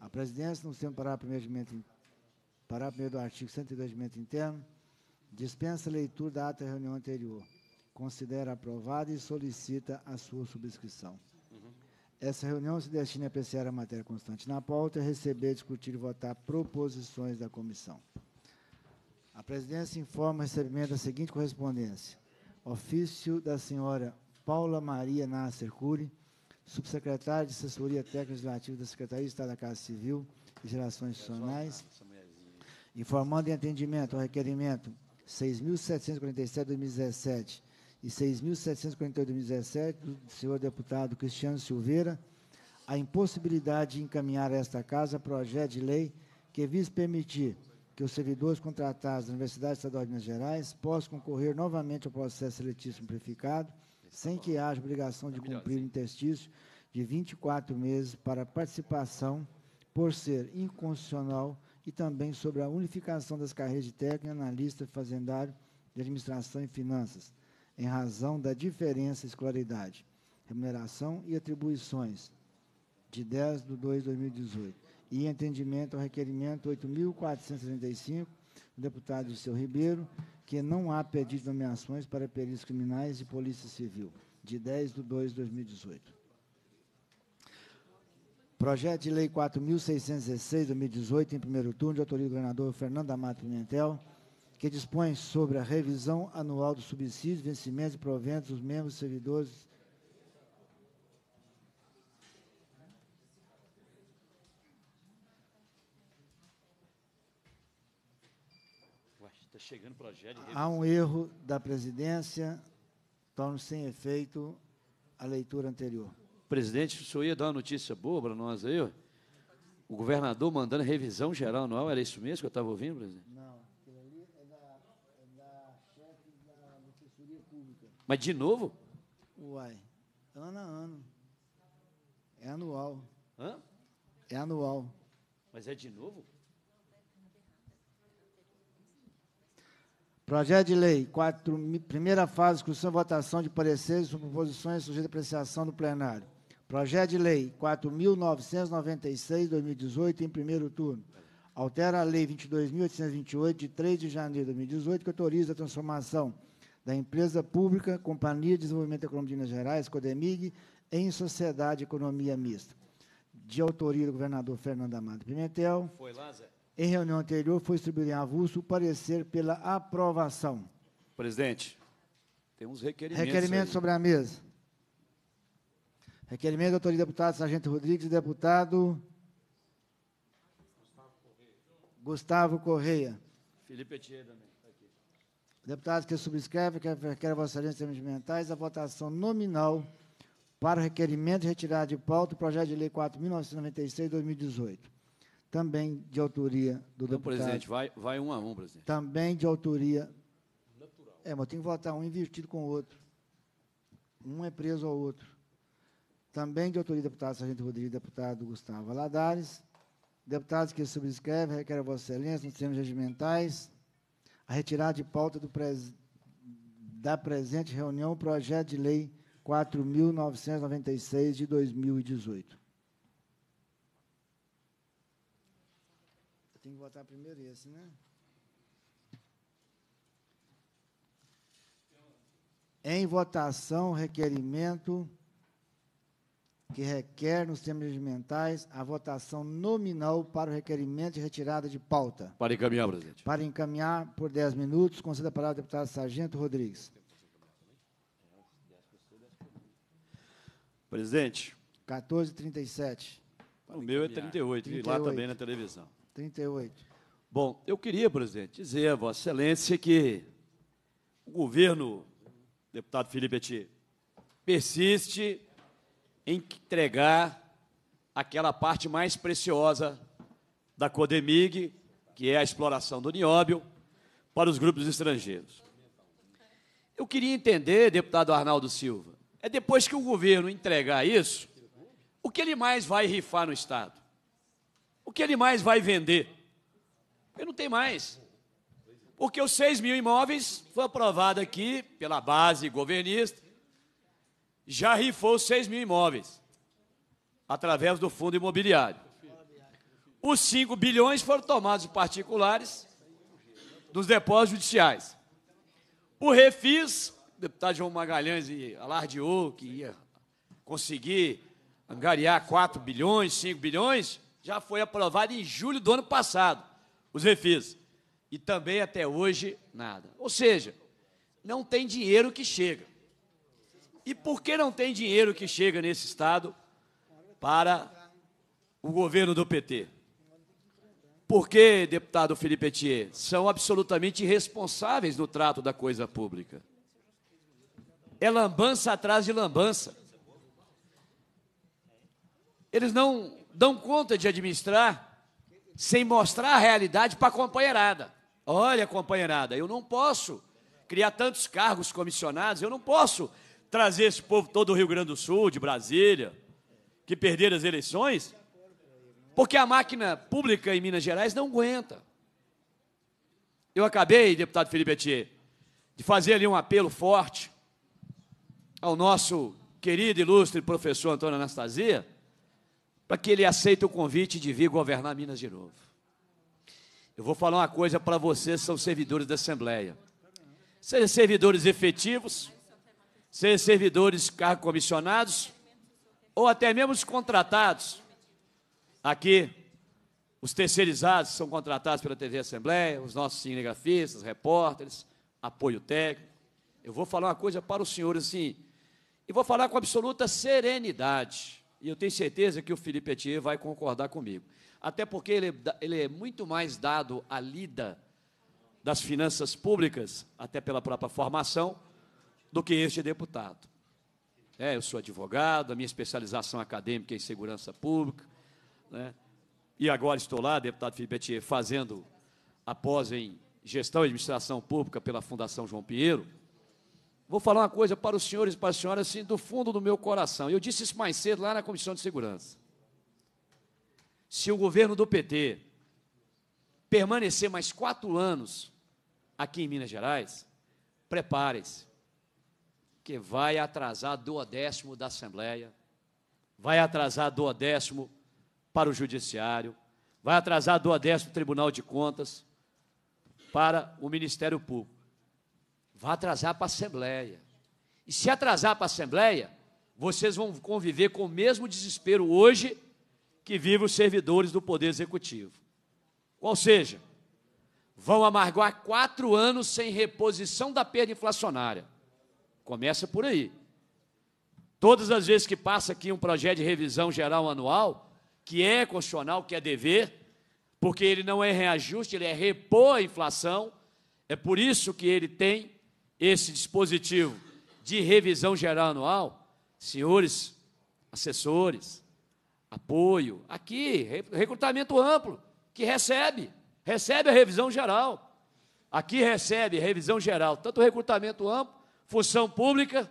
A presidência, no termos do parágrafo 1 do, parágrafo do artigo 102 do Interno, dispensa a leitura da ata da reunião anterior, considera aprovada e solicita a sua subscrição. Essa reunião se destina a apreciar a matéria constante na pauta, e receber, discutir e votar proposições da comissão. A presidência informa o recebimento da seguinte correspondência. Ofício da senhora Paula Maria Nasser Cury, subsecretário de Assessoria Técnica Legislativa da Secretaria de Estado da Casa Civil e Gerações Institucionais, é, informando em atendimento ao requerimento 6.747-2017 e 6.748-2017 do senhor deputado Cristiano Silveira, a impossibilidade de encaminhar a esta Casa projeto de lei que visa permitir que os servidores contratados da Universidade Estadual de Minas Gerais possam concorrer novamente ao processo seletivo simplificado sem é que haja obrigação de é cumprir o interstício de 24 meses para participação, por ser inconstitucional, e também sobre a unificação das carreiras de técnico, analista, fazendário, de administração e finanças, em razão da diferença escolaridade, remuneração e atribuições, de 10 de 2 de 2018, e entendimento ao requerimento 8.435, do deputado Seu Ribeiro, que não há pedido de nomeações para peritos criminais e polícia civil, de 10 de 2 de 2018. Projeto de Lei 4.616, 2018, em primeiro turno, de autoria do governador Fernando Amato Pimentel, que dispõe sobre a revisão anual do subsídio, vencimentos e proventos dos membros e servidores chegando projeto Há um erro da presidência, torna sem efeito a leitura anterior. Presidente, o senhor ia dar uma notícia boa para nós aí? Ó. O governador mandando revisão geral anual, era isso mesmo que eu estava ouvindo, presidente? Não, ali é, é da, chefe da Pública. Mas de novo? Uai, ano a ano. É anual. Hã? É anual. Mas é de novo? Projeto de lei, quatro primeira fase, discussão e votação de pareceres sobre proposições sujeitas à apreciação do plenário. Projeto de lei 4.996-2018, em primeiro turno. Altera a lei 22.828, de 3 de janeiro de 2018, que autoriza a transformação da empresa pública Companhia de Desenvolvimento Econômico de Minas Gerais, CODEMIG, em sociedade economia mista. De autoria do governador Fernando Amado Pimentel. Foi, Lázaro. Em reunião anterior, foi distribuído em avulso o parecer pela aprovação. Presidente, tem uns requerimentos. Requerimento aí. sobre a mesa. Requerimento da autoria deputado Sargento Rodrigues e deputado Gustavo Correia. Felipe Etier também. Tá Deputados que subscrevem, que requer a vossa agência mentais, a votação nominal para requerimento retirado de pauta do projeto de lei 4.996-2018 também de autoria do Não, deputado. presidente, vai, vai um a um, presidente. Também de autoria. Natural. É, mas tem que votar um invertido com o outro. Um é preso ao outro. Também de autoria do deputado Sargento Rodrigues, deputado Gustavo Aladares. Deputados que subscrevem, requer a Vossa Excelência nos termos regimentais a retirar de pauta pres... da presente reunião o projeto de lei 4.996 de 2018. Tem que botar primeiro esse, né? Em votação, requerimento que requer nos termos regimentais a votação nominal para o requerimento de retirada de pauta. Para encaminhar, presidente. Para encaminhar por 10 minutos, conceda a palavra ao deputado Sargento Rodrigues. Presidente. 14h37. O meu é 38, 38. e lá também na televisão. 38. Bom, eu queria, presidente, dizer a Vossa Excelência que o governo, deputado Felipe Etier, persiste em entregar aquela parte mais preciosa da Codemig, que é a exploração do nióbio, para os grupos estrangeiros. Eu queria entender, deputado Arnaldo Silva, é depois que o governo entregar isso, o que ele mais vai rifar no Estado? O que ele mais vai vender? Porque não tem mais. Porque os 6 mil imóveis foi aprovado aqui pela base governista, já rifou 6 mil imóveis através do fundo imobiliário. Os 5 bilhões foram tomados de particulares dos depósitos judiciais. O Refis, o deputado João Magalhães alardeou que ia conseguir angariar 4 bilhões, 5 bilhões, já foi aprovado em julho do ano passado, os refis. E também até hoje nada. Ou seja, não tem dinheiro que chega. E por que não tem dinheiro que chega nesse estado para o governo do PT? Porque, deputado Felipe Etier, são absolutamente irresponsáveis no trato da coisa pública. É lambança atrás de lambança. Eles não dão conta de administrar sem mostrar a realidade para a companheirada. Olha, companheirada, eu não posso criar tantos cargos comissionados, eu não posso trazer esse povo todo do Rio Grande do Sul, de Brasília, que perderam as eleições, porque a máquina pública em Minas Gerais não aguenta. Eu acabei, deputado Felipe Etier, de fazer ali um apelo forte ao nosso querido e ilustre professor Antônio Anastasia, para que ele aceite o convite de vir governar Minas de novo. Eu vou falar uma coisa para vocês, são servidores da Assembleia. Sejam servidores efetivos, sejam servidores cargo comissionados, ou até mesmo os contratados. Aqui, os terceirizados são contratados pela TV Assembleia, os nossos cinegrafistas, repórteres, apoio técnico. Eu vou falar uma coisa para os senhores assim, e vou falar com absoluta serenidade e eu tenho certeza que o Felipe Etier vai concordar comigo. Até porque ele, é ele é muito mais dado à lida das finanças públicas, até pela própria formação, do que este deputado. É, eu sou advogado, a minha especialização acadêmica é em segurança pública, né? e agora estou lá, deputado Felipe Etier, fazendo após em gestão e administração pública pela Fundação João Pinheiro, Vou falar uma coisa para os senhores e para as senhoras, assim, do fundo do meu coração. Eu disse isso mais cedo lá na Comissão de Segurança. Se o governo do PT permanecer mais quatro anos aqui em Minas Gerais, preparem-se, que vai atrasar duodécimo da Assembleia, vai atrasar duodécimo para o Judiciário, vai atrasar duodécimo Tribunal de Contas, para o Ministério Público vai atrasar para a Assembleia. E se atrasar para a Assembleia, vocês vão conviver com o mesmo desespero hoje que vivem os servidores do Poder Executivo. Ou seja, vão amargar quatro anos sem reposição da perda inflacionária. Começa por aí. Todas as vezes que passa aqui um projeto de revisão geral anual, que é constitucional, que é dever, porque ele não é reajuste, ele é repor a inflação, é por isso que ele tem esse dispositivo de revisão geral anual, senhores assessores, apoio, aqui, recrutamento amplo, que recebe, recebe a revisão geral. Aqui recebe revisão geral, tanto recrutamento amplo, função pública,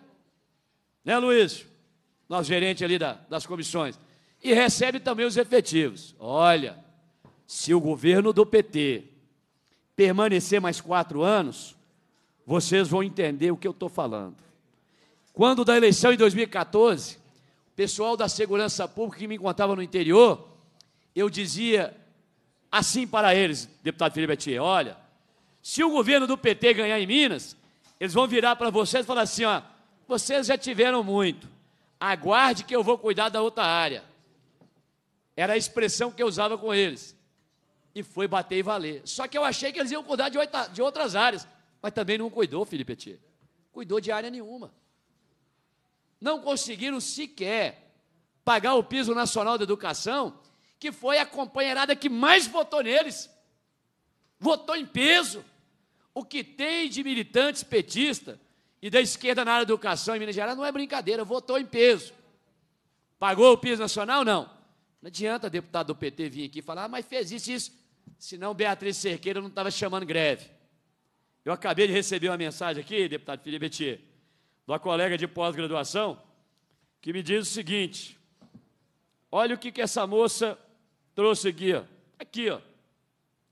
né, Luiz? Nosso gerente ali da, das comissões. E recebe também os efetivos. Olha, se o governo do PT permanecer mais quatro anos, vocês vão entender o que eu estou falando. Quando da eleição em 2014, o pessoal da segurança pública que me encontrava no interior, eu dizia assim para eles, deputado Felipe Atier, olha, se o governo do PT ganhar em Minas, eles vão virar para vocês e falar assim, ó, vocês já tiveram muito, aguarde que eu vou cuidar da outra área. Era a expressão que eu usava com eles. E foi bater e valer. Só que eu achei que eles iam cuidar de, de outras áreas. Mas também não cuidou, Felipe Etier. Cuidou de área nenhuma. Não conseguiram sequer pagar o piso nacional da educação, que foi a companheirada que mais votou neles. Votou em peso. O que tem de militantes petistas e da esquerda na área da educação em Minas Gerais não é brincadeira, votou em peso. Pagou o piso nacional? Não. Não adianta deputado do PT vir aqui falar, ah, mas fez isso e isso. Senão Beatriz Cerqueira não estava chamando greve. Eu acabei de receber uma mensagem aqui, deputado Felipe Etier, da colega de pós-graduação, que me diz o seguinte: olha o que, que essa moça trouxe aqui, ó. aqui, ó.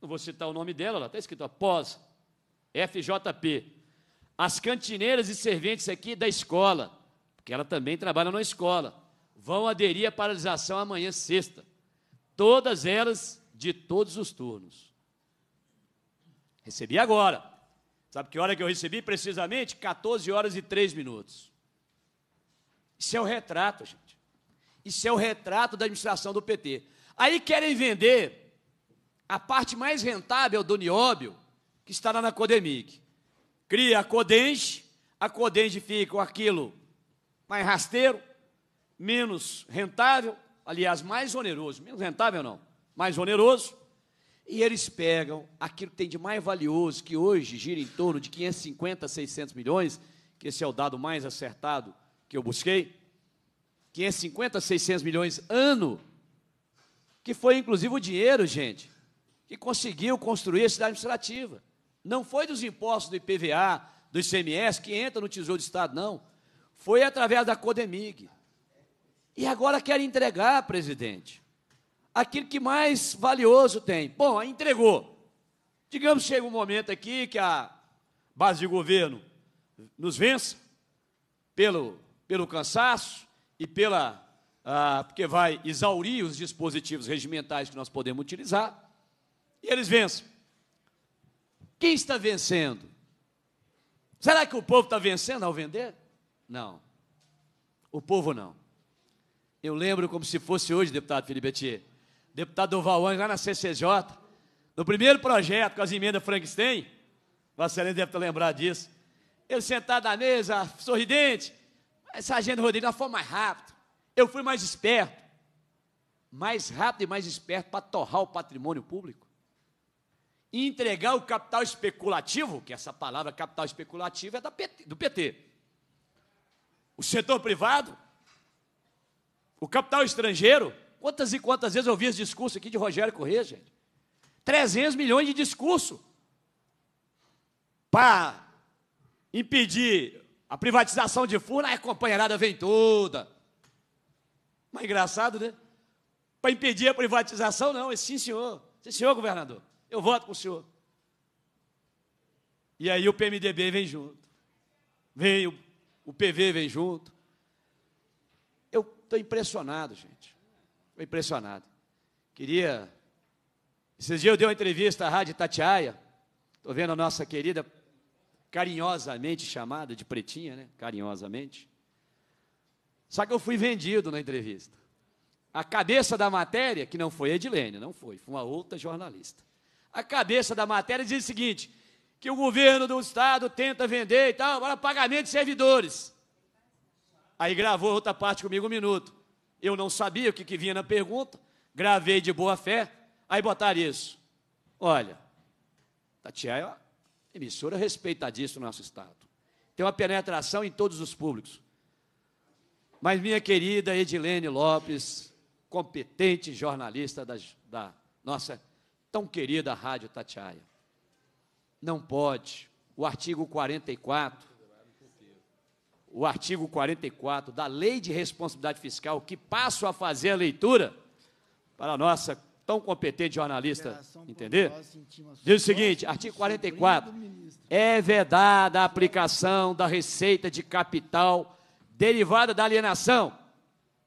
Não vou citar o nome dela, ela está escrito pós FJP. As cantineiras e serventes aqui da escola, porque ela também trabalha na escola, vão aderir à paralisação amanhã sexta. Todas elas de todos os turnos. Recebi agora. Sabe que hora que eu recebi? Precisamente 14 horas e 3 minutos. Isso é o retrato, gente. Isso é o retrato da administração do PT. Aí querem vender a parte mais rentável do nióbio, que estará na Codemig. Cria a Codenge, a Codenge fica aquilo mais rasteiro, menos rentável, aliás, mais oneroso. Menos rentável não, mais oneroso. E eles pegam aquilo que tem de mais valioso, que hoje gira em torno de 550 a 600 milhões, que esse é o dado mais acertado que eu busquei, 550 a 600 milhões ano, que foi inclusive o dinheiro, gente, que conseguiu construir a cidade administrativa. Não foi dos impostos do IPVA, do ICMS, que entra no Tesouro do Estado, não. Foi através da Codemig. E agora querem entregar, presidente aquilo que mais valioso tem. Bom, entregou. Digamos que chega um momento aqui que a base de governo nos vença pelo, pelo cansaço e pela. Ah, porque vai exaurir os dispositivos regimentais que nós podemos utilizar, e eles vencem. Quem está vencendo? Será que o povo está vencendo ao vender? Não. O povo não. Eu lembro como se fosse hoje, deputado Felipe Etier, deputado Duvalões, lá na CCJ, no primeiro projeto com as emendas Frankenstein, Marcelino deve estar lembrado disso, ele sentado na mesa, sorridente, mas Sargento Rodrigo, nós fomos mais rápido, eu fui mais esperto, mais rápido e mais esperto para torrar o patrimônio público e entregar o capital especulativo, que essa palavra capital especulativo é da PT, do PT. O setor privado, o capital estrangeiro, Quantas e quantas vezes eu vi esse discurso aqui de Rogério Corrêa, gente? 300 milhões de discurso para impedir a privatização de furna, a companheirada vem toda. Mas engraçado, né? Para impedir a privatização, não. É sim, senhor. Sim, senhor, governador. Eu voto com o senhor. E aí o PMDB vem junto. Vem o, o PV vem junto. Eu estou impressionado, gente. Estou impressionado. Queria. Esses dias eu dei uma entrevista à Rádio Tatiaia. Estou vendo a nossa querida, carinhosamente chamada de Pretinha, né? Carinhosamente. Só que eu fui vendido na entrevista. A cabeça da matéria, que não foi a Edilene, não foi, foi uma outra jornalista. A cabeça da matéria diz o seguinte: que o governo do Estado tenta vender e tal, para pagamento de servidores. Aí gravou outra parte comigo um minuto. Eu não sabia o que, que vinha na pergunta, gravei de boa fé, aí botaram isso. Olha, Tatiaia é uma emissora respeitadíssima no nosso Estado. Tem uma penetração em todos os públicos. Mas minha querida Edilene Lopes, competente jornalista da, da nossa tão querida Rádio Tatiaia, não pode. O artigo 44 o artigo 44 da Lei de Responsabilidade Fiscal, que passo a fazer a leitura para a nossa tão competente jornalista entender. Diz o seguinte, artigo 44, é vedada a aplicação da receita de capital derivada da alienação,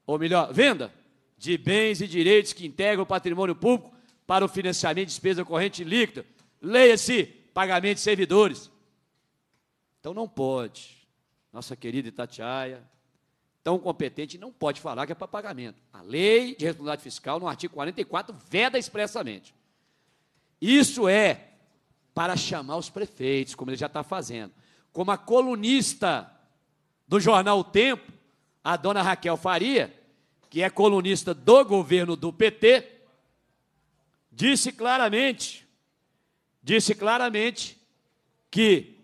ou melhor, venda de bens e direitos que integram o patrimônio público para o financiamento de despesa corrente líquida. Leia-se pagamento de servidores. Então não pode nossa querida Itatiaia, tão competente, não pode falar que é para pagamento. A lei de responsabilidade fiscal, no artigo 44, veda expressamente. Isso é para chamar os prefeitos, como ele já está fazendo. Como a colunista do jornal O Tempo, a dona Raquel Faria, que é colunista do governo do PT, disse claramente, disse claramente que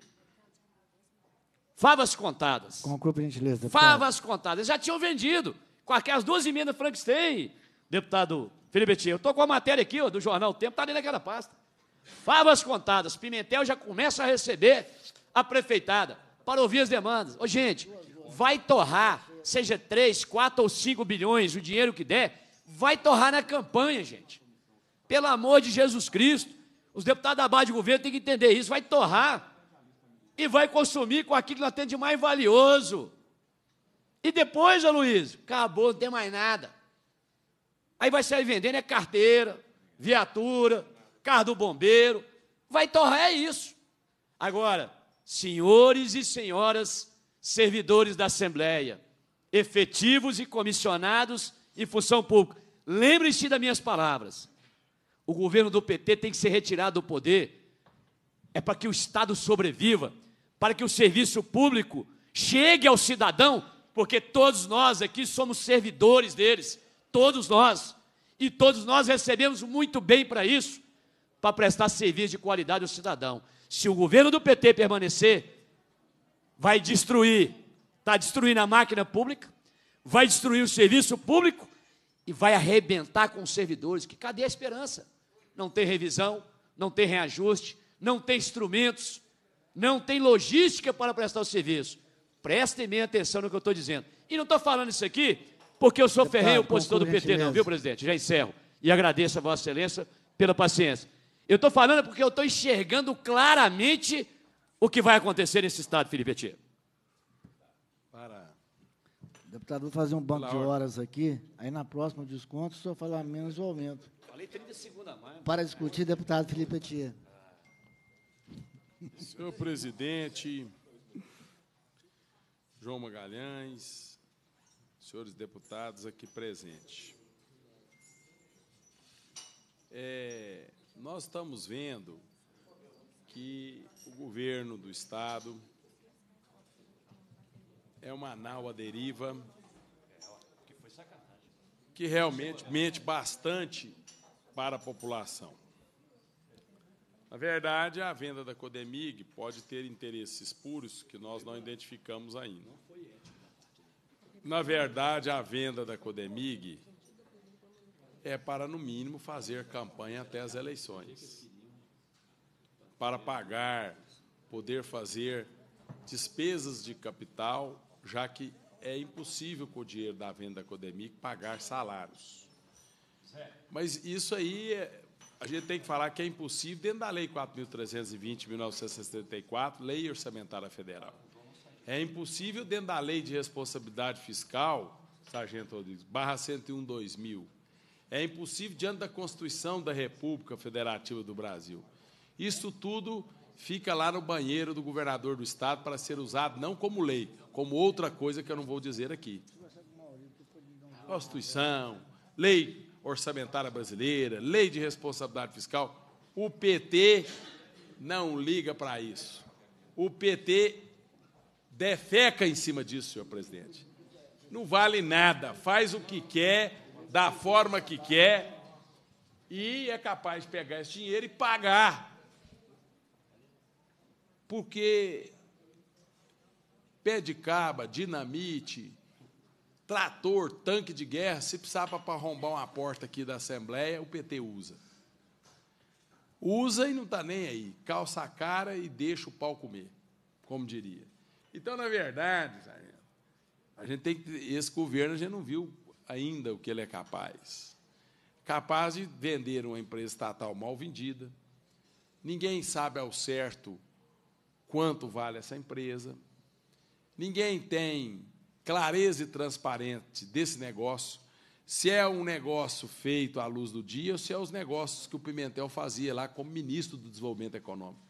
Favas contadas. Conclua, por gentileza, deputado. Favas contadas. já tinham vendido. Com aquelas duas emendas Frankenstein, deputado Felipe Tia. Eu estou com a matéria aqui, ó, do jornal o Tempo, está ali naquela pasta. Favas contadas. Pimentel já começa a receber a prefeitada para ouvir as demandas. Ô, gente, vai torrar, seja 3, 4 ou 5 bilhões, o dinheiro que der, vai torrar na campanha, gente. Pelo amor de Jesus Cristo. Os deputados da base de governo têm que entender isso, vai torrar e vai consumir com aquilo que nós temos de mais valioso. E depois, Luiz, acabou, não tem mais nada. Aí vai sair vendendo é carteira, viatura, carro do bombeiro, vai torrar é isso. Agora, senhores e senhoras, servidores da Assembleia, efetivos e comissionados e função pública, lembre-se das minhas palavras. O governo do PT tem que ser retirado do poder é para que o Estado sobreviva, para que o serviço público chegue ao cidadão, porque todos nós aqui somos servidores deles, todos nós. E todos nós recebemos muito bem para isso, para prestar serviço de qualidade ao cidadão. Se o governo do PT permanecer, vai destruir, está destruindo a máquina pública, vai destruir o serviço público e vai arrebentar com os servidores. Que cadê a esperança? Não tem revisão, não tem reajuste, não tem instrumentos, não tem logística para prestar o serviço. Prestem bem atenção no que eu estou dizendo. E não estou falando isso aqui porque eu sou ferrei tá ferrenho opositor do PT, não, viu, presidente? Já encerro. E agradeço a Vossa Excelência pela paciência. Eu estou falando porque eu estou enxergando claramente o que vai acontecer nesse Estado, Felipe Etier. Para. Deputado, vou fazer um banco de horas aqui. Aí na próxima desconto, o senhor falar menos ou aumento. Falei 30 segundos a mais. Para discutir, deputado Felipe Etier. Senhor presidente, João Magalhães, senhores deputados aqui presentes. É, nós estamos vendo que o governo do Estado é uma nau à deriva que realmente mente bastante para a população. Na verdade, a venda da Codemig pode ter interesses puros que nós não identificamos ainda. Na verdade, a venda da Codemig é para, no mínimo, fazer campanha até as eleições. Para pagar, poder fazer despesas de capital, já que é impossível com o dinheiro da venda da Codemig pagar salários. Mas isso aí é, a gente tem que falar que é impossível dentro da Lei 4.320, 1974, Lei Orçamentária Federal. É impossível dentro da Lei de Responsabilidade Fiscal, Sargento Rodrigues, barra 101 2000. É impossível diante da Constituição da República Federativa do Brasil. Isso tudo fica lá no banheiro do governador do estado para ser usado não como lei, como outra coisa que eu não vou dizer aqui. Constituição, lei orçamentária brasileira, lei de responsabilidade fiscal. O PT não liga para isso. O PT defeca em cima disso, senhor presidente. Não vale nada, faz o que quer, da forma que quer e é capaz de pegar esse dinheiro e pagar. Porque pé de caba, dinamite, trator, tanque de guerra, se precisar para arrombar uma porta aqui da Assembleia, o PT usa. Usa e não está nem aí. Calça a cara e deixa o pau comer, como diria. Então, na verdade, a gente tem que, esse governo a gente não viu ainda o que ele é capaz. Capaz de vender uma empresa estatal mal vendida. Ninguém sabe ao certo quanto vale essa empresa. Ninguém tem clareza e transparente desse negócio, se é um negócio feito à luz do dia ou se é os negócios que o Pimentel fazia lá como ministro do Desenvolvimento Econômico.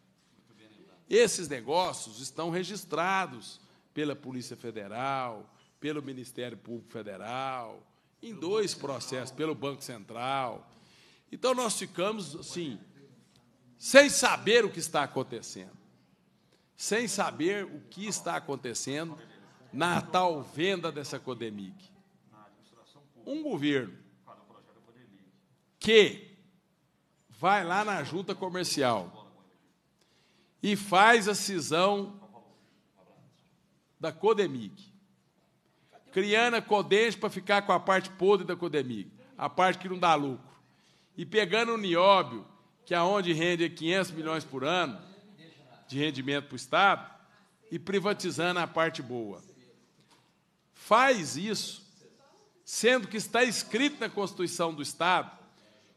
Esses negócios estão registrados pela Polícia Federal, pelo Ministério Público Federal, em pelo dois Banco processos, Central. pelo Banco Central. Então nós ficamos, assim, sem saber o que está acontecendo. Sem saber o que está acontecendo na tal venda dessa Codemic. Um governo que vai lá na junta comercial e faz a cisão da Codemic, criando a Codenge para ficar com a parte podre da Codemic, a parte que não dá lucro, e pegando o nióbio, que aonde é onde rende 500 milhões por ano de rendimento para o Estado, e privatizando a parte boa faz isso, sendo que está escrito na Constituição do Estado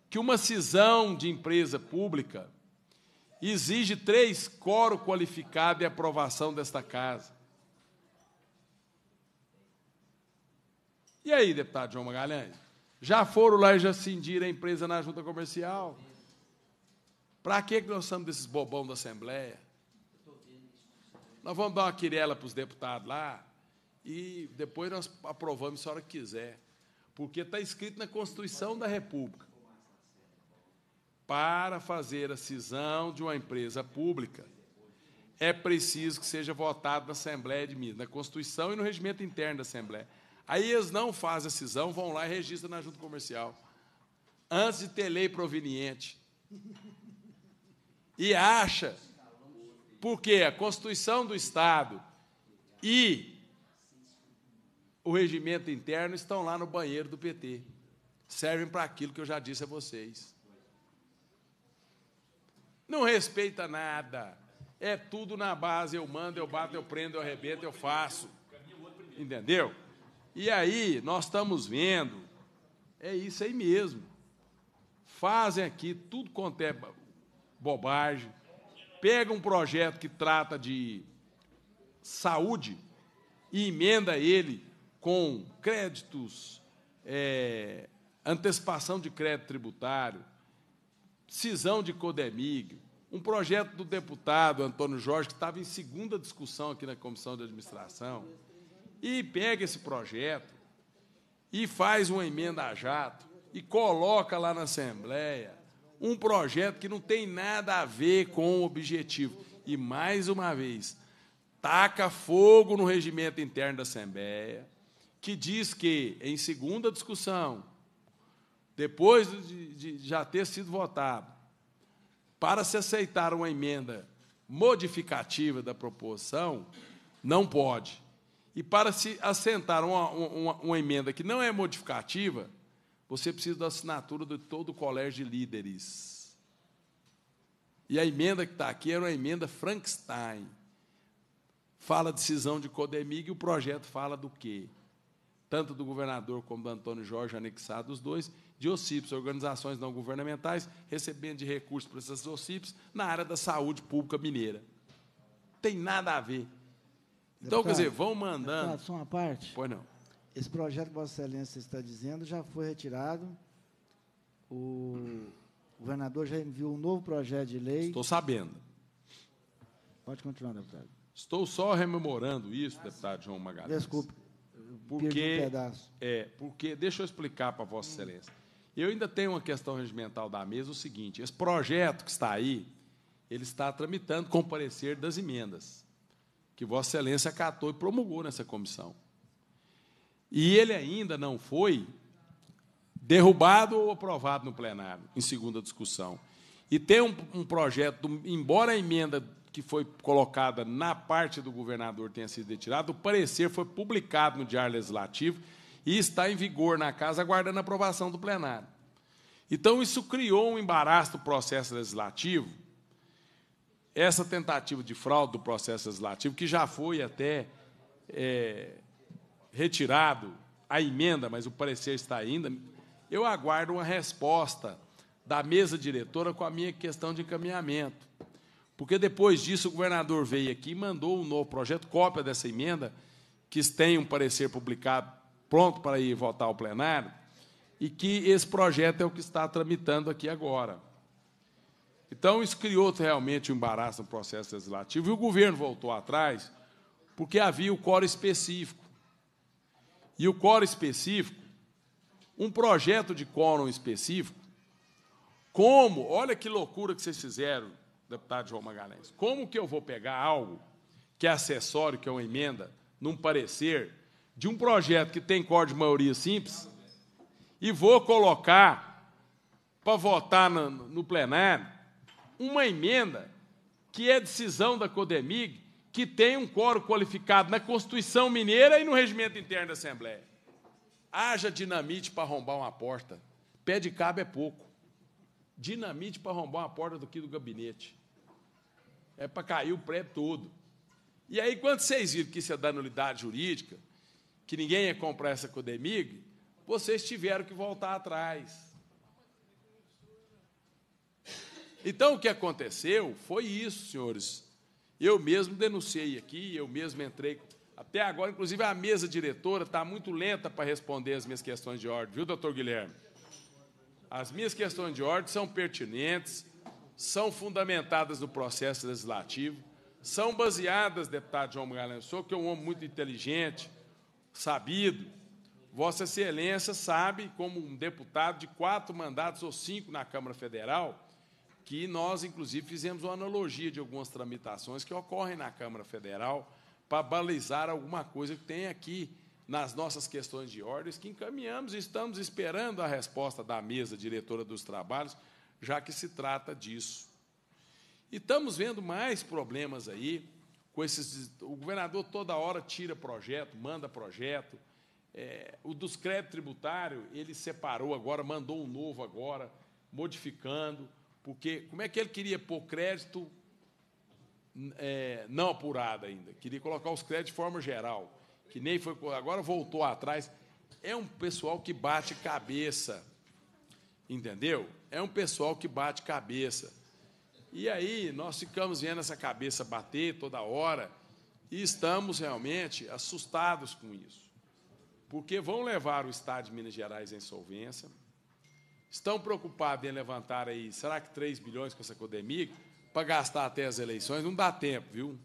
que uma cisão de empresa pública exige três coro qualificado e aprovação desta casa. E aí, deputado João Magalhães? Já foram lá e já cindiram a empresa na junta comercial? Para que nós somos desses bobão da Assembleia? Nós vamos dar uma quirela para os deputados lá e depois nós aprovamos se a hora que quiser. Porque está escrito na Constituição da República. Para fazer a cisão de uma empresa pública, é preciso que seja votado na Assembleia de Minas, na Constituição e no regimento interno da Assembleia. Aí eles não fazem a cisão, vão lá e registram na junta comercial. Antes de ter lei proveniente. E acha, porque a Constituição do Estado e o regimento interno estão lá no banheiro do PT. Servem para aquilo que eu já disse a vocês. Não respeita nada. É tudo na base. Eu mando, eu bato, eu prendo, eu arrebento, eu faço. Entendeu? E aí, nós estamos vendo. É isso aí mesmo. Fazem aqui tudo quanto é bobagem. Pega um projeto que trata de saúde e emenda ele com créditos, é, antecipação de crédito tributário, cisão de Codemig, um projeto do deputado Antônio Jorge, que estava em segunda discussão aqui na Comissão de Administração, e pega esse projeto e faz uma emenda a jato e coloca lá na Assembleia um projeto que não tem nada a ver com o objetivo. E, mais uma vez, taca fogo no regimento interno da Assembleia, que diz que, em segunda discussão, depois de, de já ter sido votado, para se aceitar uma emenda modificativa da proposição, não pode. E para se assentar uma, uma, uma, emenda que não é modificativa, você precisa da assinatura de todo o colégio de líderes. E a emenda que está aqui era uma emenda Frankenstein. Fala decisão de Codemig e o projeto fala do quê? tanto do governador como do Antônio Jorge, anexado os dois, de OCIPs, organizações não governamentais, recebendo de recursos para essas OCIPs na área da saúde pública mineira. Tem nada a ver. Então, quer dizer, vão mandando. Deputado, só uma parte. Pois não. Esse projeto que Vossa Excelência está dizendo já foi retirado. O governador já enviou um novo projeto de lei. Estou sabendo. Pode continuar, deputado. Estou só rememorando isso, deputado João Magalhães. Desculpe porque, um pedaço. É, porque, deixa eu explicar para Vossa Excelência. Eu ainda tenho uma questão regimental da mesa, o seguinte: esse projeto que está aí, ele está tramitando com parecer das emendas, que Vossa Excelência acatou e promulgou nessa comissão. E ele ainda não foi derrubado ou aprovado no plenário, em segunda discussão. E tem um, um projeto, embora a emenda que foi colocada na parte do governador tenha sido retirada, o parecer foi publicado no Diário Legislativo e está em vigor na Casa, aguardando a aprovação do plenário. Então, isso criou um embaraço do processo legislativo, essa tentativa de fraude do processo legislativo, que já foi até é, retirado a emenda, mas o parecer está ainda. Eu aguardo uma resposta da mesa diretora com a minha questão de encaminhamento. Porque depois disso o governador veio aqui e mandou um novo projeto, cópia dessa emenda, que tem um parecer publicado pronto para ir votar ao plenário, e que esse projeto é o que está tramitando aqui agora. Então, isso criou realmente um embaraço no processo legislativo, e o governo voltou atrás, porque havia o coro específico. E o coro específico, um projeto de quórum específico, como, olha que loucura que vocês fizeram, deputado João Magalhães, como que eu vou pegar algo que é acessório, que é uma emenda, num parecer de um projeto que tem corte de maioria simples e vou colocar para votar no, no plenário uma emenda que é decisão da Codemig que tem um coro qualificado na Constituição Mineira e no Regimento Interno da Assembleia. Haja dinamite para arrombar uma porta. Pé de cabo é pouco dinamite para arrombar uma porta do que do gabinete. É para cair o prédio todo. E aí, quando vocês viram que isso é da nulidade jurídica, que ninguém ia comprar essa Codemig, vocês tiveram que voltar atrás. Então, o que aconteceu foi isso, senhores. Eu mesmo denunciei aqui, eu mesmo entrei. Até agora, inclusive, a mesa diretora está muito lenta para responder as minhas questões de ordem, viu, doutor Guilherme? As minhas questões de ordem são pertinentes, são fundamentadas no processo legislativo, são baseadas, deputado João Magalhães, sou que é um homem muito inteligente, sabido. Vossa Excelência sabe, como um deputado de quatro mandatos ou cinco na Câmara Federal, que nós, inclusive, fizemos uma analogia de algumas tramitações que ocorrem na Câmara Federal para balizar alguma coisa que tem aqui nas nossas questões de ordens que encaminhamos e estamos esperando a resposta da mesa diretora dos trabalhos, já que se trata disso. E estamos vendo mais problemas aí com esses. O governador toda hora tira projeto, manda projeto. É, o dos créditos tributários ele separou agora, mandou um novo agora, modificando, porque como é que ele queria pôr crédito é, não apurado ainda? Queria colocar os créditos de forma geral que nem foi, agora voltou atrás. É um pessoal que bate cabeça, entendeu? É um pessoal que bate cabeça. E aí nós ficamos vendo essa cabeça bater toda hora e estamos realmente assustados com isso. Porque vão levar o Estado de Minas Gerais à insolvência, estão preocupados em levantar aí, será que 3 bilhões com essa Codemig, para gastar até as eleições? Não dá tempo, viu?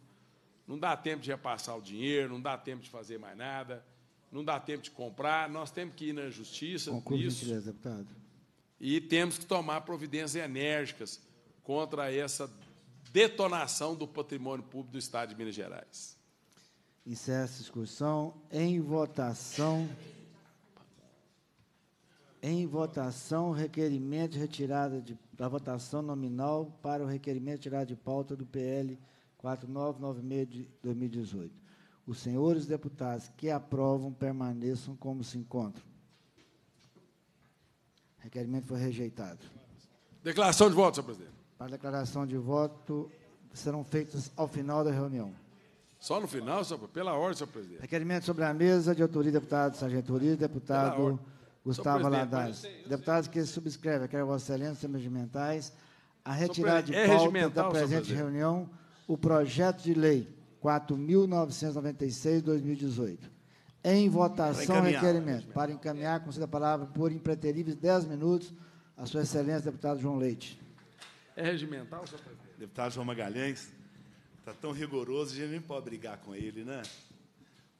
não dá tempo de repassar o dinheiro, não dá tempo de fazer mais nada, não dá tempo de comprar, nós temos que ir na justiça Conclui, isso, deputado. e temos que tomar providências enérgicas contra essa detonação do patrimônio público do Estado de Minas Gerais. Encerra essa discussão. Em votação. Em votação, requerimento de retirada de, da votação nominal para o requerimento de retirada de pauta do PL 4996 de 2018. Os senhores deputados que aprovam permaneçam como se encontram. requerimento foi rejeitado. Declaração de voto, senhor presidente. Para declaração de voto serão feitas ao final da reunião. Só no final, senhor, pela ordem, senhor presidente. Requerimento sobre a mesa de autoria deputado Sargento Uri, deputado Gustavo Ladares. Deputados que subscrevem, quero Vossa Excelência, regimentais, a retirar de é pauta da presente reunião o projeto de lei 4.996-2018. Em votação, requerimento. Para encaminhar, concedo a palavra por impreteríveis 10 minutos a sua excelência, deputado João Leite. É regimental, senhor presidente? Deputado João Magalhães, está tão rigoroso, a gente nem pode brigar com ele, né?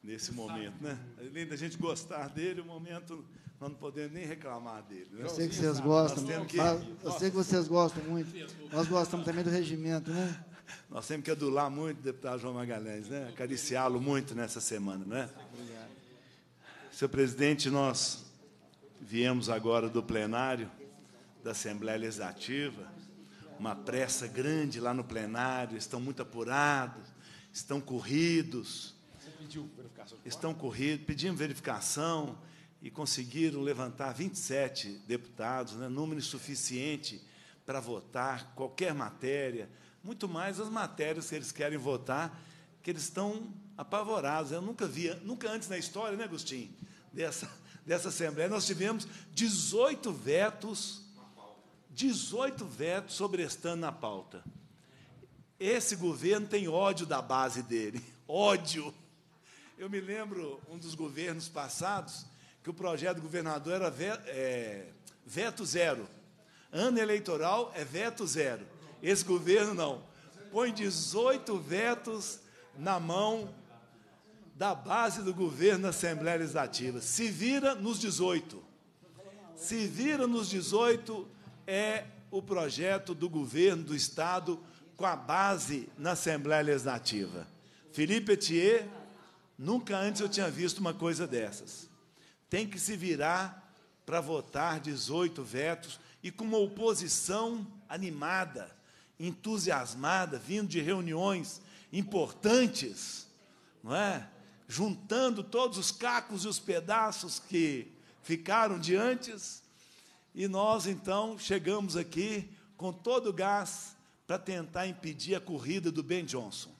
Nesse momento, né? Além da gente gostar dele, o momento nós não podemos nem reclamar dele. Né? Eu sei que vocês gostam, que... eu sei que vocês gostam muito. Nós gostamos também do regimento, né? Nós temos que adular muito o deputado João Magalhães, né? acariciá-lo muito nessa semana. Né? Senhor presidente, nós viemos agora do plenário da Assembleia Legislativa, uma pressa grande lá no plenário, estão muito apurados, estão corridos. Você pediu verificação? Estão corridos, pedimos verificação e conseguiram levantar 27 deputados, né, número suficiente para votar qualquer matéria, muito mais as matérias que eles querem votar, que eles estão apavorados. Eu nunca via, nunca antes na história, né, Agostinho, dessa, dessa Assembleia, nós tivemos 18 vetos, 18 vetos sobrestando na pauta. Esse governo tem ódio da base dele, ódio. Eu me lembro um dos governos passados que o projeto do governador era é, veto zero. Ano eleitoral é veto zero. Esse governo não. Põe 18 vetos na mão da base do governo na Assembleia Legislativa. Se vira nos 18. Se vira nos 18 é o projeto do governo do Estado com a base na Assembleia Legislativa. Felipe Etier, nunca antes eu tinha visto uma coisa dessas. Tem que se virar para votar 18 vetos e com uma oposição animada entusiasmada, vindo de reuniões importantes, não é? Juntando todos os cacos e os pedaços que ficaram de antes, e nós então chegamos aqui com todo o gás para tentar impedir a corrida do Ben Johnson.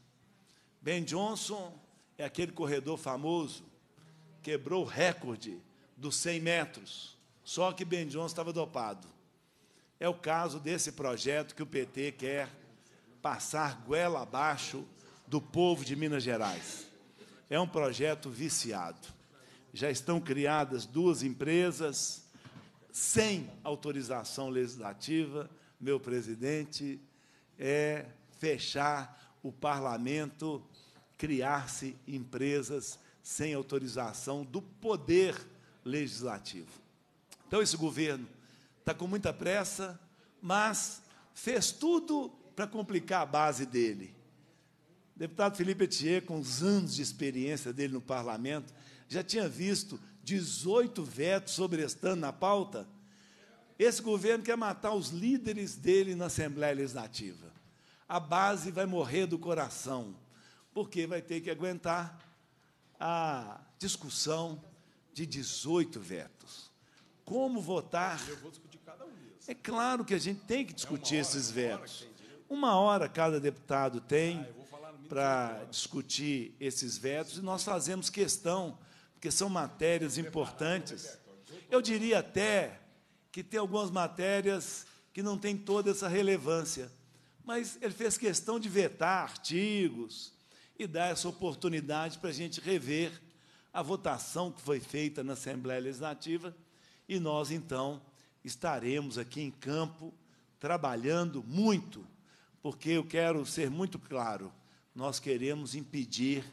Ben Johnson é aquele corredor famoso, quebrou o recorde dos 100 metros, só que Ben Johnson estava dopado. É o caso desse projeto que o PT quer passar goela abaixo do povo de Minas Gerais. É um projeto viciado. Já estão criadas duas empresas sem autorização legislativa. Meu presidente é fechar o parlamento, criar-se empresas sem autorização do poder legislativo. Então, esse governo está com muita pressa, mas fez tudo para complicar a base dele. O deputado Felipe Etier, com os anos de experiência dele no parlamento, já tinha visto 18 vetos sobrestando na pauta. Esse governo quer matar os líderes dele na Assembleia Legislativa. A base vai morrer do coração, porque vai ter que aguentar a discussão de 18 vetos. Como votar é claro que a gente tem que discutir é hora, esses é vetos. Uma hora cada deputado tem ah, para discutir esses vetos e nós fazemos questão, porque são matérias importantes. Então, eu diria até que tem algumas matérias que não têm toda essa relevância, mas ele fez questão de vetar artigos e dar essa oportunidade para a gente rever a votação que foi feita na Assembleia Legislativa e nós, então, estaremos aqui em campo trabalhando muito, porque eu quero ser muito claro, nós queremos impedir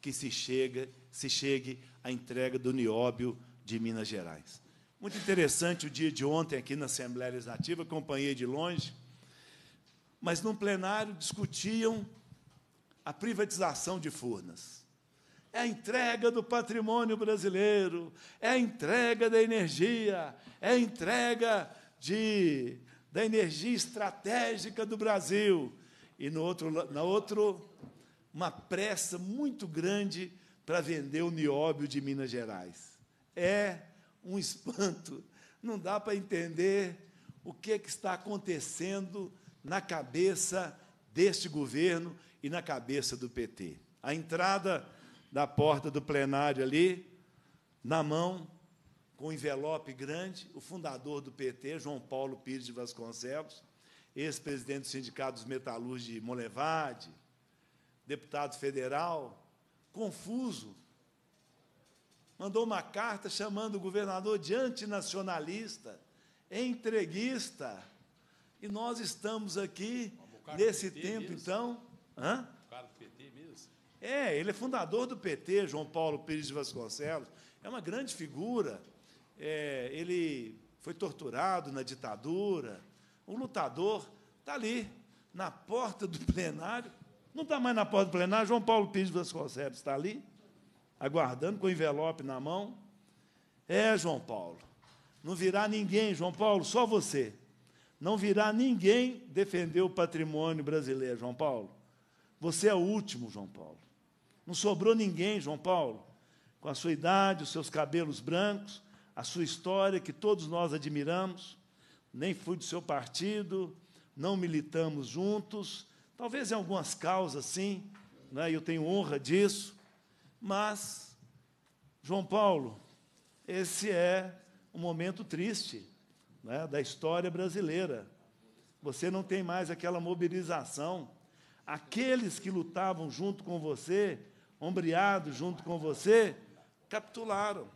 que se, chega, se chegue à entrega do nióbio de Minas Gerais. Muito interessante o dia de ontem aqui na Assembleia Legislativa, acompanhei de longe, mas num plenário discutiam a privatização de Furnas é a entrega do patrimônio brasileiro, é a entrega da energia, é a entrega de, da energia estratégica do Brasil. E no outro, na outro, uma pressa muito grande para vender o nióbio de Minas Gerais. É um espanto. Não dá para entender o que, é que está acontecendo na cabeça deste governo e na cabeça do PT. A entrada da porta do plenário ali, na mão, com um envelope grande, o fundador do PT, João Paulo Pires de Vasconcelos, ex-presidente do Sindicato dos Metalúrgicos de Molevade, deputado federal, confuso, mandou uma carta chamando o governador de antinacionalista, entreguista. E nós estamos aqui, nesse tempo, então. Hã? É, ele é fundador do PT, João Paulo Pires de Vasconcelos. É uma grande figura. É, ele foi torturado na ditadura. O lutador está ali, na porta do plenário. Não está mais na porta do plenário, João Paulo Pires de Vasconcelos está ali, aguardando, com o envelope na mão. É, João Paulo, não virá ninguém, João Paulo, só você. Não virá ninguém defender o patrimônio brasileiro, João Paulo. Você é o último, João Paulo. Não sobrou ninguém, João Paulo, com a sua idade, os seus cabelos brancos, a sua história que todos nós admiramos. Nem fui do seu partido, não militamos juntos, talvez em algumas causas sim, né? eu tenho honra disso, mas, João Paulo, esse é um momento triste né? da história brasileira. Você não tem mais aquela mobilização. Aqueles que lutavam junto com você ombreado junto com você, capitularam.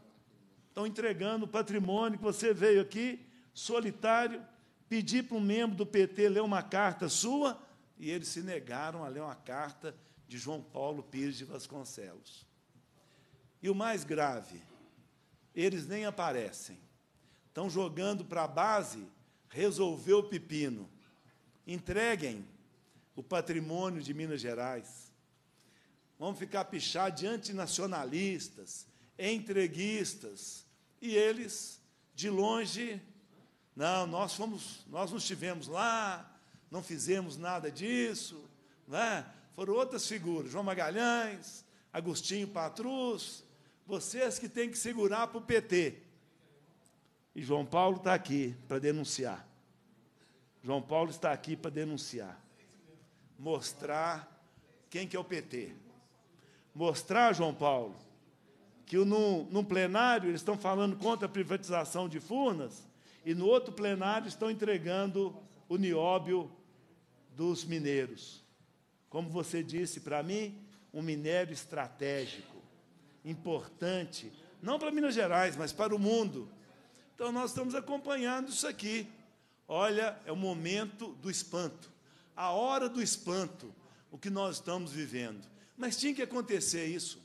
Estão entregando o patrimônio que você veio aqui, solitário, pedir para um membro do PT ler uma carta sua, e eles se negaram a ler uma carta de João Paulo Pires de Vasconcelos. E o mais grave, eles nem aparecem. Estão jogando para a base resolver o pepino. Entreguem o patrimônio de Minas Gerais Vamos ficar pichados de antinacionalistas, entreguistas. E eles, de longe, não, nós fomos, nós não estivemos lá, não fizemos nada disso. Né? Foram outras figuras, João Magalhães, Agostinho Patrus, vocês que têm que segurar para o PT. E João Paulo está aqui para denunciar. João Paulo está aqui para denunciar. Mostrar quem que é o PT mostrar, João Paulo, que num, num plenário eles estão falando contra a privatização de Furnas e no outro plenário estão entregando o nióbio dos mineiros. Como você disse para mim, um minério estratégico, importante, não para Minas Gerais, mas para o mundo. Então, nós estamos acompanhando isso aqui. Olha, é o momento do espanto, a hora do espanto, o que nós estamos vivendo. Mas tinha que acontecer isso.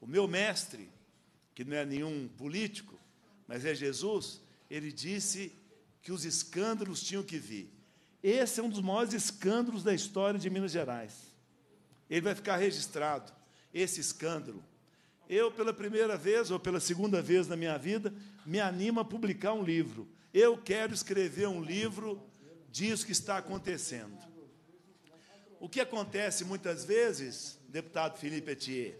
O meu mestre, que não é nenhum político, mas é Jesus, ele disse que os escândalos tinham que vir. Esse é um dos maiores escândalos da história de Minas Gerais. Ele vai ficar registrado, esse escândalo. Eu, pela primeira vez ou pela segunda vez na minha vida, me animo a publicar um livro. Eu quero escrever um livro disso que está acontecendo. O que acontece muitas vezes deputado Felipe Etier,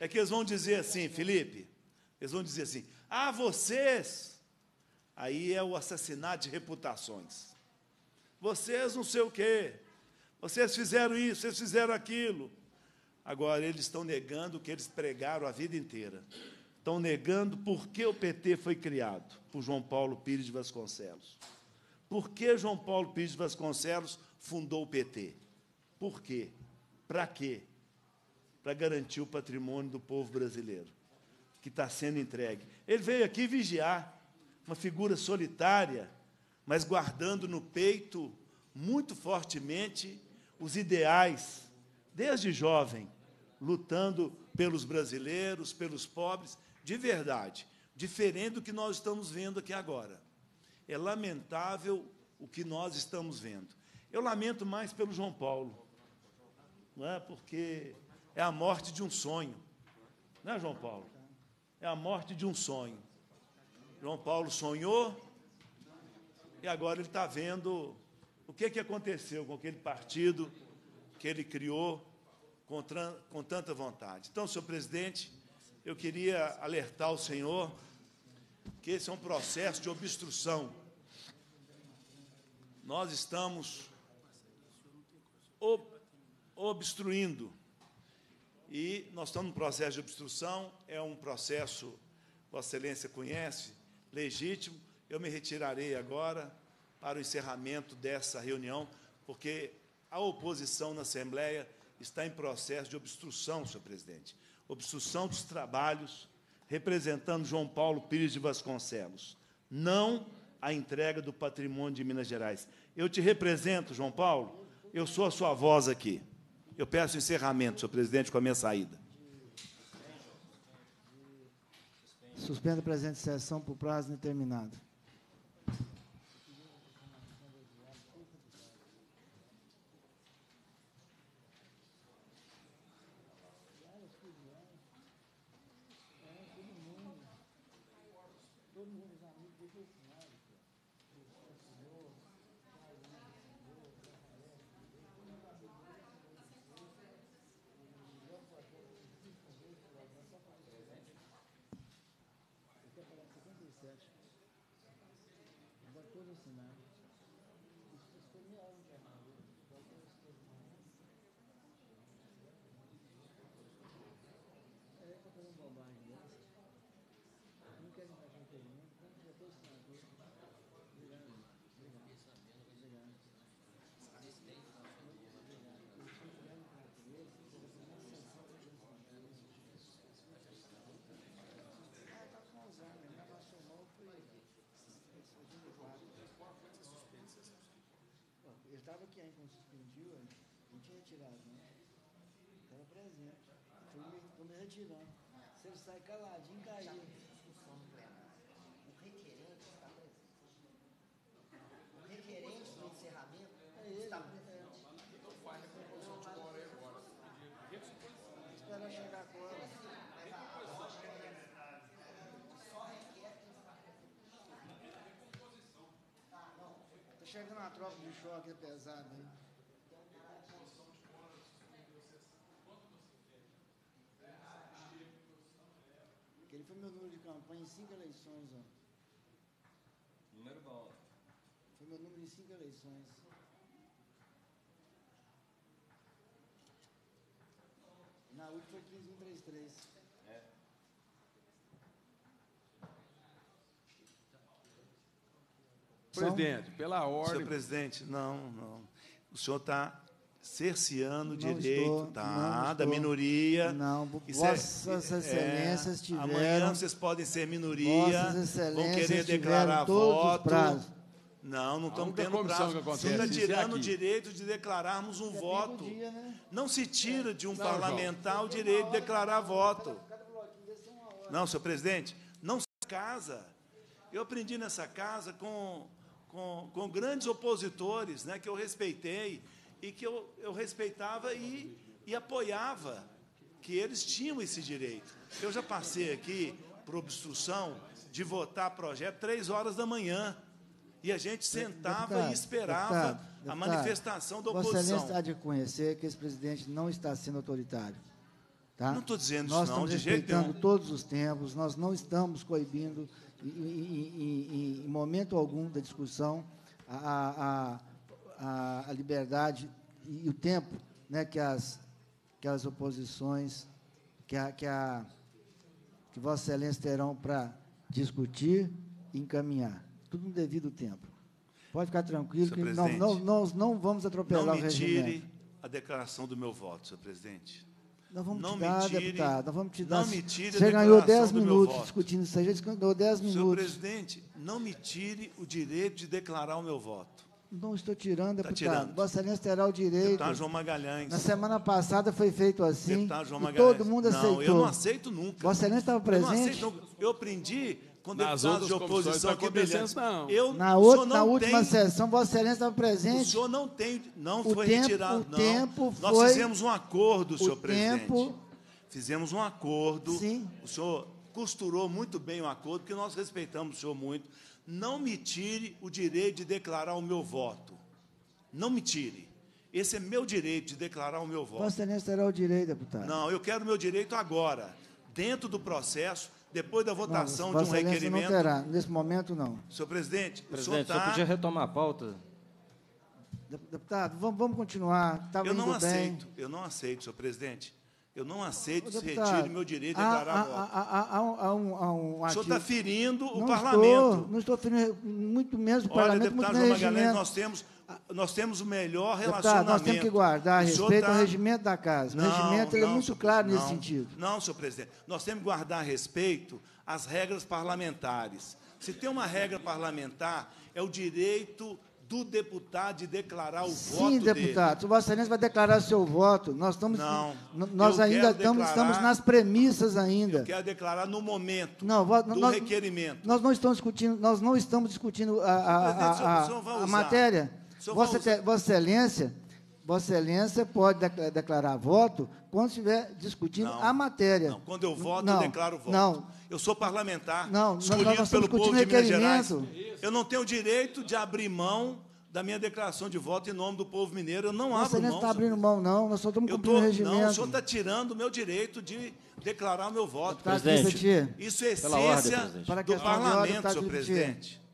é que eles vão dizer assim, Felipe, eles vão dizer assim, ah, vocês, aí é o assassinato de reputações. Vocês não sei o quê, vocês fizeram isso, vocês fizeram aquilo. Agora, eles estão negando o que eles pregaram a vida inteira. Estão negando por que o PT foi criado, por João Paulo Pires de Vasconcelos. Por que João Paulo Pires de Vasconcelos fundou o PT? Por quê? Para quê? para garantir o patrimônio do povo brasileiro que está sendo entregue. Ele veio aqui vigiar, uma figura solitária, mas guardando no peito muito fortemente os ideais, desde jovem, lutando pelos brasileiros, pelos pobres, de verdade, diferente do que nós estamos vendo aqui agora. É lamentável o que nós estamos vendo. Eu lamento mais pelo João Paulo, não é? Porque é a morte de um sonho. Não é, João Paulo? É a morte de um sonho. João Paulo sonhou e agora ele está vendo o que, que aconteceu com aquele partido que ele criou com, com tanta vontade. Então, senhor presidente, eu queria alertar o senhor que esse é um processo de obstrução. Nós estamos ob obstruindo e nós estamos num processo de obstrução, é um processo, Vossa Excelência conhece, legítimo. Eu me retirarei agora para o encerramento dessa reunião, porque a oposição na Assembleia está em processo de obstrução, senhor presidente. Obstrução dos trabalhos, representando João Paulo Pires de Vasconcelos. Não a entrega do patrimônio de Minas Gerais. Eu te represento, João Paulo, eu sou a sua voz aqui. Eu peço encerramento, senhor presidente, com a minha saída. Suspendo o presente sessão por prazo determinado. não suspendiu, não tinha retirado, né? era presente. Fui me, me retirando. Se ele sai caladinho, caiu. chega numa troca de choque, é pesado, hein? Aquele foi meu número de campanha em cinco eleições, ó. Número bom. Foi meu número em cinco eleições. Na última foi 15133. Presidente, pela ordem. Senhor presidente, não, não. O senhor está cerceando o direito tá, da minoria. Não, é vossas é, excelências é, tiveram... Amanhã vocês podem ser minoria, vão querer declarar voto. Não, não estamos tendo prazo. Você está é tirando o direito de declararmos um é voto. dia, né? Não se tira de um não, parlamentar João. o direito de declarar voto. Não, senhor presidente, não se casa. Eu aprendi nessa casa com com, com grandes opositores né, que eu respeitei e que eu, eu respeitava e, e apoiava que eles tinham esse direito. Eu já passei aqui por obstrução de votar projeto três horas da manhã. E a gente sentava deputado, e esperava deputado, deputado, a manifestação da oposição. Você Excelência há de conhecer que esse presidente não está sendo autoritário. Tá? Não estou dizendo nós isso, não, de jeito nenhum. Nós estamos respeitando todos os tempos, nós não estamos coibindo em, em momento algum da discussão, a, a, a, liberdade e o tempo né, que, as, que as oposições, que, a, que, a, que Vossa Excelência terão para discutir e encaminhar. Tudo no devido tempo. Pode ficar tranquilo, que não, não, não vamos atropelar não o regimento. Não me tire a declaração do meu voto, senhor presidente. Nós vamos não te dar, me tire, deputado. Nós vamos te dar. Não me tire Você ganhou 10 minutos discutindo isso aí. Você ganhou 10 minutos. Senhor presidente, não me tire o direito de declarar o meu voto. Não estou tirando, tá deputado. Tá tirando. Vossa terá o direito. Deputado João Magalhães. Na semana passada foi feito assim. Deputado João Magalhães. todo mundo aceitou. Não, eu não aceito nunca. Vossa Excelência estava presente. Eu não aceito Eu aprendi com Nas outras de oposição é aqui presentes. Não. Eu, na, outra, não na última sessão, Vossa Excelência estava presente. O senhor não tem, não o foi tempo, retirado, não. Tempo Nós foi, fizemos um acordo, senhor tempo, presidente. Fizemos um acordo. Sim. O senhor costurou muito bem o acordo, porque nós respeitamos o senhor muito. Não me tire o direito de declarar o meu voto. Não me tire. Esse é meu direito de declarar o meu voto. Vossa Excelência terá o direito, deputado. Não, eu quero o meu direito agora, dentro do processo, depois da votação não, de um requerimento. Não terá, nesse momento não. Senhor presidente, presidente o senhor, tá... podia retomar a pauta. Deputado, vamos, vamos continuar. Tá eu não aceito, eu não aceito, senhor presidente. Eu não aceito se retire meu direito de declarar há, voto. Há, há, há, um, há um O senhor está ferindo não o parlamento. não estou ferindo, muito menos o Olha, parlamento. Olha, deputado João Magalhães, nós temos nós temos o melhor relacionamento. Deputado, nós temos que guardar respeito tá... ao regimento da casa. Não, o regimento é não, é muito claro não, nesse sentido. Não, senhor presidente. Nós temos que guardar respeito às regras parlamentares. Se tem uma regra parlamentar, é o direito do deputado de declarar o Sim, voto. Sim, deputado. Dele. Vossa Excelência vai declarar seu voto. Nós estamos. Não. Nós ainda estamos, declarar, estamos nas premissas ainda. Eu quero declarar no momento não, do nós, requerimento. Nós não estamos discutindo, nós não estamos discutindo a, a, a, a, a matéria. Vossa, te, Vossa Excelência, Vossa Excelência pode declarar voto quando estiver discutindo não, a matéria. Não, quando eu voto, não, eu declaro voto. Não. Eu sou parlamentar, não, escolhido nós pelo povo de Minas Gerais. Eu não tenho o direito de abrir mão da minha declaração de voto em nome do povo mineiro. Eu não Nossa, abro mão. Você não está abrindo mão, não. Nós só estamos cumprindo o regimento. Não, o senhor está tirando o meu direito de declarar o meu voto. Tá presidente, isso é essência ordem, do parlamento, tá senhor presidente.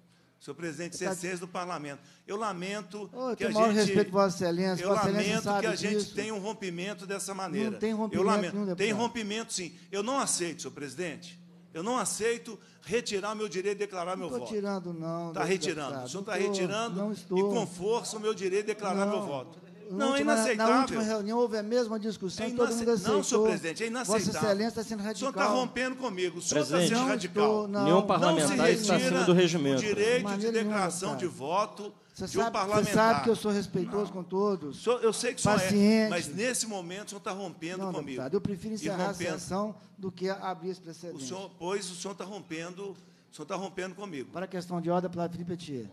Senhor presidente Cessês tá do Parlamento. Eu lamento oh, que a gente. respeito, Vossa Excelência. Eu Vossa Excelência lamento que a gente tenha um rompimento dessa maneira. Não tem rompimento. Eu lamento. tem rompimento, sim. Eu não aceito, senhor presidente. Eu não aceito retirar meu direito de declarar não meu voto. Não estou tirando, não. Está retirando. O senhor está retirando não estou. e com força o meu direito de declarar não. meu voto não, é última, é na última reunião houve a mesma discussão, é todo mundo aceitou. Não, senhor presidente, é inaceitável. Vossa Excelência está sendo radical. O senhor está rompendo comigo, o senhor tá presidente, está sendo radical. Não, Nenhum parlamentar está acima do regimento. o direito de, de declaração de voto você de um sabe, parlamentar. Você sabe que eu sou respeitoso não. com todos. eu sei que o senhor é, paciente. é, mas nesse momento o senhor está rompendo não, comigo. Deputado, eu prefiro encerrar a sessão do que abrir esse precedente. O senhor, pois o senhor está rompendo, o senhor está rompendo comigo. Para a questão de ordem, a Felipe Etier.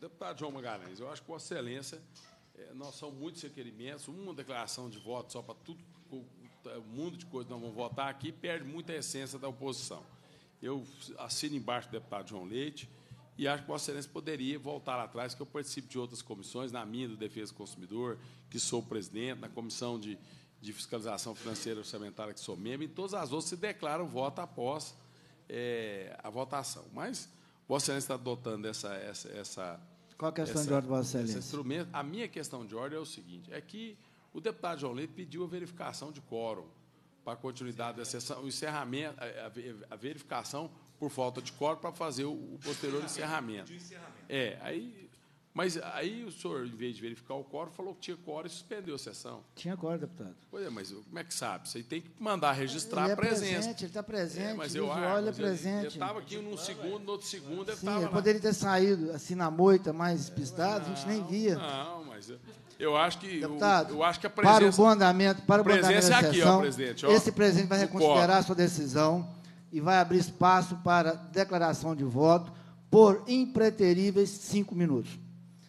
Deputado João Magalhães, eu acho que Vossa Excelência é, nós são muitos requerimentos, uma declaração de voto só para tudo, o é, mundo de coisas que nós vamos votar aqui, perde muita essência da oposição. Eu assino embaixo do deputado João Leite e acho que Vossa Excelência poderia voltar atrás, que eu participo de outras comissões, na minha do Defesa do Consumidor, que sou presidente, na comissão de, de fiscalização financeira e orçamentária, que sou membro, e todas as outras se declaram voto após é, a votação. Mas Vossa Excelência está adotando essa, essa, essa qual é a questão essa, de ordem, Vossa Excelência? a minha questão de ordem é o seguinte: é que o deputado João Leite pediu a verificação de quórum para a continuidade da sessão, o encerramento, a, verificação por falta de quórum para fazer o, posterior encerramento. encerramento. É, aí mas aí o senhor, em vez de verificar o quórum, falou que tinha quórum e suspendeu a sessão. Tinha quórum, deputado. Pois é, mas como é que sabe? Você tem que mandar registrar ele é a presença. Presente, ele está presente, é, mas eu, ele ah, olha presente. Eu estava aqui num segundo, no outro segundo, ele estava. Ele poderia ter saído assim na moita, mais espistado, a gente nem via. Não, mas eu, acho que. Deputado, eu, eu acho que a presença. Para o bom andamento, para o bom andamento da é aqui, sessão, ó, presidente, ó, esse presidente vai reconsiderar a sua decisão e vai abrir espaço para declaração de voto por impreteríveis cinco minutos.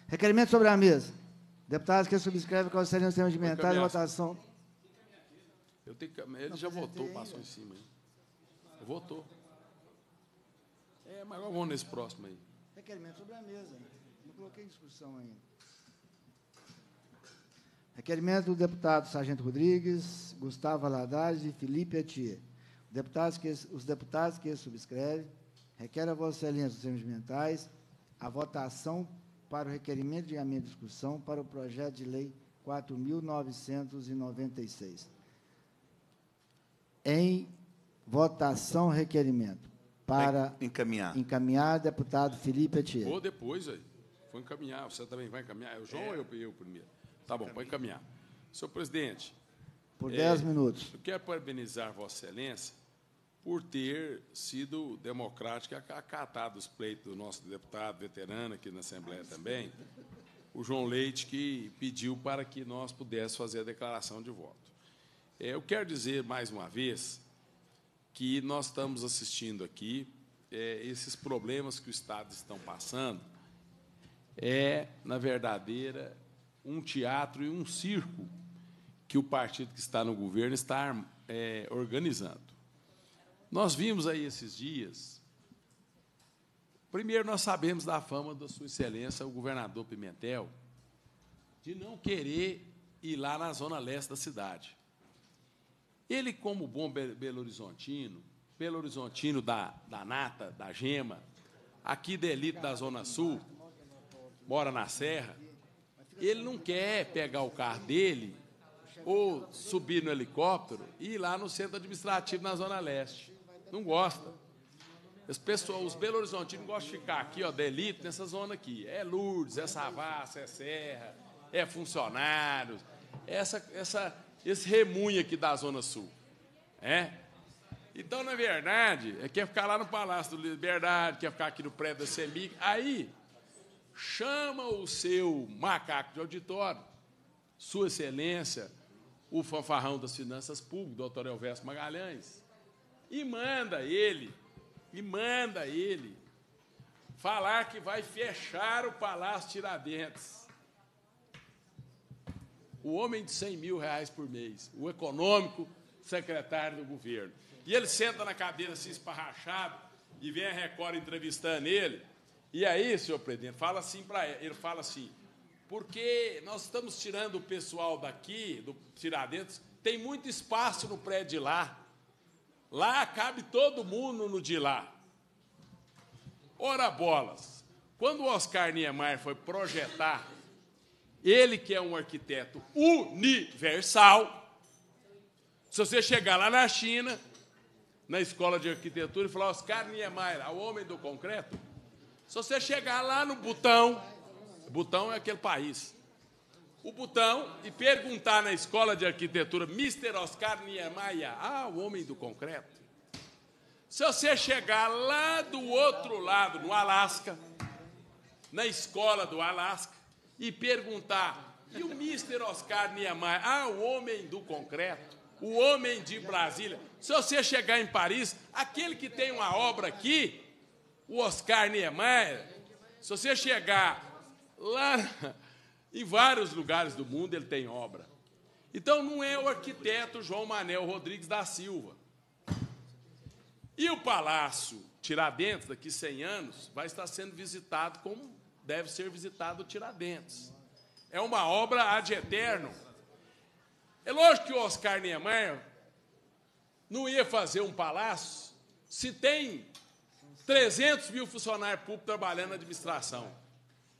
Requerimento sobre a mesa. Deputados que subscrevem consideram os temas de mentais, votação. Eu tenho que... Ele já votou, passou em cima. Votou. É, mas vamos nesse próximo aí. Requerimento sobre a mesa. Não coloquei em discussão ainda. Requerimento do deputado Sargento Rodrigues, Gustavo Aladares e Felipe Atier. Deputados que, os deputados que subscrevem requerem a Vossa Excelência dos Mentais a votação para o requerimento de minha discussão para o projeto de lei 4.996. Em votação, requerimento. Para encaminhar. Encaminhar, deputado Felipe Etier. Ou depois, aí. Vou encaminhar. Você também vai encaminhar. É o João é. ou eu, eu primeiro? Tá bom, vou encaminhar. Senhor presidente. Por 10 é, minutos. Eu quero parabenizar Vossa Excelência por ter sido democrática, acatado os pleitos do nosso deputado veterano aqui na Assembleia também, o João Leite, que pediu para que nós pudéssemos fazer a declaração de voto. É, eu quero dizer mais uma vez que nós estamos assistindo aqui é, esses problemas que o Estado estão passando é, na verdadeira, um teatro e um circo que o partido que está no governo está é, organizando. Nós vimos aí esses dias. Primeiro, nós sabemos da fama da Sua Excelência, o governador Pimentel, de não querer ir lá na zona leste da cidade. Ele, como bom Belo Horizontino, Belo Horizontino da, da Nata, da Gema, aqui da elite da Zona Sul, mora na Serra, ele não quer pegar o carro dele ou subir no helicóptero e ir lá no centro administrativo na Zona Leste. Não gosta. As pessoas, os Belo Horizontinos gostam de ficar aqui, ó, da elite, nessa zona aqui. É Lourdes, é Savassi, é Serra, é funcionários. Essa, essa, esse remunho aqui da Zona Sul. É? Então, na verdade, é quer ficar lá no Palácio da Liberdade, quer ficar aqui no prédio da Semic. Aí, chama o seu macaco de auditório, Sua Excelência, o fanfarrão das finanças públicas, doutor Elvésio Magalhães, e manda ele, e manda ele falar que vai fechar o Palácio Tiradentes. O homem de 100 mil reais por mês, o econômico secretário do governo. E ele senta na cadeira assim esparrachado e vem a Record entrevistando ele. E aí, senhor presidente, fala assim para ele, ele fala assim, porque nós estamos tirando o pessoal daqui, do Tiradentes, tem muito espaço no prédio lá. Lá cabe todo mundo no de lá. Ora bolas, quando o Oscar Niemeyer foi projetar, ele que é um arquiteto universal, se você chegar lá na China, na escola de arquitetura, e falar, Oscar Niemeyer, o homem do concreto, se você chegar lá no Butão, Butão é aquele país, o botão e perguntar na escola de arquitetura, Mr. Oscar Niemeyer, ah, o homem do concreto. Se você chegar lá do outro lado, no Alasca, na escola do Alasca, e perguntar, e o Mr. Oscar Niemeyer, ah, o homem do concreto, o homem de Brasília. Se você chegar em Paris, aquele que tem uma obra aqui, o Oscar Niemeyer, se você chegar lá em vários lugares do mundo ele tem obra. Então não é o arquiteto João Manel Rodrigues da Silva. E o Palácio Tiradentes, daqui 100 anos, vai estar sendo visitado como deve ser visitado o Tiradentes. É uma obra ad eterno. É lógico que o Oscar Niemeyer não ia fazer um palácio se tem 300 mil funcionários públicos trabalhando na administração.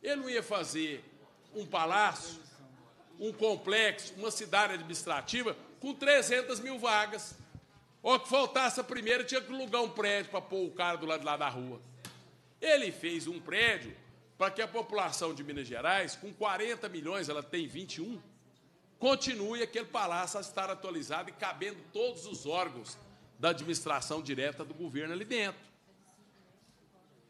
Ele não ia fazer um palácio, um complexo, uma cidade administrativa com 300 mil vagas. Ou que faltasse a primeira, tinha que alugar um prédio para pôr o cara do lado de lá da rua. Ele fez um prédio para que a população de Minas Gerais, com 40 milhões, ela tem 21, continue aquele palácio a estar atualizado e cabendo todos os órgãos da administração direta do governo ali dentro.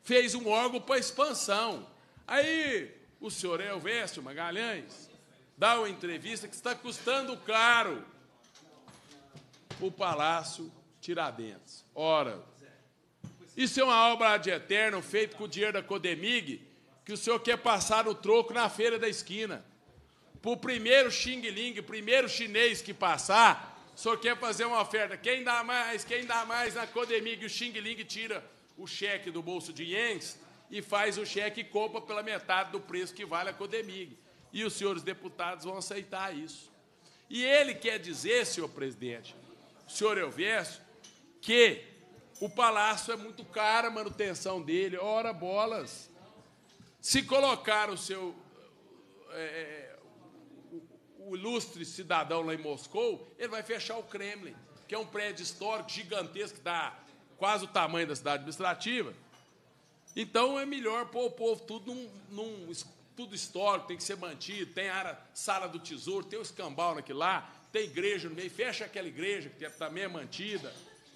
Fez um órgão para expansão. Aí o senhor Elvésio Magalhães dá uma entrevista que está custando caro o Palácio Tiradentes. Ora, isso é uma obra de eterno feita com o dinheiro da Codemig, que o senhor quer passar o troco na feira da esquina. Para o primeiro xing ling, primeiro chinês que passar, o senhor quer fazer uma oferta. Quem dá mais, quem dá mais na Codemig, o xing ling tira o cheque do bolso de Yens e faz o cheque e compra pela metade do preço que vale a Codemig. E os senhores deputados vão aceitar isso. E ele quer dizer, senhor presidente, senhor Elverso, que o palácio é muito caro a manutenção dele. Ora bolas! Se colocar o seu. É, o ilustre cidadão lá em Moscou, ele vai fechar o Kremlin, que é um prédio histórico gigantesco, que dá quase o tamanho da cidade administrativa então é melhor pôr o povo tudo num, num tudo histórico, tem que ser mantido, tem a sala do tesouro, tem o escambau naquele lá, tem igreja no meio, fecha aquela igreja que também tá é mantida.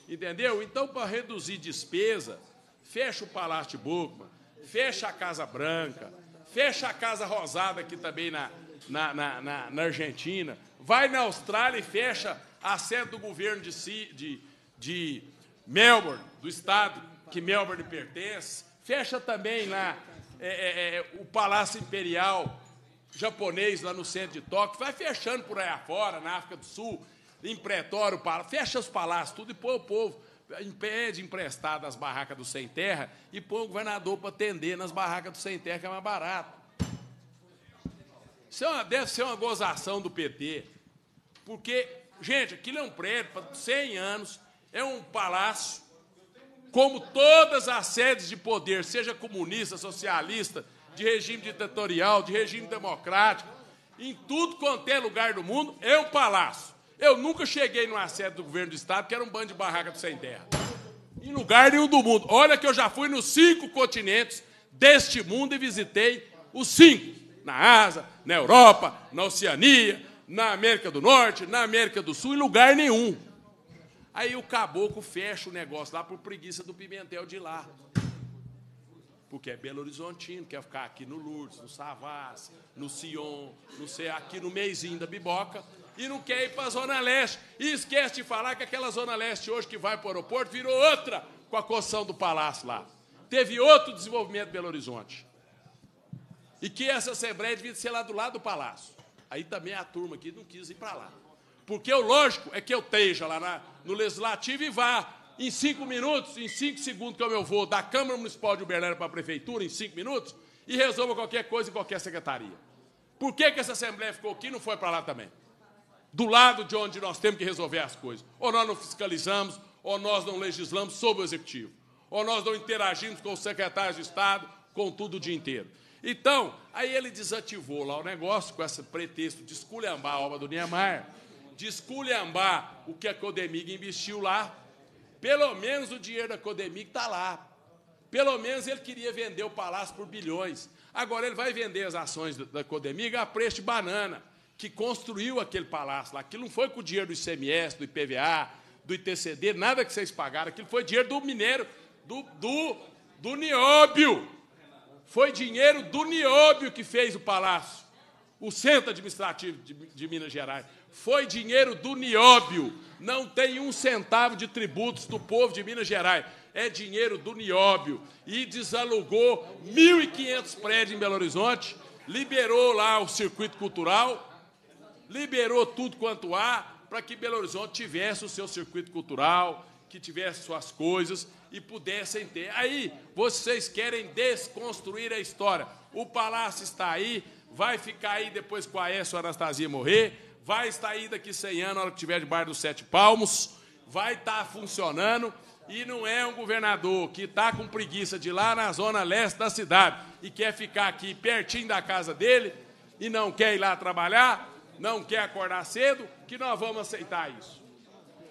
Entendeu? Então, para reduzir despesa, fecha o Palácio de Bookman, fecha a Casa Branca, fecha a Casa Rosada aqui também na, na, na, na, na Argentina, vai na Austrália e fecha a sede do governo de, de, de Melbourne, do estado que Melbourne pertence, Fecha também lá é, é, é, o Palácio Imperial japonês lá no centro de Tóquio. Vai fechando por aí afora, na África do Sul, em Pretório, fecha os palácios, tudo, e põe o povo, impede emprestado as barracas do Sem Terra e põe o governador para atender nas barracas do Sem Terra, que é mais barato. Isso é uma, deve ser uma gozação do PT. Porque, gente, aquilo é um prédio para 100 anos, é um palácio, como todas as sedes de poder, seja comunista, socialista, de regime ditatorial, de regime democrático, em tudo quanto é lugar do mundo, é um palácio. Eu nunca cheguei numa sede do governo do Estado que era um bando de barraca do sem terra. Em lugar nenhum do mundo. Olha que eu já fui nos cinco continentes deste mundo e visitei os cinco. Na Ásia, na Europa, na Oceania, na América do Norte, na América do Sul, em lugar nenhum. Aí o caboclo fecha o negócio lá por preguiça do Pimentel de lá. Porque é Belo Horizontino, quer ficar aqui no Lourdes, no Savas, no Sion, no sei, aqui no Meizinho da Biboca, e não quer ir para a Zona Leste. E esquece de falar que aquela Zona Leste hoje que vai para o aeroporto virou outra com a coção do palácio lá. Teve outro desenvolvimento de Belo Horizonte. E que essa Assembleia devia ser lá do lado do palácio. Aí também a turma aqui não quis ir para lá. Porque o lógico é que eu esteja lá na, no Legislativo e vá. Em cinco minutos, em cinco segundos, como é eu vou da Câmara Municipal de Uberlândia para a Prefeitura, em cinco minutos, e resolva qualquer coisa em qualquer secretaria. Por que, que essa Assembleia ficou aqui e não foi para lá também? Do lado de onde nós temos que resolver as coisas. Ou nós não fiscalizamos, ou nós não legislamos sobre o Executivo, ou nós não interagimos com os secretários de Estado, com tudo o dia inteiro. Então, aí ele desativou lá o negócio com esse pretexto de esculhambar a obra do Niemeyer de esculhambar o que a Codemig investiu lá. Pelo menos o dinheiro da Codemig está lá. Pelo menos ele queria vender o palácio por bilhões. Agora ele vai vender as ações da Codemig a preço de banana, que construiu aquele palácio lá. Aquilo não foi com o dinheiro do ICMS, do IPVA, do ITCD, nada que vocês pagaram. Aquilo foi dinheiro do mineiro, do, do, do nióbio. Foi dinheiro do nióbio que fez o palácio o Centro Administrativo de, de, Minas Gerais. Foi dinheiro do Nióbio. Não tem um centavo de tributos do povo de Minas Gerais. É dinheiro do Nióbio. E desalugou 1.500 prédios em Belo Horizonte, liberou lá o circuito cultural, liberou tudo quanto há para que Belo Horizonte tivesse o seu circuito cultural, que tivesse suas coisas e pudessem ter. Aí vocês querem desconstruir a história. O palácio está aí, vai ficar aí depois que o Aécio Anastasia morrer, vai estar aí daqui 100 anos, na hora que tiver debaixo dos sete palmos, vai estar tá funcionando e não é um governador que está com preguiça de ir lá na zona leste da cidade e quer ficar aqui pertinho da casa dele e não quer ir lá trabalhar, não quer acordar cedo, que nós vamos aceitar isso.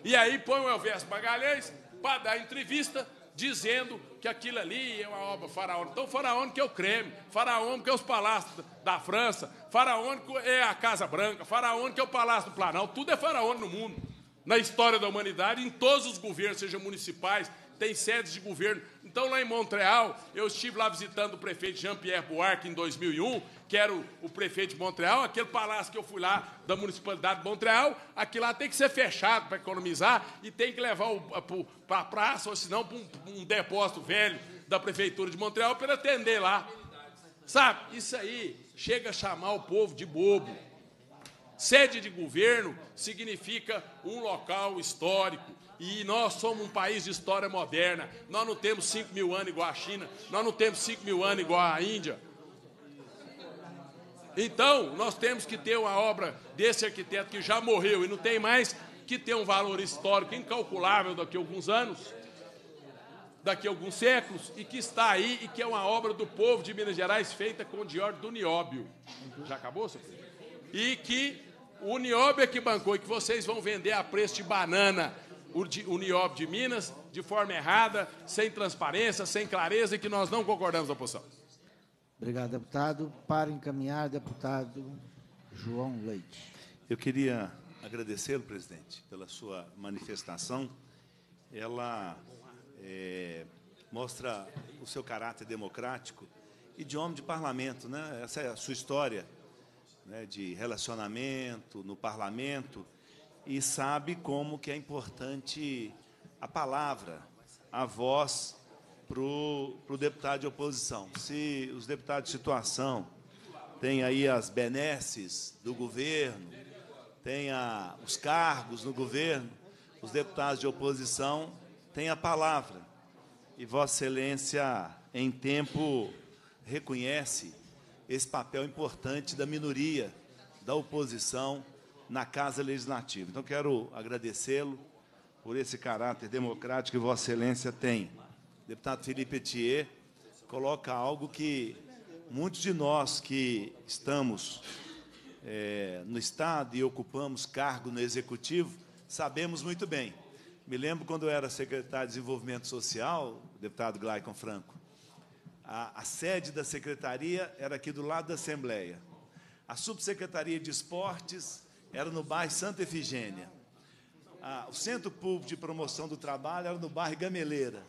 E aí põe o Elvésio Magalhães para dar entrevista dizendo que aquilo ali é uma obra faraônica. Então, faraônico é o creme, faraônico é os palácios da França, faraônico é a Casa Branca, faraônico é o Palácio do Planalto, tudo é faraônico no mundo. Na história da humanidade, em todos os governos, sejam municipais, tem sedes de governo. Então, lá em Montreal, eu estive lá visitando o prefeito Jean-Pierre Buarque em 2001, que era o, o, prefeito de Montreal, aquele palácio que eu fui lá da Municipalidade de Montreal, aquilo lá tem que ser fechado para economizar e tem que levar para a praça, ou senão para um, um, depósito velho da Prefeitura de Montreal para atender lá. Sabe, isso aí chega a chamar o povo de bobo. Sede de governo significa um local histórico. E nós somos um país de história moderna. Nós não temos 5 mil anos igual a China, nós não temos 5 mil anos igual a Índia. Então, nós temos que ter uma obra desse arquiteto que já morreu e não tem mais, que tem um valor histórico incalculável daqui a alguns anos, daqui a alguns séculos, e que está aí e que é uma obra do povo de Minas Gerais feita com o Dior do Nióbio. Já acabou, senhor? E que o Nióbio é que bancou e que vocês vão vender a preço de banana o, o Nióbio de Minas de forma errada, sem transparência, sem clareza e que nós não concordamos na posição. Obrigado, deputado. Para encaminhar, deputado João Leite. Eu queria agradecê-lo, presidente, pela sua manifestação. Ela é, mostra o seu caráter democrático e de homem de parlamento, né? Essa é a sua história né, de relacionamento no parlamento e sabe como que é importante a palavra, a voz para o deputado de oposição. Se os deputados de situação têm aí as benesses do governo, têm a, os cargos no governo, os deputados de oposição têm a palavra. E Vossa Excelência, em tempo, reconhece esse papel importante da minoria, da oposição na Casa Legislativa. Então, quero agradecê-lo por esse caráter democrático que Vossa Excelência tem deputado Felipe Etier coloca algo que muitos de nós que estamos é, no Estado e ocupamos cargo no Executivo sabemos muito bem. Me lembro quando eu era secretário de Desenvolvimento Social, deputado Glaicon Franco, a, a sede da secretaria era aqui do lado da Assembleia. A subsecretaria de Esportes era no bairro Santa Efigênia. o Centro Público de Promoção do Trabalho era no bairro Gameleira.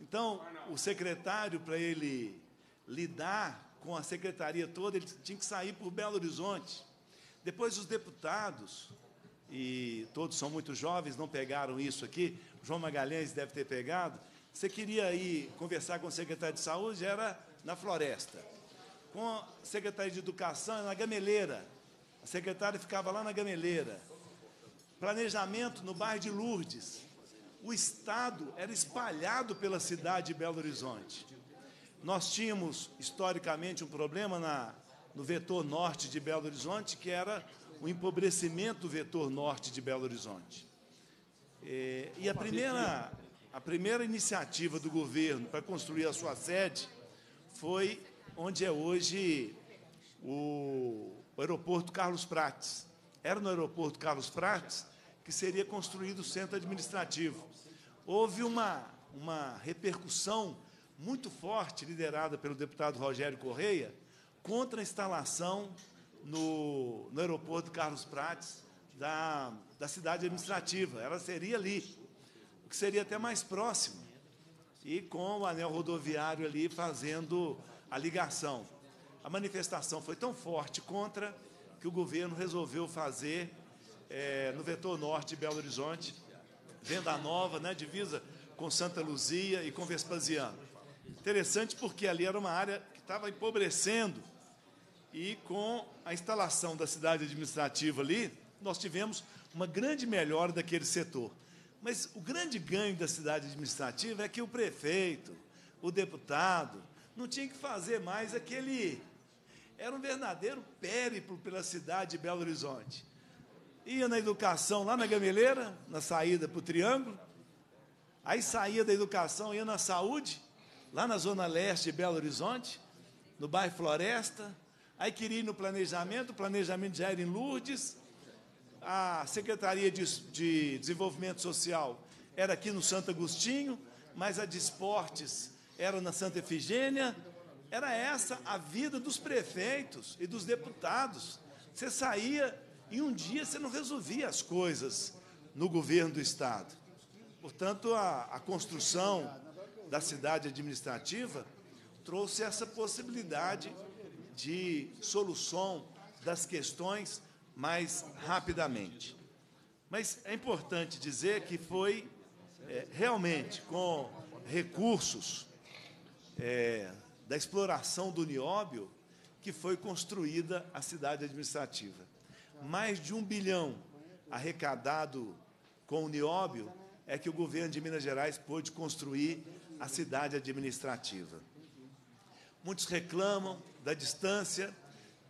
Então, o secretário, para ele lidar com a secretaria toda, ele tinha que sair por Belo Horizonte. Depois, os deputados, e todos são muito jovens, não pegaram isso aqui, João Magalhães deve ter pegado. Você queria ir conversar com o secretário de saúde, era na floresta. Com a secretaria de educação, na gameleira. A secretária ficava lá na gameleira. Planejamento no bairro de Lourdes o Estado era espalhado pela cidade de Belo Horizonte. Nós tínhamos, historicamente, um problema na, no vetor norte de Belo Horizonte, que era o empobrecimento do vetor norte de Belo Horizonte. É, e a primeira, a primeira iniciativa do governo para construir a sua sede foi onde é hoje o aeroporto Carlos Prates. Era no aeroporto Carlos Prates que seria construído o centro administrativo. Houve uma, uma repercussão muito forte, liderada pelo deputado Rogério Correia, contra a instalação no, no aeroporto Carlos Prates da, da cidade administrativa. Ela seria ali, o que seria até mais próximo, e com o anel rodoviário ali fazendo a ligação. A manifestação foi tão forte contra que o governo resolveu fazer é, no vetor norte de Belo Horizonte, Venda Nova, né, divisa com Santa Luzia e com Vespasiano. Interessante porque ali era uma área que estava empobrecendo e com a instalação da cidade administrativa ali, nós tivemos uma grande melhora daquele setor. Mas o grande ganho da cidade administrativa é que o prefeito, o deputado, não tinha que fazer mais aquele. Era um verdadeiro périplo pela cidade de Belo Horizonte ia na educação lá na Gameleira, na saída para o Triângulo, aí saía da educação, ia na saúde, lá na Zona Leste de Belo Horizonte, no bairro Floresta, aí queria ir no planejamento, o planejamento já era em Lourdes, a Secretaria de, de Desenvolvimento Social era aqui no Santo Agostinho, mas a de esportes era na Santa Efigênia, era essa a vida dos prefeitos e dos deputados. Você saía em um dia você não resolvia as coisas no governo do Estado. Portanto, a, a construção da cidade administrativa trouxe essa possibilidade de solução das questões mais rapidamente. Mas é importante dizer que foi é, realmente com recursos é, da exploração do nióbio que foi construída a cidade administrativa mais de um bilhão arrecadado com o nióbio é que o governo de Minas Gerais pôde construir a cidade administrativa. Muitos reclamam da distância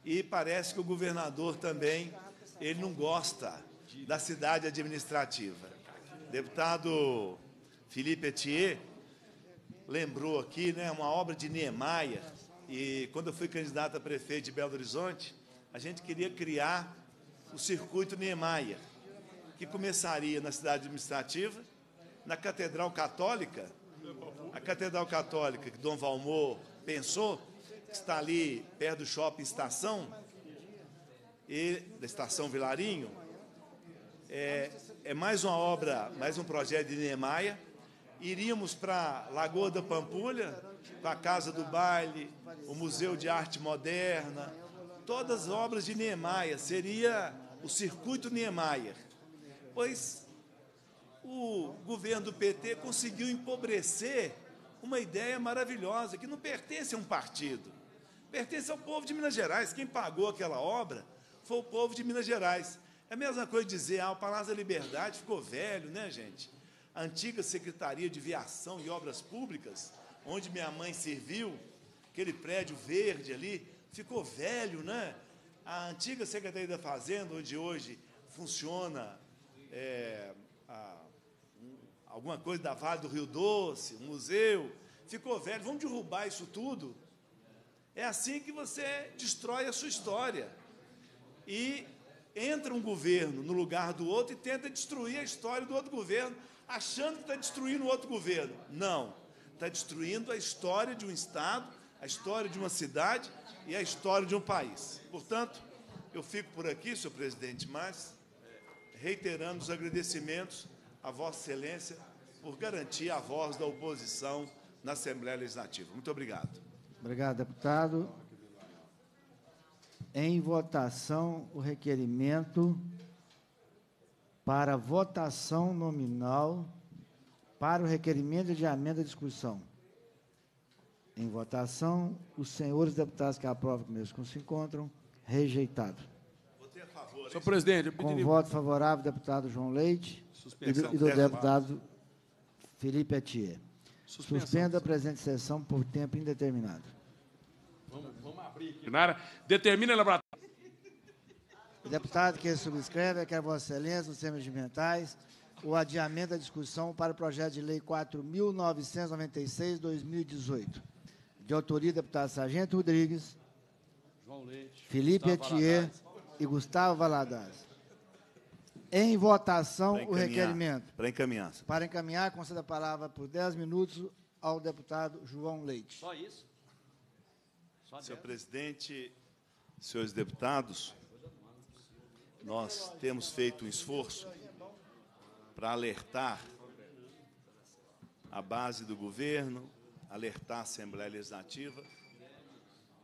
e parece que o governador também ele não gosta da cidade administrativa. Deputado Felipe Etier lembrou aqui, né, uma obra de Niemeyer, e quando eu fui candidato a prefeito de Belo Horizonte, a gente queria criar o circuito Niemeyer, que começaria na cidade administrativa, na Catedral Católica, a Catedral Católica que Dom Valmor pensou, que está ali perto do shopping estação, e, da estação Vilarinho, é, é mais uma obra, mais um projeto de Niemeyer. Iríamos para Lagoa da Pampulha, com a Casa do Baile, o Museu de Arte Moderna, todas as obras de Niemeyer, seria o circuito Niemeyer. Pois o governo do PT conseguiu empobrecer uma ideia maravilhosa que não pertence a um partido, pertence ao povo de Minas Gerais. Quem pagou aquela obra foi o povo de Minas Gerais. É a mesma coisa dizer, ah, o Palácio da Liberdade ficou velho, né, gente? A antiga Secretaria de Viação e Obras Públicas, onde minha mãe serviu, aquele prédio verde ali, ficou velho, né? A antiga Secretaria da Fazenda, onde hoje funciona é, a, um, alguma coisa da Vale do Rio Doce, um museu, ficou velho, vamos derrubar isso tudo? É assim que você destrói a sua história. E entra um governo no lugar do outro e tenta destruir a história do outro governo, achando que está destruindo o outro governo. Não, está destruindo a história de um Estado, a história de uma cidade e a história de um país. Portanto, eu fico por aqui, senhor presidente, mas é, reiterando os agradecimentos à Vossa Excelência por garantir a voz da oposição na Assembleia Legislativa. Muito obrigado. Obrigado, deputado. Em votação, o requerimento para votação nominal para o requerimento de amenda à discussão. Em votação, os senhores deputados que aprovam conosco se encontram. Rejeitado. Votei a favor. Senhor presidente, Com voto favorável, deputado João Leite Suspensão. e do, deputado Felipe Atier. Suspenda a presente sessão por tempo indeterminado. Vamos, vamos abrir aqui. determina a laboratório. Deputado que subscreve, quer Vossa Excelência, os temas ambientais, o adiamento da discussão para o projeto de lei 4.996-2018 de autoria do deputado Sargento Rodrigues, Leite, Felipe Etier e Gustavo Valadares. Em votação, o requerimento. Para encaminhar. Para encaminhar, conceda a palavra por 10 minutos ao deputado João Leite. Só isso? Só Senhor presidente, senhores deputados, nós temos feito um esforço para alertar a base do governo, alertar a Assembleia Legislativa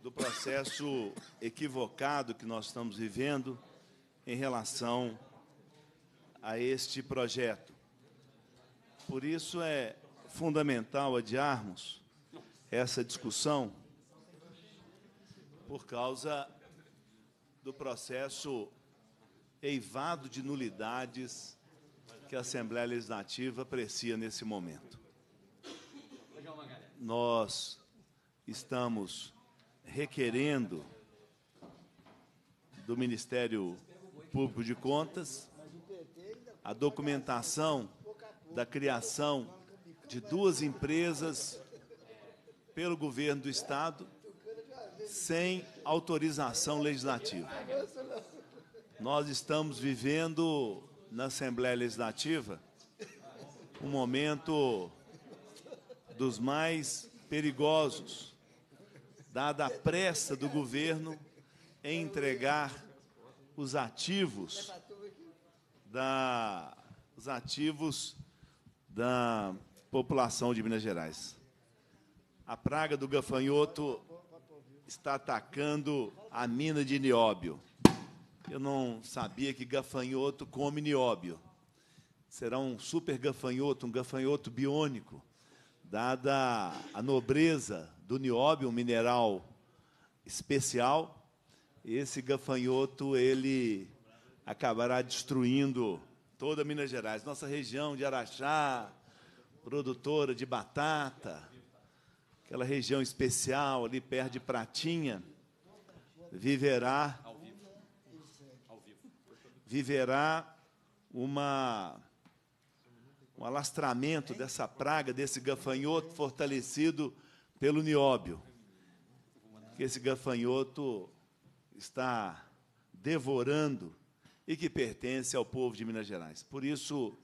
do processo equivocado que nós estamos vivendo em relação a este projeto. Por isso é fundamental adiarmos essa discussão por causa do processo eivado de nulidades que a Assembleia Legislativa aprecia nesse momento nós estamos requerendo do Ministério Público de Contas a documentação da criação de duas empresas pelo governo do Estado sem autorização legislativa. Nós estamos vivendo na Assembleia Legislativa um momento dos mais perigosos, dada a pressa do governo em entregar os ativos da os ativos da população de Minas Gerais. A praga do gafanhoto está atacando a mina de nióbio. Eu não sabia que gafanhoto come nióbio. Será um super gafanhoto, um gafanhoto biônico dada a nobreza do nióbio, um mineral especial, esse gafanhoto ele acabará destruindo toda Minas Gerais, nossa região de Araxá, produtora de batata, aquela região especial ali perto de Pratinha, viverá viverá uma um alastramento dessa praga, desse gafanhoto fortalecido pelo nióbio. Que esse gafanhoto está devorando e que pertence ao povo de Minas Gerais. Por isso,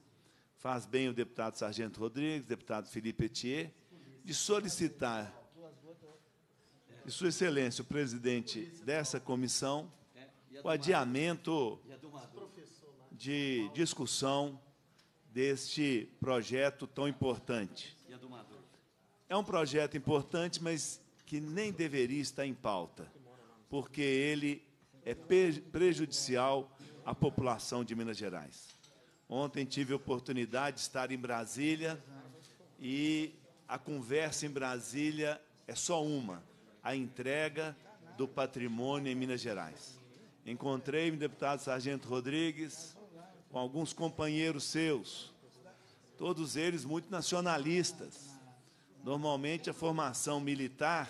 faz bem o deputado Sargento Rodrigues, deputado Felipe Etier, de solicitar de Sua Excelência, o presidente dessa comissão, o adiamento de discussão deste projeto tão importante. É um projeto importante, mas que nem deveria estar em pauta, porque ele é prejudicial à população de Minas Gerais. Ontem tive a oportunidade de estar em Brasília e a conversa em Brasília é só uma: a entrega do patrimônio em Minas Gerais. Encontrei o deputado Sargento Rodrigues, com alguns companheiros seus, todos eles muito nacionalistas. Normalmente a formação militar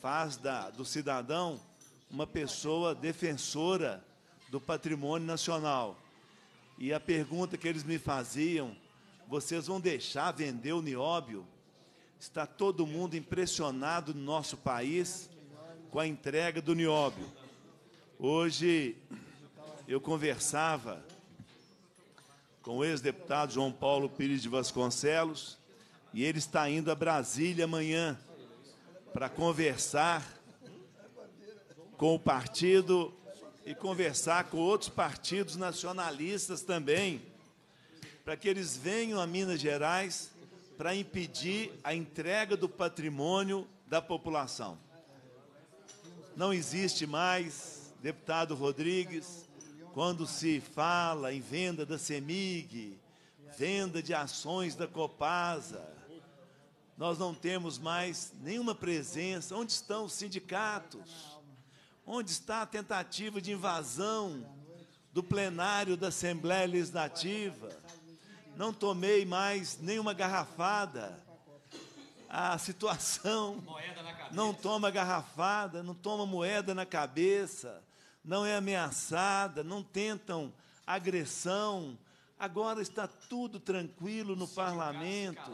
faz da, do cidadão uma pessoa defensora do patrimônio nacional. E a pergunta que eles me faziam, vocês vão deixar vender o nióbio? Está todo mundo impressionado no nosso país com a entrega do nióbio. Hoje eu conversava com o ex-deputado João Paulo Pires de Vasconcelos, e ele está indo a Brasília amanhã para conversar com o partido e conversar com outros partidos nacionalistas também, para que eles venham a Minas Gerais para impedir a entrega do patrimônio da população. Não existe mais, deputado Rodrigues, quando se fala em venda da CEMIG, venda de ações da Copasa, nós não temos mais nenhuma presença. Onde estão os sindicatos? Onde está a tentativa de invasão do plenário da Assembleia Legislativa? Não tomei mais nenhuma garrafada. A situação não toma garrafada, não toma moeda na cabeça não é ameaçada, não tentam agressão. Agora está tudo tranquilo no parlamento.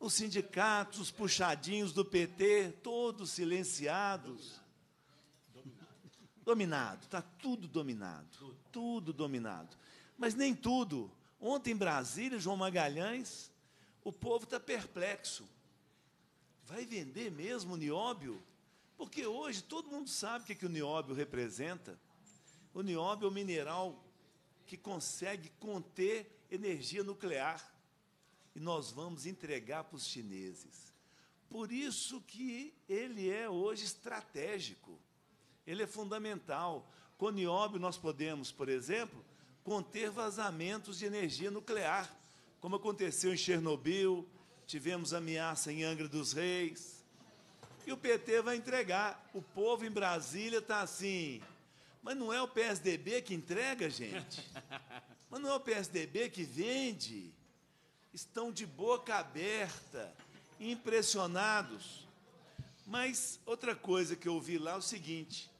Os sindicatos, os puxadinhos do PT, todos silenciados. Dominado, está tudo dominado. Tudo dominado. Mas nem tudo. Ontem em Brasília, João Magalhães, o povo está perplexo. Vai vender mesmo o nióbio? Porque hoje todo mundo sabe o que, é que o nióbio representa. O nióbio é o mineral que consegue conter energia nuclear. E nós vamos entregar para os chineses. Por isso que ele é hoje estratégico. Ele é fundamental. Com o nióbio nós podemos, por exemplo, conter vazamentos de energia nuclear, como aconteceu em Chernobyl, tivemos ameaça em Angra dos Reis, que o PT vai entregar. O povo em Brasília está assim. Mas não é o PSDB que entrega, gente. Mas não é o PSDB que vende. Estão de boca aberta, impressionados. Mas outra coisa que eu ouvi lá é o seguinte: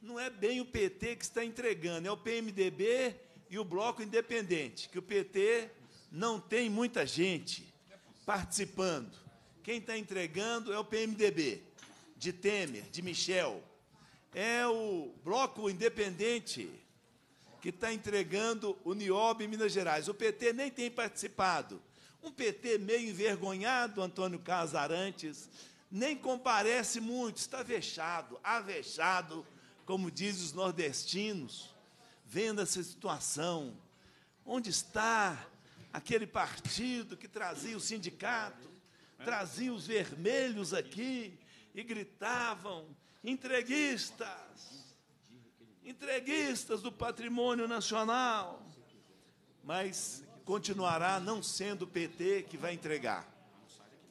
não é bem o PT que está entregando, é o PMDB e o Bloco Independente, que o PT não tem muita gente participando. Quem está entregando é o PMDB, de Temer, de Michel. É o Bloco Independente que está entregando o NIOB em Minas Gerais. O PT nem tem participado. Um PT meio envergonhado, Antônio Casarantes, nem comparece muito, está vexado, avexado, como dizem os nordestinos, vendo essa situação. Onde está aquele partido que trazia o sindicato, traziam os vermelhos aqui e gritavam: entreguistas, entreguistas do patrimônio nacional. Mas continuará não sendo o PT que vai entregar.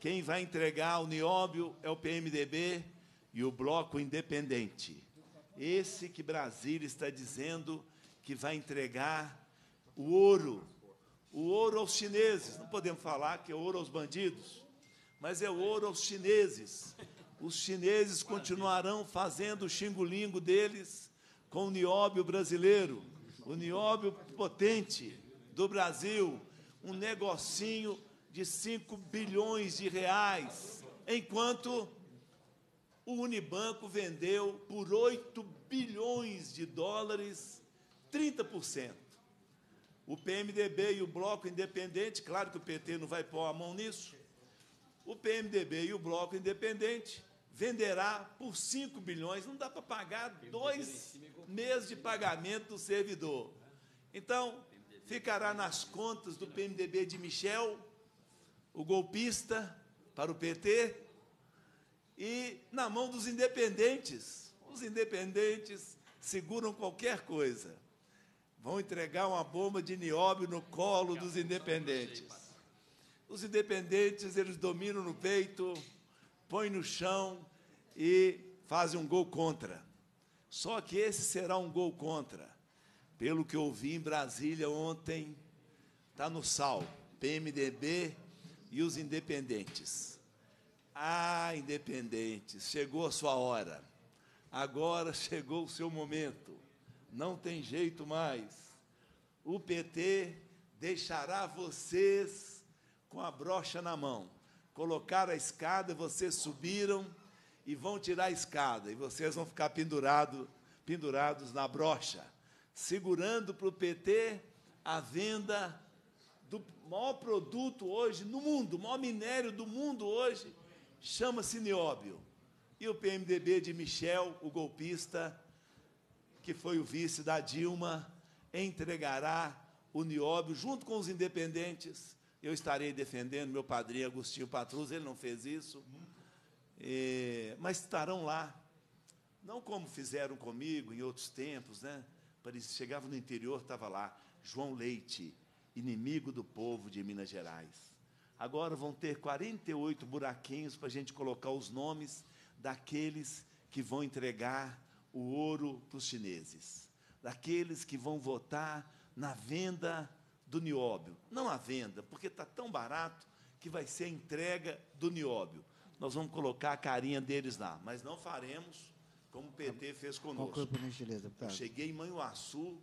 Quem vai entregar o nióbio é o PMDB e o Bloco Independente. Esse que Brasília está dizendo que vai entregar o ouro, o ouro aos chineses. Não podemos falar que é ouro aos bandidos mas é ouro aos chineses. Os chineses continuarão fazendo o xingolingo deles com o nióbio brasileiro, o nióbio potente do Brasil, um negocinho de 5 bilhões de reais, enquanto o Unibanco vendeu por 8 bilhões de dólares 30%. O PMDB e o Bloco Independente, claro que o PT não vai pôr a mão nisso, o PMDB e o Bloco Independente venderá por 5 bilhões, não dá para pagar dois meses de pagamento do servidor. Então, ficará nas contas do PMDB de Michel, o golpista, para o PT, e na mão dos independentes. Os independentes seguram qualquer coisa. Vão entregar uma bomba de nióbio no colo dos independentes. Os independentes, eles dominam no peito, põem no chão e fazem um gol contra. Só que esse será um gol contra. Pelo que eu vi em Brasília ontem, está no sal, PMDB e os independentes. Ah, independentes, chegou a sua hora. Agora chegou o seu momento. Não tem jeito mais. O PT deixará vocês com a brocha na mão. Colocaram a escada, vocês subiram e vão tirar a escada. E vocês vão ficar pendurado, pendurados na brocha, segurando para o PT a venda do maior produto hoje no mundo, o maior minério do mundo hoje, chama-se nióbio. E o PMDB de Michel, o golpista, que foi o vice da Dilma, entregará o nióbio junto com os independentes eu estarei defendendo meu padrinho Agostinho Patrus, ele não fez isso. E, mas estarão lá, não como fizeram comigo em outros tempos, né? Chegava no interior, estava lá, João Leite, inimigo do povo de Minas Gerais. Agora vão ter 48 buraquinhos para a gente colocar os nomes daqueles que vão entregar o ouro para os chineses, daqueles que vão votar na venda do nióbio. Não a venda, porque está tão barato que vai ser a entrega do nióbio. Nós vamos colocar a carinha deles lá, mas não faremos como o PT fez conosco. Qual deputado? Eu cheguei em Manhuaçu,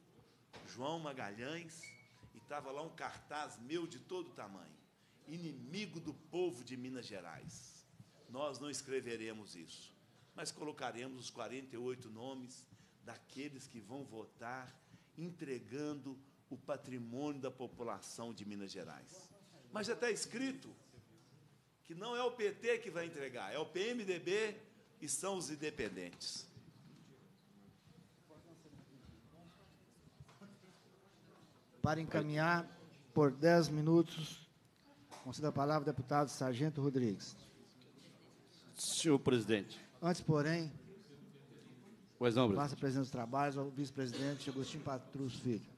João Magalhães, e estava lá um cartaz meu de todo tamanho. Inimigo do povo de Minas Gerais. Nós não escreveremos isso, mas colocaremos os 48 nomes daqueles que vão votar entregando o patrimônio da população de Minas Gerais. Mas já está escrito que não é o PT que vai entregar, é o PMDB e são os independentes. Para encaminhar por 10 minutos, concedo a palavra ao deputado Sargento Rodrigues. Senhor presidente. Antes, porém, Pois não, presidente. Passa presidente dos trabalhos ao vice-presidente Agostinho Patrus Filho.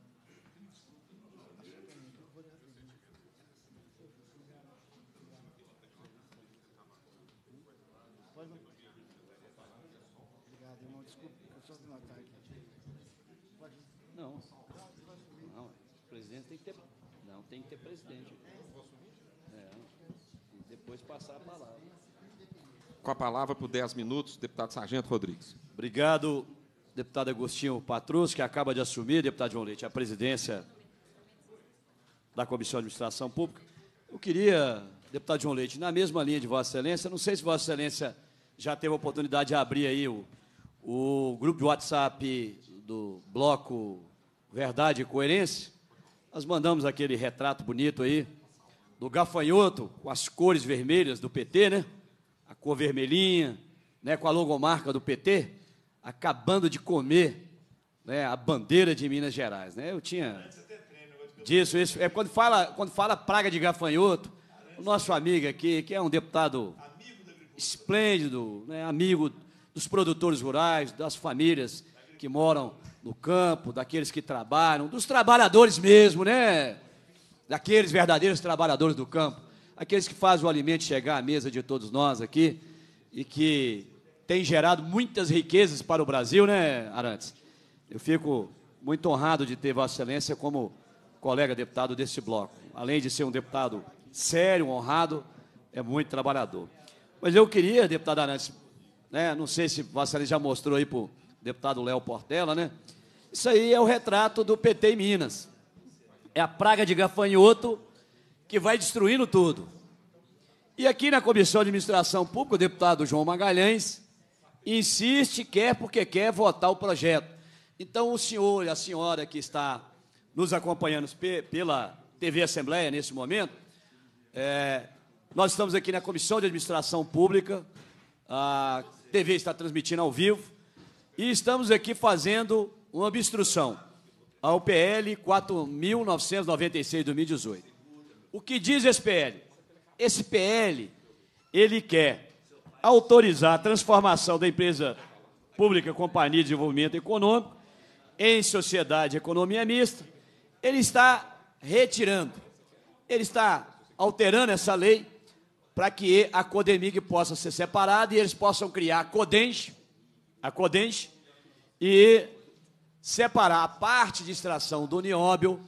passar a palavra. Com a palavra por 10 minutos, deputado Sargento Rodrigues. Obrigado, deputado Agostinho Patrus, que acaba de assumir, deputado João Leite, a presidência da Comissão de Administração Pública. Eu queria, deputado João Leite, na mesma linha de Vossa Excelência, não sei se Vossa Excelência já teve a oportunidade de abrir aí o, o grupo de WhatsApp do bloco Verdade e Coerência. Nós mandamos aquele retrato bonito aí, do gafanhoto com as cores vermelhas do PT, né? A cor vermelhinha, né? Com a logomarca do PT, acabando de comer, né? A bandeira de Minas Gerais, né? Eu tinha disso, isso. É quando fala, quando fala praga de gafanhoto, o nosso amigo aqui, que é um deputado esplêndido, né? Amigo dos produtores rurais, das famílias que moram no campo, daqueles que trabalham, dos trabalhadores mesmo, né? daqueles verdadeiros trabalhadores do campo, aqueles que fazem o alimento chegar à mesa de todos nós aqui e que têm gerado muitas riquezas para o Brasil, né, Arantes? Eu fico muito honrado de ter Vossa Excelência como colega deputado deste bloco. Além de ser um deputado sério, honrado, é muito trabalhador. Mas eu queria, deputado Arantes, né, não sei se Vossa Excelência já mostrou aí para o deputado Léo Portela, né? Isso aí é o retrato do PT em Minas é a praga de gafanhoto que vai destruindo tudo. E aqui na Comissão de Administração Pública, o deputado João Magalhães insiste, quer porque quer votar o projeto. Então, o senhor e a senhora que está nos acompanhando pela TV Assembleia nesse momento, é, nós estamos aqui na Comissão de Administração Pública, a TV está transmitindo ao vivo, e estamos aqui fazendo uma obstrução ao PL 4.996 2018. O que diz esse PL? Esse PL ele quer autorizar a transformação da empresa pública Companhia de Desenvolvimento Econômico em sociedade economia mista. Ele está retirando, ele está alterando essa lei para que a Codemig possa ser separada e eles possam criar a Codenche, a Codenche e separar a parte de extração do nióbio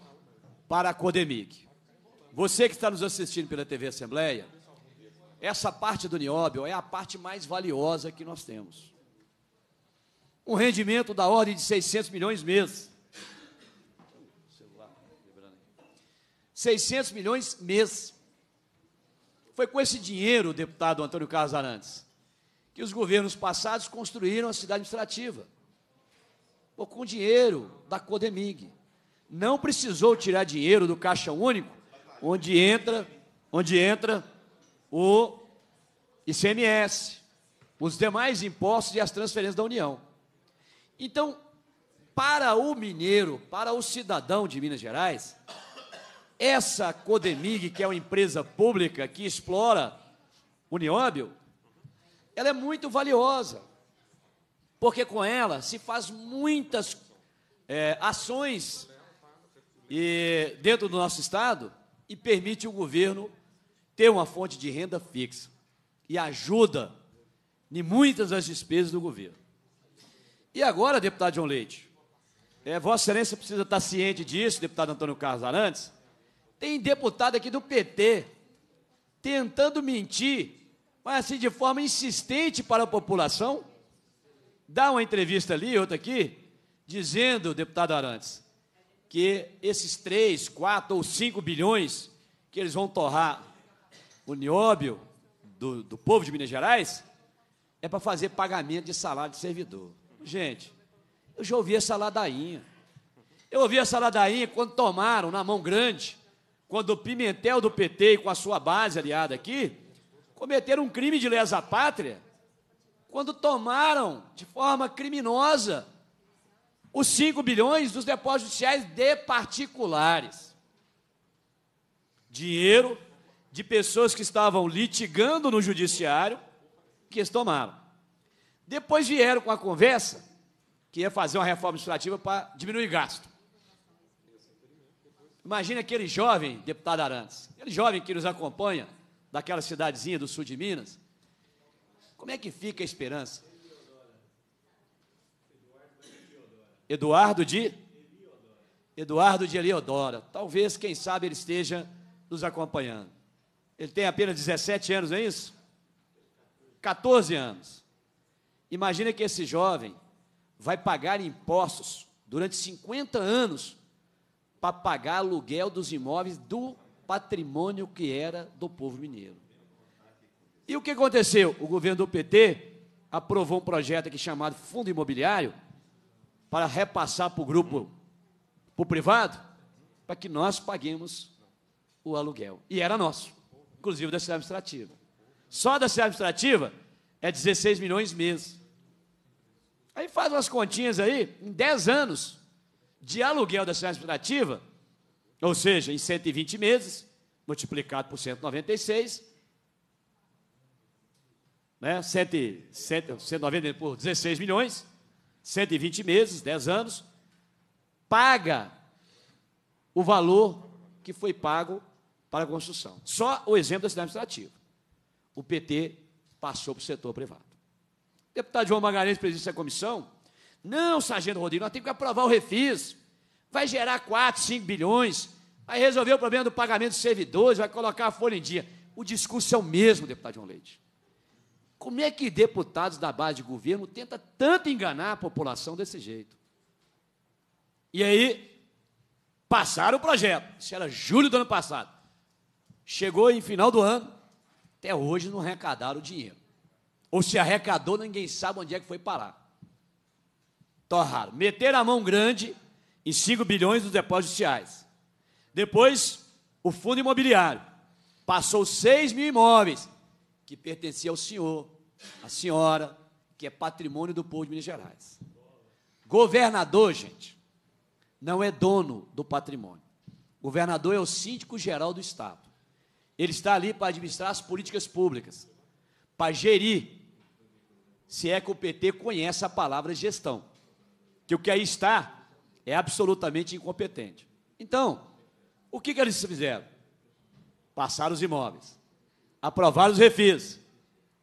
para a Codemig. Você que está nos assistindo pela TV Assembleia, essa parte do nióbio é a parte mais valiosa que nós temos. Um rendimento da ordem de 600 milhões mês. 600 milhões mês. Foi com esse dinheiro, deputado Antônio Carlos Arantes, que os governos passados construíram a cidade administrativa ou com dinheiro da Codemig. Não precisou tirar dinheiro do caixa único, onde entra, onde entra o ICMS, os demais impostos e as transferências da União. Então, para o mineiro, para o cidadão de Minas Gerais, essa Codemig, que é uma empresa pública que explora o nióbio, ela é muito valiosa porque com ela se faz muitas é, ações e, dentro do nosso Estado e permite o governo ter uma fonte de renda fixa e ajuda em muitas das despesas do governo. E agora, deputado João Leite, é, Vossa Excelência precisa estar ciente disso, deputado Antônio Carlos Arantes, tem deputado aqui do PT tentando mentir, mas assim de forma insistente para a população, dá uma entrevista ali, outra aqui, dizendo, deputado Arantes, que esses 3, 4 ou 5 bilhões que eles vão torrar o nióbio do, do povo de Minas Gerais é para fazer pagamento de salário de servidor. Gente, eu já ouvi essa ladainha. Eu ouvi essa ladainha quando tomaram na mão grande, quando o Pimentel do PT, com a sua base aliada aqui, cometeram um crime de lesa pátria quando tomaram de forma criminosa os 5 bilhões dos depósitos judiciais de particulares. Dinheiro de pessoas que estavam litigando no judiciário que eles tomaram. Depois vieram com a conversa que ia fazer uma reforma administrativa para diminuir gasto. Imagina aquele jovem, deputado Arantes, aquele jovem que nos acompanha daquela cidadezinha do sul de Minas, como é que fica a esperança? Eduardo de? Eduardo de Eliodora. Talvez, quem sabe, ele esteja nos acompanhando. Ele tem apenas 17 anos, não é isso? 14 anos. Imagina que esse jovem vai pagar impostos durante 50 anos para pagar aluguel dos imóveis do patrimônio que era do povo mineiro. E o que aconteceu? O governo do PT aprovou um projeto aqui chamado Fundo Imobiliário para repassar para o grupo, para o privado, para que nós paguemos o aluguel. E era nosso, inclusive da cidade administrativa. Só da cidade administrativa é 16 milhões mês. Aí faz umas continhas aí, em 10 anos de aluguel da cidade administrativa, ou seja, em 120 meses, multiplicado por 196, né? 190 por 16 milhões, 120 meses, 10 anos, paga o valor que foi pago para a construção. Só o exemplo da cidade administrativa. O PT passou para o setor privado. O deputado João Magalhães, presidente da comissão, não, sargento Rodrigo, nós temos que aprovar o refis. Vai gerar 4, 5 bilhões, vai resolver o problema do pagamento dos servidores, vai colocar a folha em dia. O discurso é o mesmo, deputado João Leite. Como é que deputados da base de governo tentam tanto enganar a população desse jeito? E aí, passaram o projeto. Isso era julho do ano passado. Chegou em final do ano, até hoje não arrecadaram o dinheiro. Ou se arrecadou, ninguém sabe onde é que foi parar. Torraram. Meteram a mão grande em 5 bilhões dos depósitos sociais. Depois, o fundo imobiliário. Passou 6 mil imóveis que pertencia ao senhor, à senhora, que é patrimônio do povo de Minas Gerais. Governador, gente, não é dono do patrimônio. Governador é o síndico geral do Estado. Ele está ali para administrar as políticas públicas, para gerir. Se é que o PT conhece a palavra gestão, que o que aí está é absolutamente incompetente. Então, o que, que eles fizeram? Passaram os imóveis. Aprovaram os refis.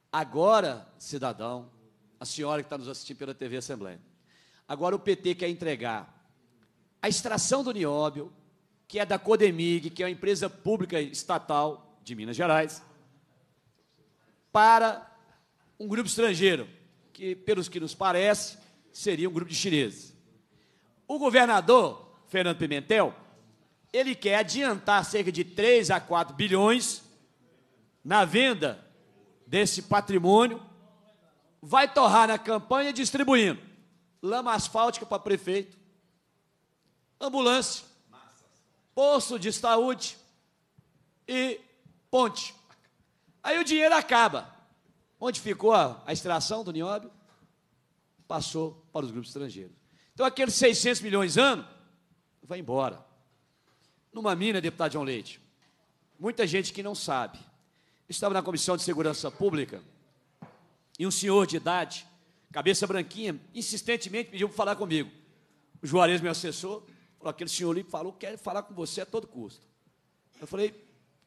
Agora, cidadão, a senhora que está nos assistindo pela TV Assembleia, agora o PT quer entregar a extração do nióbio, que é da Codemig, que é uma empresa pública estatal de Minas Gerais, para um grupo estrangeiro, que, pelos que nos parece, seria um grupo de chineses. O governador, Fernando Pimentel, ele quer adiantar cerca de 3 a 4 bilhões na venda desse patrimônio, vai torrar na campanha distribuindo lama asfáltica para prefeito, ambulância, posto de saúde e ponte. Aí o dinheiro acaba. Onde ficou a, a extração do nióbio? Passou para os grupos estrangeiros. Então, aqueles 600 milhões ano vai embora. Numa mina, deputado João Leite, muita gente que não sabe estava na Comissão de Segurança Pública e um senhor de idade, cabeça branquinha, insistentemente pediu para falar comigo. O Juarez, meu assessor, falou: aquele senhor ali falou, quer falar com você a todo custo. Eu falei: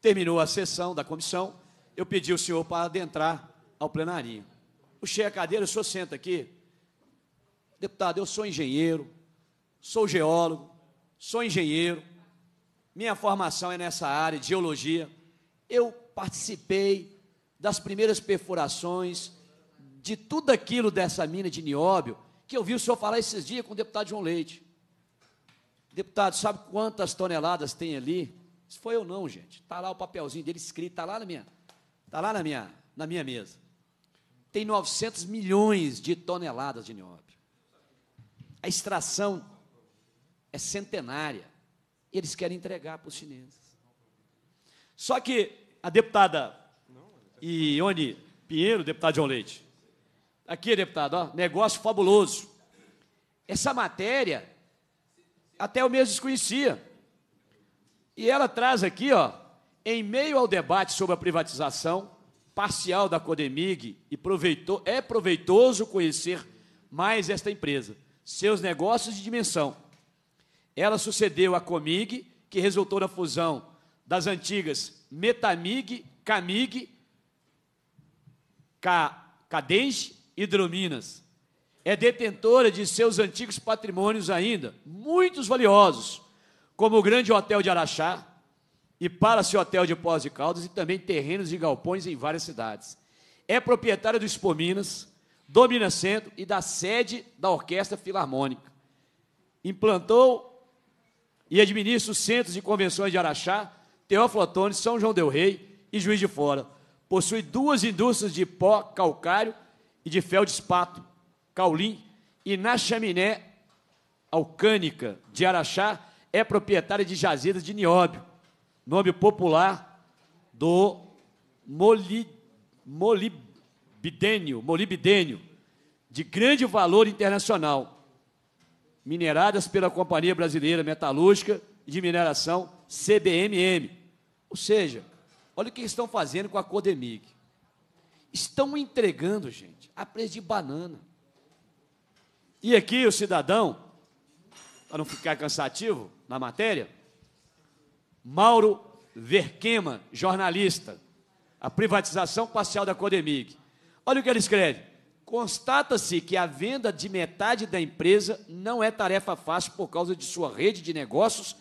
terminou a sessão da comissão, eu pedi o senhor para adentrar ao plenarinho. Puxei a cadeira, o senhor senta aqui. Deputado, eu sou engenheiro, sou geólogo, sou engenheiro, minha formação é nessa área geologia. Eu participei das primeiras perfurações, de tudo aquilo dessa mina de nióbio, que eu vi o senhor falar esses dias com o deputado João Leite. Deputado, sabe quantas toneladas tem ali? Isso foi eu não, gente. Está lá o papelzinho dele escrito, está lá na minha, tá lá na minha, na minha mesa. Tem 900 milhões de toneladas de nióbio. A extração é centenária. Eles querem entregar para os chineses. Só que a deputada Ione Pinheiro, deputado João Leite. Aqui, deputado, ó, negócio fabuloso. Essa matéria, até eu mesmo desconhecia. E ela traz aqui, ó, em meio ao debate sobre a privatização parcial da Codemig, e proveito, é proveitoso conhecer mais esta empresa, seus negócios de dimensão. Ela sucedeu a Comig, que resultou na fusão das antigas Metamig, Camig, Cadens e Drominas. É detentora de seus antigos patrimônios ainda, muitos valiosos, como o grande hotel de Araxá e seu Hotel de Pós de Caldas e também terrenos e galpões em várias cidades. É proprietária do Expo Minas, do Minas Centro e da sede da Orquestra Filarmônica. Implantou e administra os centros de convenções de Araxá, Teófilo São João del Rei e Juiz de Fora. Possui duas indústrias de pó calcário e de fel de espato, caulim, e na chaminé alcânica de Araxá é proprietária de jazidas de nióbio, nome popular do moli, molibdênio, molibdênio, de grande valor internacional, mineradas pela Companhia Brasileira Metalúrgica de Mineração, CBMM. Ou seja, olha o que estão fazendo com a Codemig. Estão entregando, gente, a preço de banana. E aqui o cidadão, para não ficar cansativo na matéria, Mauro Verquema, jornalista, a privatização parcial da Codemig. Olha o que ele escreve. Constata-se que a venda de metade da empresa não é tarefa fácil por causa de sua rede de negócios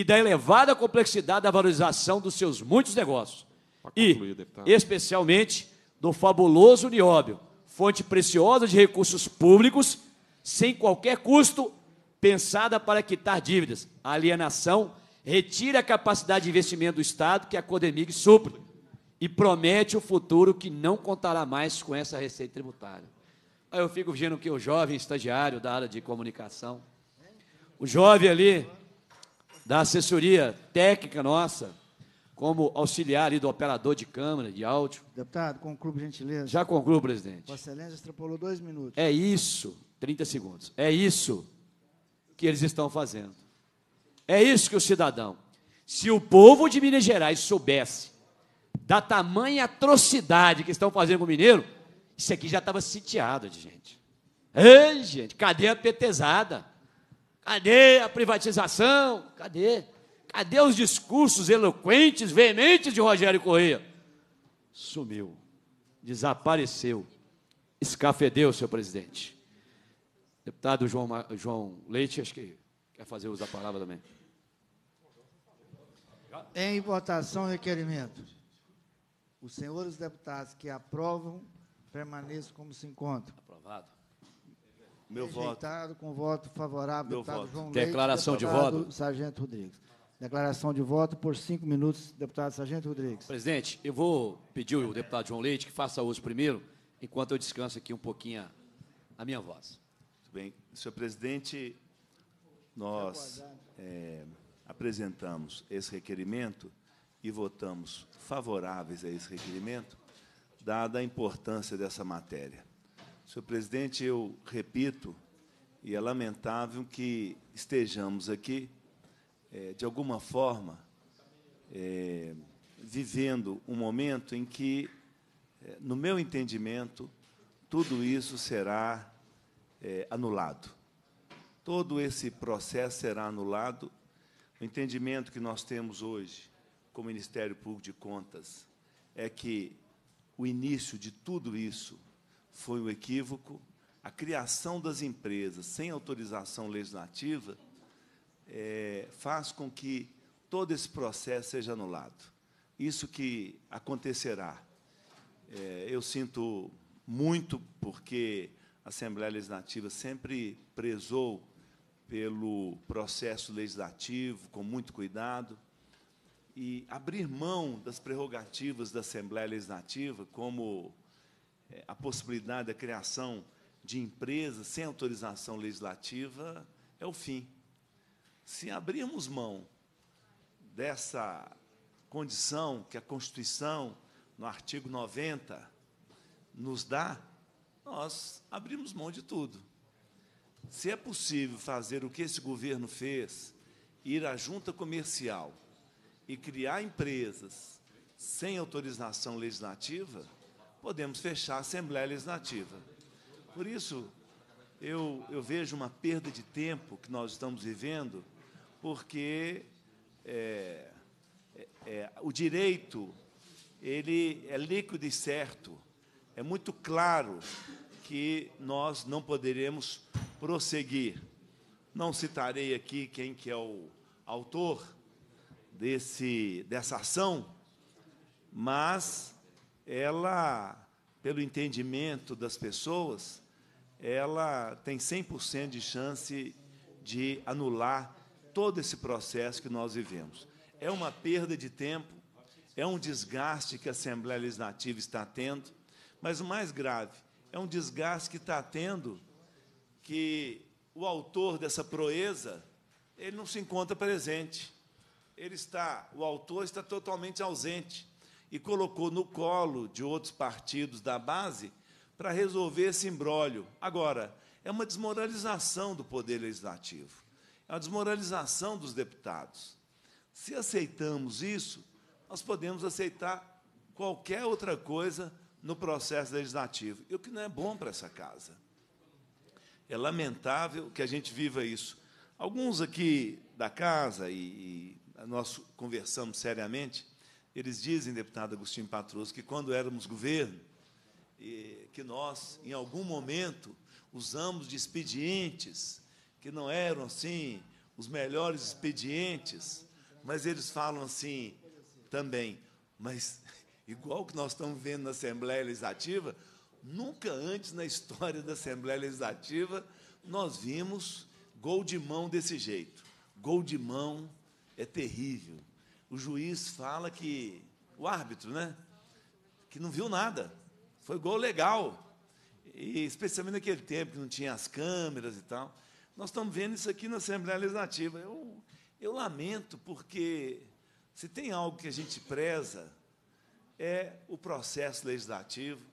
e da elevada complexidade da valorização dos seus muitos negócios. Concluir, e, deputado. especialmente, do fabuloso nióbio, fonte preciosa de recursos públicos, sem qualquer custo, pensada para quitar dívidas. A alienação retira a capacidade de investimento do Estado que a Codemig supre e promete o futuro que não contará mais com essa receita tributária. Aí eu fico vendo que o jovem estagiário da área de comunicação, o jovem ali da assessoria técnica nossa, como auxiliar ali do operador de câmera, de áudio. Deputado, concluo, por gentileza. Já concluo, presidente. Vossa Excelência extrapolou dois minutos. É isso, 30 segundos. É isso que eles estão fazendo. É isso que o cidadão. Se o povo de Minas Gerais soubesse da tamanha atrocidade que estão fazendo com o mineiro, isso aqui já estava sitiado de gente. Ei, gente, cadê a petezada? Cadê a privatização? Cadê? Cadê os discursos eloquentes, veementes de Rogério Corrêa? Sumiu, desapareceu, escafedeu, seu presidente. Deputado João, João Leite, acho que quer fazer uso da palavra também. Em é votação, requerimento. Os senhores deputados que aprovam permaneçam como se encontram. Aprovado. Meu Rejeitado, voto. com voto favorável, Meu deputado voto. João Leite. Declaração de voto. Sargento Rodrigues. Declaração de voto por cinco minutos, deputado Sargento Rodrigues. Presidente, eu vou pedir ao deputado João Leite que faça uso primeiro, enquanto eu descanso aqui um pouquinho a minha voz. Muito bem. Senhor presidente, nós é, apresentamos esse requerimento e votamos favoráveis a esse requerimento, dada a importância dessa matéria. Senhor presidente, eu repito, e é lamentável que estejamos aqui, é, de alguma forma, é, vivendo um momento em que, é, no meu entendimento, tudo isso será é, anulado. Todo esse processo será anulado. O entendimento que nós temos hoje com o Ministério Público de Contas é que o início de tudo isso foi um equívoco. A criação das empresas sem autorização legislativa é, faz com que todo esse processo seja anulado. Isso que acontecerá. É, eu sinto muito porque a Assembleia Legislativa sempre prezou pelo processo legislativo com muito cuidado e abrir mão das prerrogativas da Assembleia Legislativa como a possibilidade da criação de empresas sem autorização legislativa é o fim. Se abrirmos mão dessa condição que a Constituição, no artigo 90, nos dá, nós abrimos mão de tudo. Se é possível fazer o que esse governo fez, ir à junta comercial e criar empresas sem autorização legislativa, podemos fechar a Assembleia Legislativa. Por isso, eu, eu vejo uma perda de tempo que nós estamos vivendo, porque é, é, é, o direito ele é líquido e certo. É muito claro que nós não poderemos prosseguir. Não citarei aqui quem que é o autor desse, dessa ação, mas ela, pelo entendimento das pessoas, ela tem 100% de chance de anular todo esse processo que nós vivemos. É uma perda de tempo, é um desgaste que a Assembleia Legislativa está tendo, mas o mais grave é um desgaste que está tendo que o autor dessa proeza ele não se encontra presente. Ele está, o autor está totalmente ausente e colocou no colo de outros partidos da base para resolver esse embrólio. Agora, é uma desmoralização do poder legislativo, é uma desmoralização dos deputados. Se aceitamos isso, nós podemos aceitar qualquer outra coisa no processo legislativo, e o que não é bom para essa casa. É lamentável que a gente viva isso. Alguns aqui da casa, e, nós conversamos seriamente, eles dizem, deputado Agostinho Patroso, que quando éramos governo, que nós, em algum momento, usamos de expedientes que não eram assim os melhores expedientes, mas eles falam assim também. Mas, igual que nós estamos vendo na Assembleia Legislativa, nunca antes na história da Assembleia Legislativa nós vimos gol de mão desse jeito. Gol de mão é terrível o juiz fala que. O árbitro, né? Que não viu nada. Foi gol legal. E especialmente naquele tempo que não tinha as câmeras e tal. Nós estamos vendo isso aqui na Assembleia Legislativa. Eu, eu lamento, porque se tem algo que a gente preza, é o processo legislativo,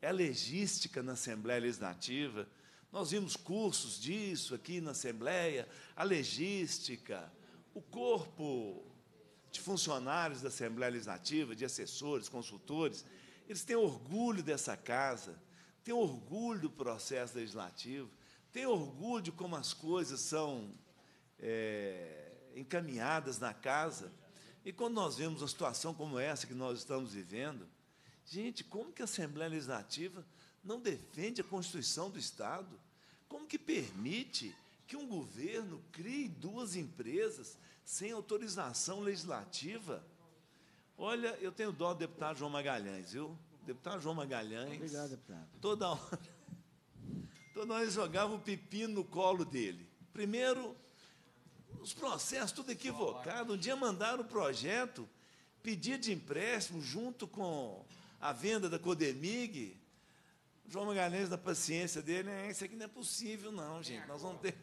é a legística na Assembleia Legislativa. Nós vimos cursos disso aqui na Assembleia, a legística, o corpo de funcionários da Assembleia Legislativa, de assessores, consultores, eles têm orgulho dessa casa, têm orgulho do processo legislativo, têm orgulho de como as coisas são é, encaminhadas na casa. E quando nós vemos uma situação como essa que nós estamos vivendo, gente, como que a Assembleia Legislativa não defende a Constituição do Estado? Como que permite que um governo crie duas empresas sem autorização legislativa. Olha, eu tenho dó do deputado João Magalhães, viu? Deputado João Magalhães. Obrigado, deputado. Toda hora, toda hora ele jogava o pepino no colo dele. Primeiro, os processos tudo equivocado. Um dia mandaram o projeto pedir de empréstimo junto com a venda da Codemig. João Magalhães, na paciência dele, é, isso aqui não é possível, não, gente. Nós vamos ter.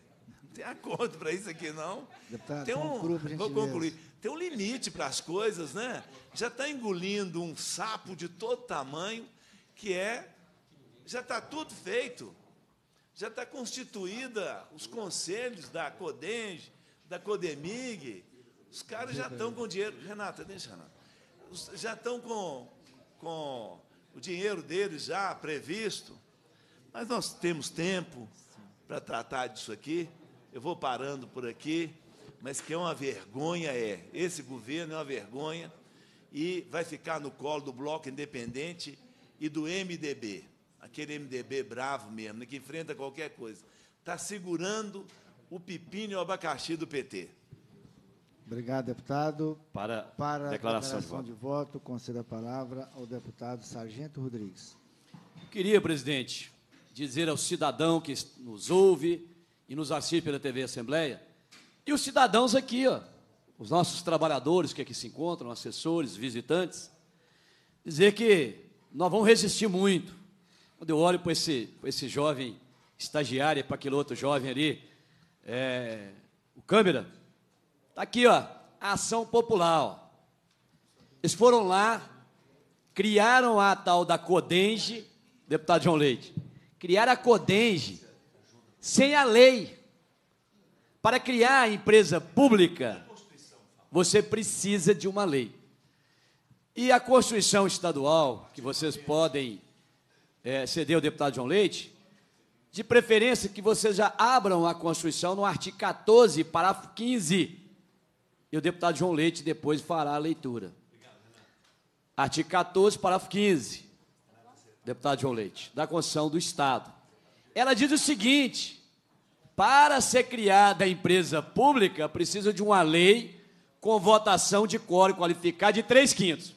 tem acordo para isso aqui, não. Deputado, tá, tem tá um, vou concluir. Tem um limite para as coisas, né? Já está engolindo um sapo de todo tamanho, que é. Já está tudo feito. Já está constituída os conselhos da CODENG, da CODEMIG. Os caras já estão com dinheiro. Renata, deixa, Renata. Já estão com, com o dinheiro deles já previsto. Mas nós temos tempo para tratar disso aqui. Eu vou parando por aqui, mas que é uma vergonha é. Esse governo é uma vergonha e vai ficar no colo do Bloco Independente e do MDB. Aquele MDB bravo mesmo, né, que enfrenta qualquer coisa. Está segurando o pepino e o abacaxi do PT. Obrigado, deputado. Para, Para a declaração, declaração de, voto. de voto, concedo a palavra ao deputado Sargento Rodrigues. Queria, presidente, dizer ao cidadão que nos ouve, e nos assiste pela TV Assembleia, e os cidadãos aqui, ó, os nossos trabalhadores que aqui se encontram, assessores, visitantes, dizer que nós vamos resistir muito. Quando eu olho para esse, esse jovem estagiário, para aquele outro jovem ali, é, o câmera, está aqui, ó, a ação popular. Ó. Eles foram lá, criaram a tal da Codenge, deputado João Leite, criaram a Codenge sem a lei. Para criar a empresa pública, você precisa de uma lei. E a Constituição Estadual, que vocês podem é, ceder ao deputado João Leite, de preferência que vocês já abram a Constituição no artigo 14, parágrafo 15. E o deputado João Leite depois fará a leitura. Artigo 14, parágrafo 15. Deputado João Leite, da Constituição do Estado. Ela diz o seguinte: para ser criada a empresa pública, precisa de uma lei com votação de quórum qualificado de três quintos.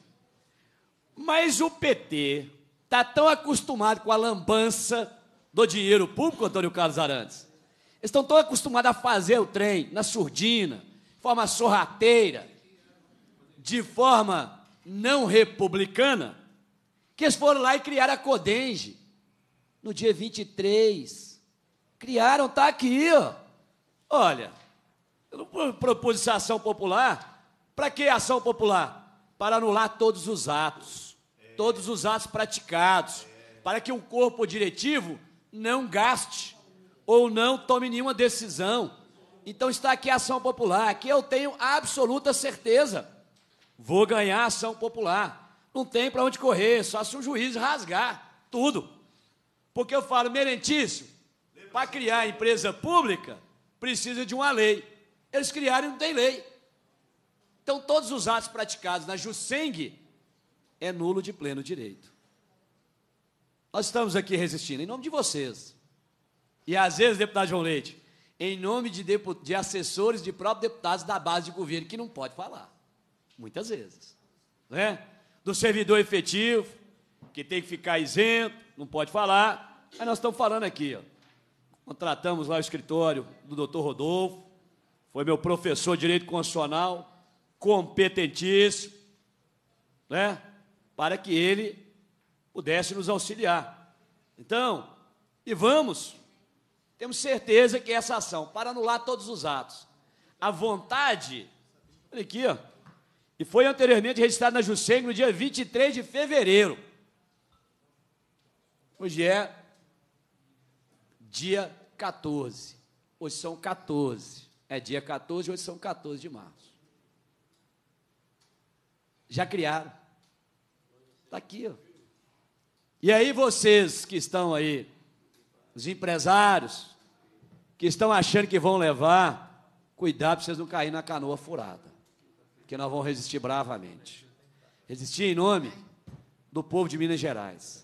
Mas o PT está tão acostumado com a lambança do dinheiro público, Antônio Carlos Arantes. Eles estão tão acostumados a fazer o trem na surdina, forma sorrateira, de forma não republicana, que eles foram lá e criaram a Codenge, no dia 23. Criaram, está aqui, ó. Olha, eu propus ação popular. Para que ação popular? Para anular todos os atos, todos os atos praticados, para que o corpo diretivo não gaste ou não tome nenhuma decisão. Então está aqui a ação popular, aqui eu tenho absoluta certeza. Vou ganhar a ação popular. Não tem para onde correr, só se um juiz rasgar tudo. Porque eu falo, merentício, para criar empresa pública, precisa de uma lei. Eles criaram e não tem lei. Então, todos os atos praticados na Jusseng é nulo de pleno direito. Nós estamos aqui resistindo em nome de vocês. E às vezes, deputado João Leite, em nome de, de assessores de próprios deputados da base de governo que não pode falar. Muitas vezes. Né? Do servidor efetivo, que tem que ficar isento, não pode falar, mas nós estamos falando aqui. Ó. Contratamos lá o escritório do doutor Rodolfo, foi meu professor de direito constitucional, competentíssimo, né? para que ele pudesse nos auxiliar. Então, e vamos, temos certeza que essa ação, para anular todos os atos, a vontade, olha aqui, ó, e foi anteriormente registrada na Jusseng no dia 23 de fevereiro. Hoje é dia 14. Hoje são 14. É dia 14, hoje são 14 de março. Já criaram. Está aqui, ó. E aí vocês que estão aí, os empresários, que estão achando que vão levar, cuidado para vocês não caírem na canoa furada. Porque nós vamos resistir bravamente. Resistir em nome do povo de Minas Gerais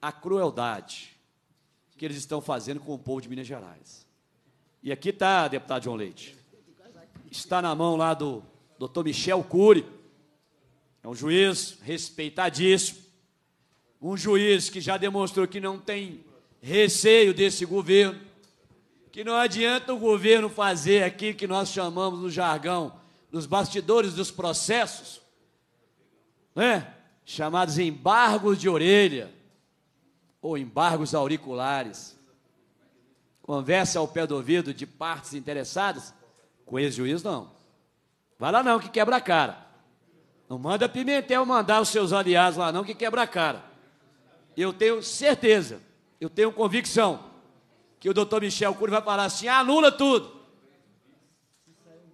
a crueldade que eles estão fazendo com o povo de Minas Gerais. E aqui está, deputado João Leite. Está na mão lá do doutor Michel Cury. É um juiz respeitadíssimo. Um juiz que já demonstrou que não tem receio desse governo. Que não adianta o governo fazer aquilo que nós chamamos no jargão dos bastidores dos processos, né? chamados embargos de orelha ou embargos auriculares, conversa ao pé do ouvido de partes interessadas, com ex juiz não. Vai lá não, que quebra a cara. Não manda Pimentel mandar os seus aliados lá não, que quebra a cara. Eu tenho certeza, eu tenho convicção que o doutor Michel Cury vai falar assim, anula tudo.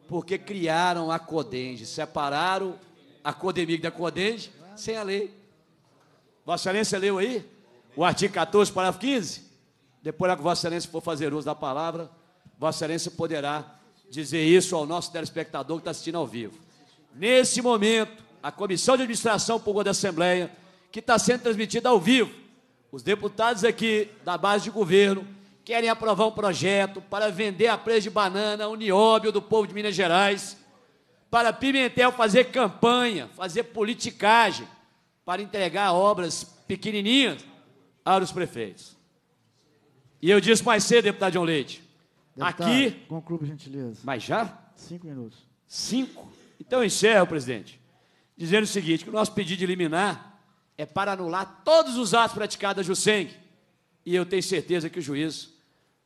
Porque criaram a Codenge, separaram a Codemig da Codenge sem a lei. Vossa Excelência leu aí? O artigo 14, parágrafo 15. Depois que Vossa Excelência for fazer uso da palavra, Vossa Excelência poderá dizer isso ao nosso telespectador que está assistindo ao vivo. Nesse momento, a Comissão de Administração Pública da Assembleia, que está sendo transmitida ao vivo, os deputados aqui da base de governo querem aprovar um projeto para vender a presa de banana, o nióbio do povo de Minas Gerais, para Pimentel fazer campanha, fazer politicagem, para entregar obras pequenininhas aos prefeitos. E eu disse mais cedo, deputado João Leite, deputado, aqui... Conclua, por gentileza. Mas já? Cinco minutos. Cinco? Então eu encerro, presidente, dizendo o seguinte, que o nosso pedido de liminar é para anular todos os atos praticados a Jusseng. E eu tenho certeza que o juiz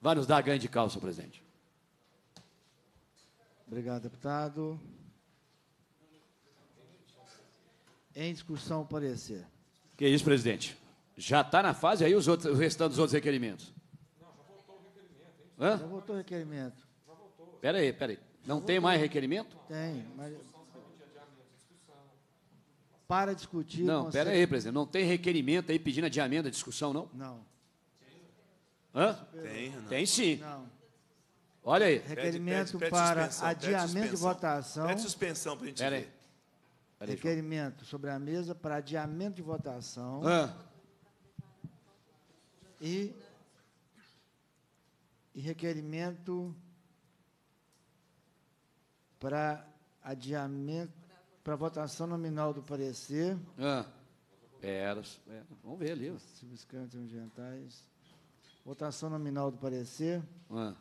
vai nos dar ganho de calça, presidente. Obrigado, deputado. Em discussão, parecer. Que isso, presidente. Já está na fase aí os, outros, os restantes dos outros requerimentos? Não, já voltou o requerimento. Hein? Hã? Já voltou o requerimento. Já voltou. Peraí, aí, espera aí. Não já tem voltou. mais requerimento? Tem, mas... Para discutir... Não, espera aí, presidente. Não tem requerimento aí pedindo adiamento da discussão, não? Não. Hã? Tem, não. Tem sim. Não. Olha aí. Requerimento pede, pede, pede para adiamento de votação. Pede suspensão para a gente Pera ver. Aí. Pera Requerimento sobre a mesa para adiamento de votação. Hã? e, e requerimento para adiamento, para votação nominal do parecer. Ah, vamos ver ali. Subscantes ambientais. Votação nominal do parecer. Ah.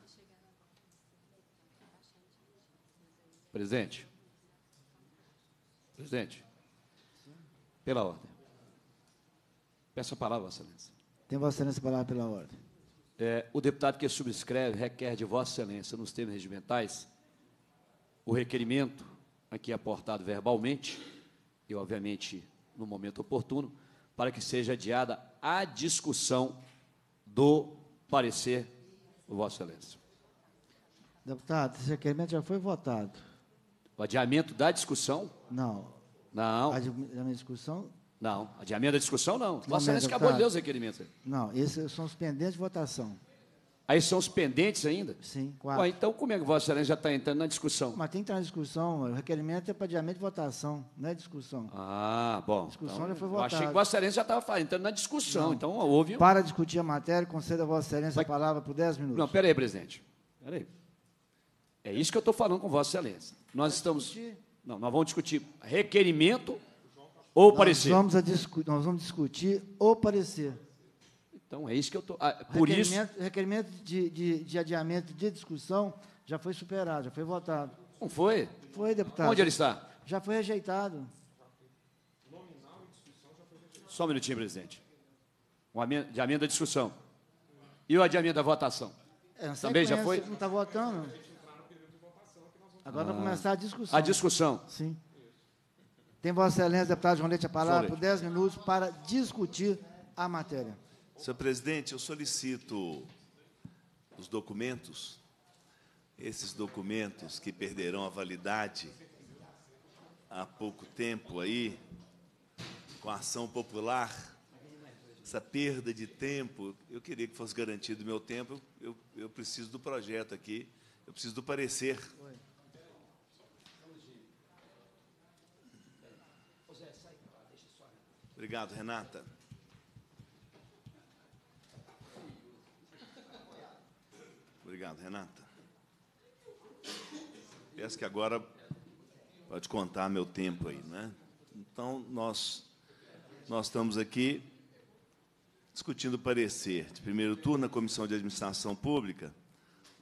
Presidente. Presidente. Pela ordem. Peço a palavra, Excelência. Tem Vossa Excelência a palavra pela ordem. É, o deputado que subscreve requer de Vossa Excelência, nos termos regimentais, o requerimento aqui aportado verbalmente, e obviamente no momento oportuno, para que seja adiada a discussão do parecer, Vossa Excelência. Deputado, esse requerimento já foi votado. O adiamento da discussão? Não. Não. A discussão não, adiamento da discussão não. Vossa Excelência acabou de ler os requerimentos. Não, esses são os pendentes de votação. Aí são os pendentes ainda? Sim, quatro. Ué, então como é que Vossa Excelência já está entrando na discussão? Mas tem que entrar na discussão. O requerimento é para adiamento de votação, não é discussão. Ah, bom. A então discussão então, já foi votada. Eu achei que Vossa Excelência já estava entrando na discussão, não. então houve. Para discutir a matéria, conceda a Vossa Excelência Vai... a palavra por 10 minutos. Não, peraí, presidente. Peraí. É isso que eu estou falando com Vossa Excelência. Nós Vai estamos. Discutir? Não, nós vamos discutir requerimento ou nós parecer. Vamos nós vamos discutir ou parecer. Então, é isso que eu estou. Ah, por isso. Requerimento de, de, de adiamento de discussão já foi superado, já foi votado. Não foi? Foi, deputado. Onde ele está? Já foi rejeitado. Só um minutinho, presidente. O adiamento da discussão. E o adiamento da votação? É, Também já foi? Não está votando? Agora ah. vai começar a discussão. A discussão. Sim. Tem Vossa Excelência, deputado João Leite, a palavra Leite. por 10 minutos para discutir a matéria. Senhor presidente, eu solicito os documentos, esses documentos que perderão a validade há pouco tempo aí, com a ação popular, essa perda de tempo, eu queria que fosse garantido o meu tempo, eu, eu preciso do projeto aqui, eu preciso do parecer. Oi. Obrigado, Renata. Obrigado, Renata. Peço que agora pode contar meu tempo aí, né? Então, nós, nós estamos aqui discutindo parecer de primeiro turno na Comissão de Administração Pública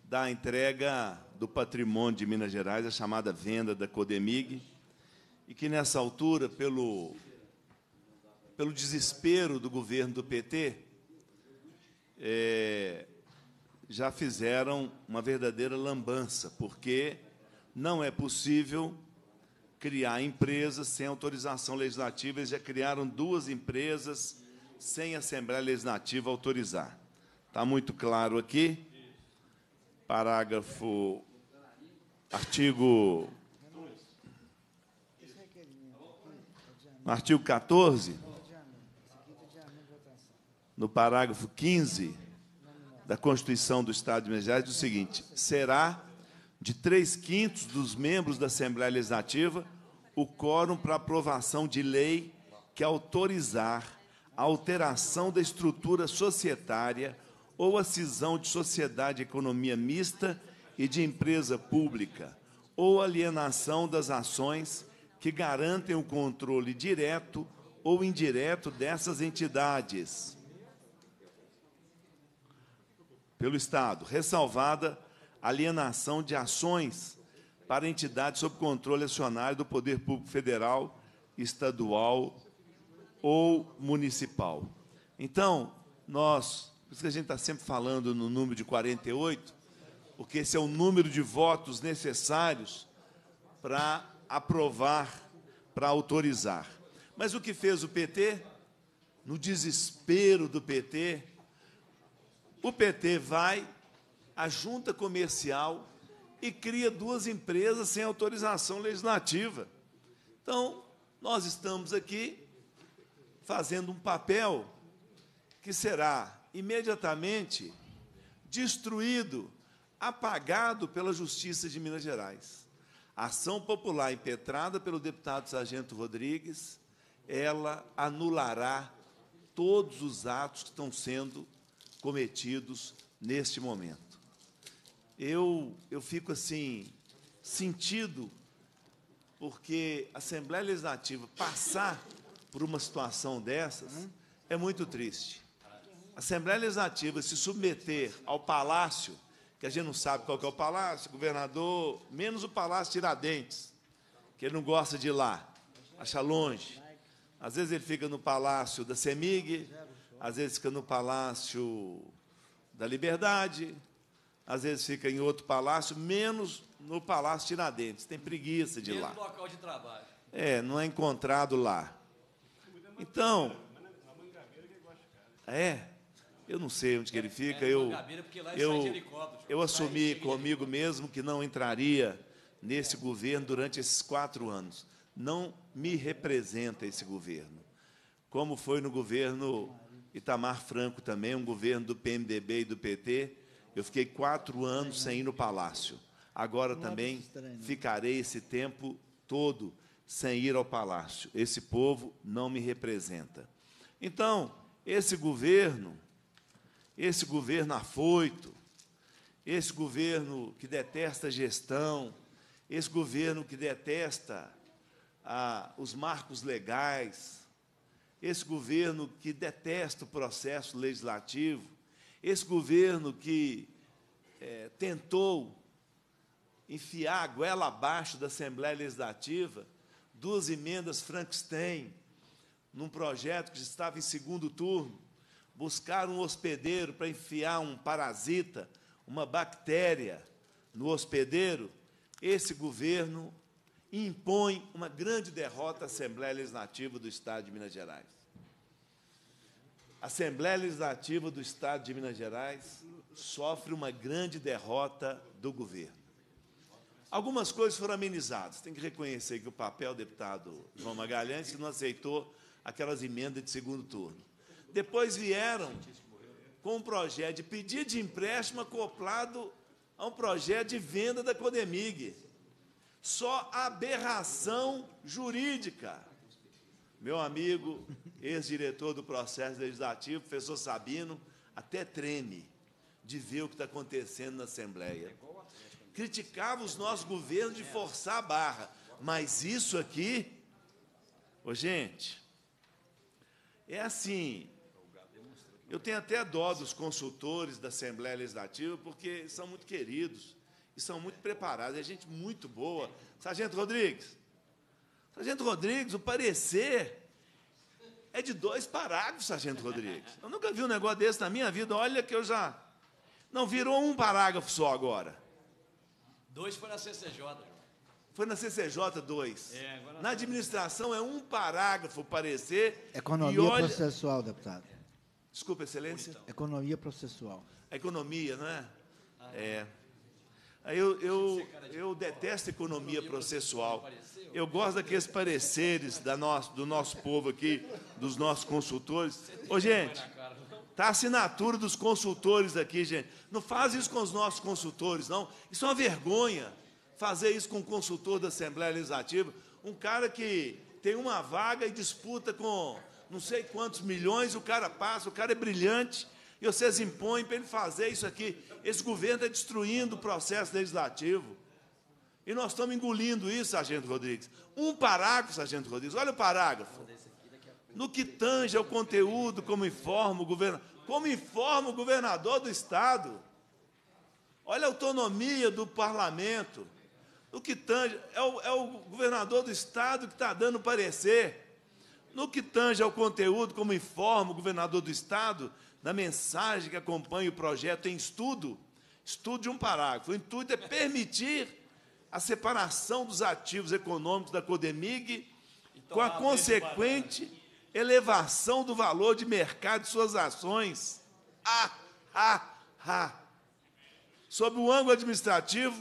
da entrega do patrimônio de Minas Gerais, a chamada venda da Codemig, e que nessa altura, pelo pelo desespero do governo do PT, é, já fizeram uma verdadeira lambança, porque não é possível criar empresas sem autorização legislativa. Eles já criaram duas empresas sem a Assembleia Legislativa autorizar. Está muito claro aqui. Parágrafo. Artigo. Artigo 14 no parágrafo 15 da Constituição do Estado de Minas Gerais, diz o seguinte: será de três quintos dos membros da Assembleia Legislativa o quórum para aprovação de lei que autorizar a alteração da estrutura societária ou a cisão de sociedade de economia mista e de empresa pública, ou alienação das ações que garantem o controle direto ou indireto dessas entidades pelo Estado, ressalvada alienação de ações para entidades sob controle acionário do poder público federal, estadual ou municipal. Então, nós, por isso que a gente está sempre falando no número de 48, porque esse é o número de votos necessários para aprovar, para autorizar. Mas o que fez o PT? No desespero do PT, o PT vai, à junta comercial e cria duas empresas sem autorização legislativa. Então, nós estamos aqui fazendo um papel que será imediatamente destruído, apagado pela Justiça de Minas Gerais. A ação popular impetrada pelo deputado Sargento Rodrigues, ela anulará todos os atos que estão sendo cometidos neste momento. Eu, eu fico assim, sentido, porque a Assembleia Legislativa passar por uma situação dessas é muito triste. A Assembleia Legislativa se submeter ao Palácio, que a gente não sabe qual que é o Palácio, governador, menos o Palácio Tiradentes, que ele não gosta de ir lá, acha longe. Às vezes ele fica no Palácio da CEMIG, às vezes fica no Palácio da Liberdade, às vezes fica em outro palácio, menos no Palácio Tiradentes. Tem preguiça de lá. local de trabalho. É, não é encontrado lá. Então. É. Eu não sei onde que ele é, fica. É, eu, é eu, eu assumi comigo mesmo que não entraria nesse governo durante esses quatro anos. Não me representa esse governo. Como foi no governo Itamar Franco também, um governo do PMDB e do PT. Eu fiquei quatro anos sem ir no Palácio. Agora é também né? ficarei esse tempo todo sem ir ao Palácio. Esse povo não me representa. Então, esse governo, esse governo afoito, esse governo que detesta a gestão, esse governo que detesta ah, os marcos legais, esse governo que detesta o processo legislativo, esse governo que é, tentou enfiar a goela abaixo da Assembleia Legislativa duas emendas Frankenstein num projeto que estava em segundo turno, buscar um hospedeiro para enfiar um parasita, uma bactéria no hospedeiro, esse governo impõe uma grande derrota à Assembleia Legislativa do Estado de Minas Gerais. A Assembleia Legislativa do Estado de Minas Gerais sofre uma grande derrota do governo. Algumas coisas foram amenizadas. Tem que reconhecer que o papel do deputado João Magalhães não aceitou aquelas emendas de segundo turno. Depois vieram com um projeto de pedido de empréstimo acoplado a um projeto de venda da Codemig. Só aberração jurídica. Meu amigo, ex-diretor do processo legislativo, professor Sabino, até treme de ver o que está acontecendo na Assembleia. Criticava os nossos governos de forçar a barra, mas isso aqui, ô gente, é assim. Eu tenho até dó dos consultores da Assembleia Legislativa, porque são muito queridos e são muito preparados, é gente muito boa. Sargento Rodrigues, Sargento Rodrigues, o parecer é de dois parágrafos, Sargento Rodrigues. Eu nunca vi um negócio desse na minha vida. Olha que eu já. Não, virou um parágrafo só agora. Dois foi na CCJ. Foi na CCJ dois. É, agora... Na tá. administração é um parágrafo parecer. É economia olha... processual, deputado. Desculpa, excelência. Então. Economia processual. economia, não é? Ah, é. Eu, eu, eu detesto economia processual eu gosto daqueles pareceres da nosso, do nosso povo aqui, dos nossos consultores. Ô, gente, tá a assinatura dos consultores aqui, gente. Não faz isso com os nossos consultores, não. Isso é uma vergonha, fazer isso com um consultor da Assembleia Legislativa, um cara que tem uma vaga e disputa com não sei quantos milhões, o cara passa, o cara é brilhante, e vocês impõem para ele fazer isso aqui. Esse governo está destruindo o processo legislativo. E nós estamos engolindo isso, Sargento Rodrigues. Um parágrafo, Sargento Rodrigues. Olha o parágrafo. No que tange ao conteúdo, como informa o governador, como informa o governador do Estado. Olha a autonomia do parlamento. No que tange, é o, é o governador do Estado que está dando parecer. No que tange ao conteúdo, como informa o governador do Estado, na mensagem que acompanha o projeto em estudo, estudo de um parágrafo. O intuito é permitir a separação dos ativos econômicos da Codemig, então, com a consequente elevação do valor de mercado de suas ações. Ah, ah, ah. Sob o ângulo administrativo,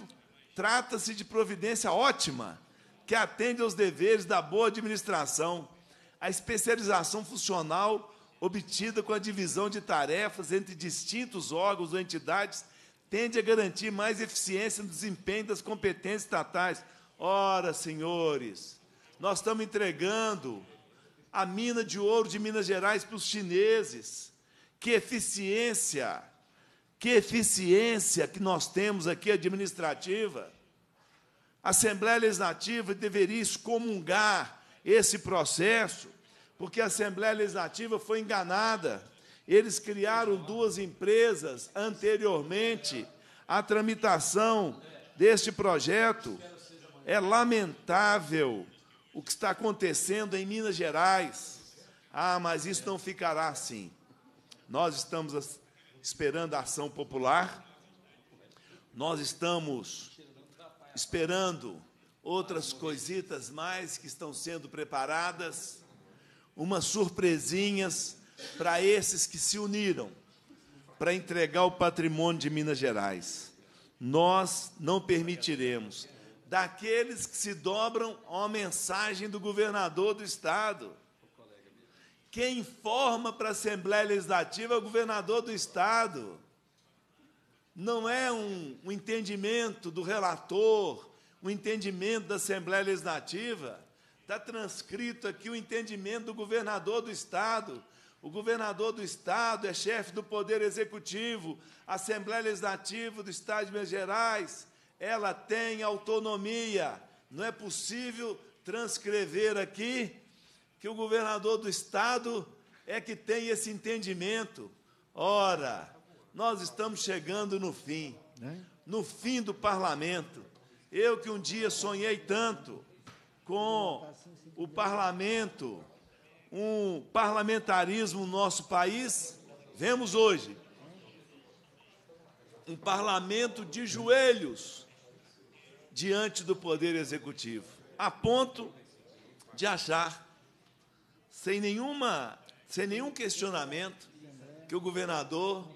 trata-se de providência ótima, que atende aos deveres da boa administração, a especialização funcional obtida com a divisão de tarefas entre distintos órgãos ou entidades tende a garantir mais eficiência no desempenho das competências estatais. Ora, senhores, nós estamos entregando a mina de ouro de Minas Gerais para os chineses. Que eficiência! Que eficiência que nós temos aqui administrativa. A Assembleia Legislativa deveria excomungar esse processo, porque a Assembleia Legislativa foi enganada. Eles criaram duas empresas anteriormente à tramitação deste projeto. É lamentável o que está acontecendo em Minas Gerais. Ah, mas isso não ficará assim. Nós estamos esperando a ação popular, nós estamos esperando outras coisitas mais que estão sendo preparadas, umas surpresinhas para esses que se uniram para entregar o patrimônio de Minas Gerais. Nós não permitiremos daqueles que se dobram à mensagem do governador do Estado. Quem informa para a Assembleia Legislativa é o governador do Estado. Não é um, um entendimento do relator, um entendimento da Assembleia Legislativa. Está transcrito aqui o entendimento do governador do Estado. O governador do Estado é chefe do Poder Executivo, a Assembleia Legislativa do Estado de Minas Gerais, ela tem autonomia. Não é possível transcrever aqui que o governador do Estado é que tem esse entendimento. Ora, nós estamos chegando no fim, né? no fim do parlamento. Eu que um dia sonhei tanto com o parlamento um parlamentarismo no nosso país, vemos hoje um parlamento de joelhos diante do poder executivo, a ponto de achar, sem nenhuma, sem nenhum questionamento, que o governador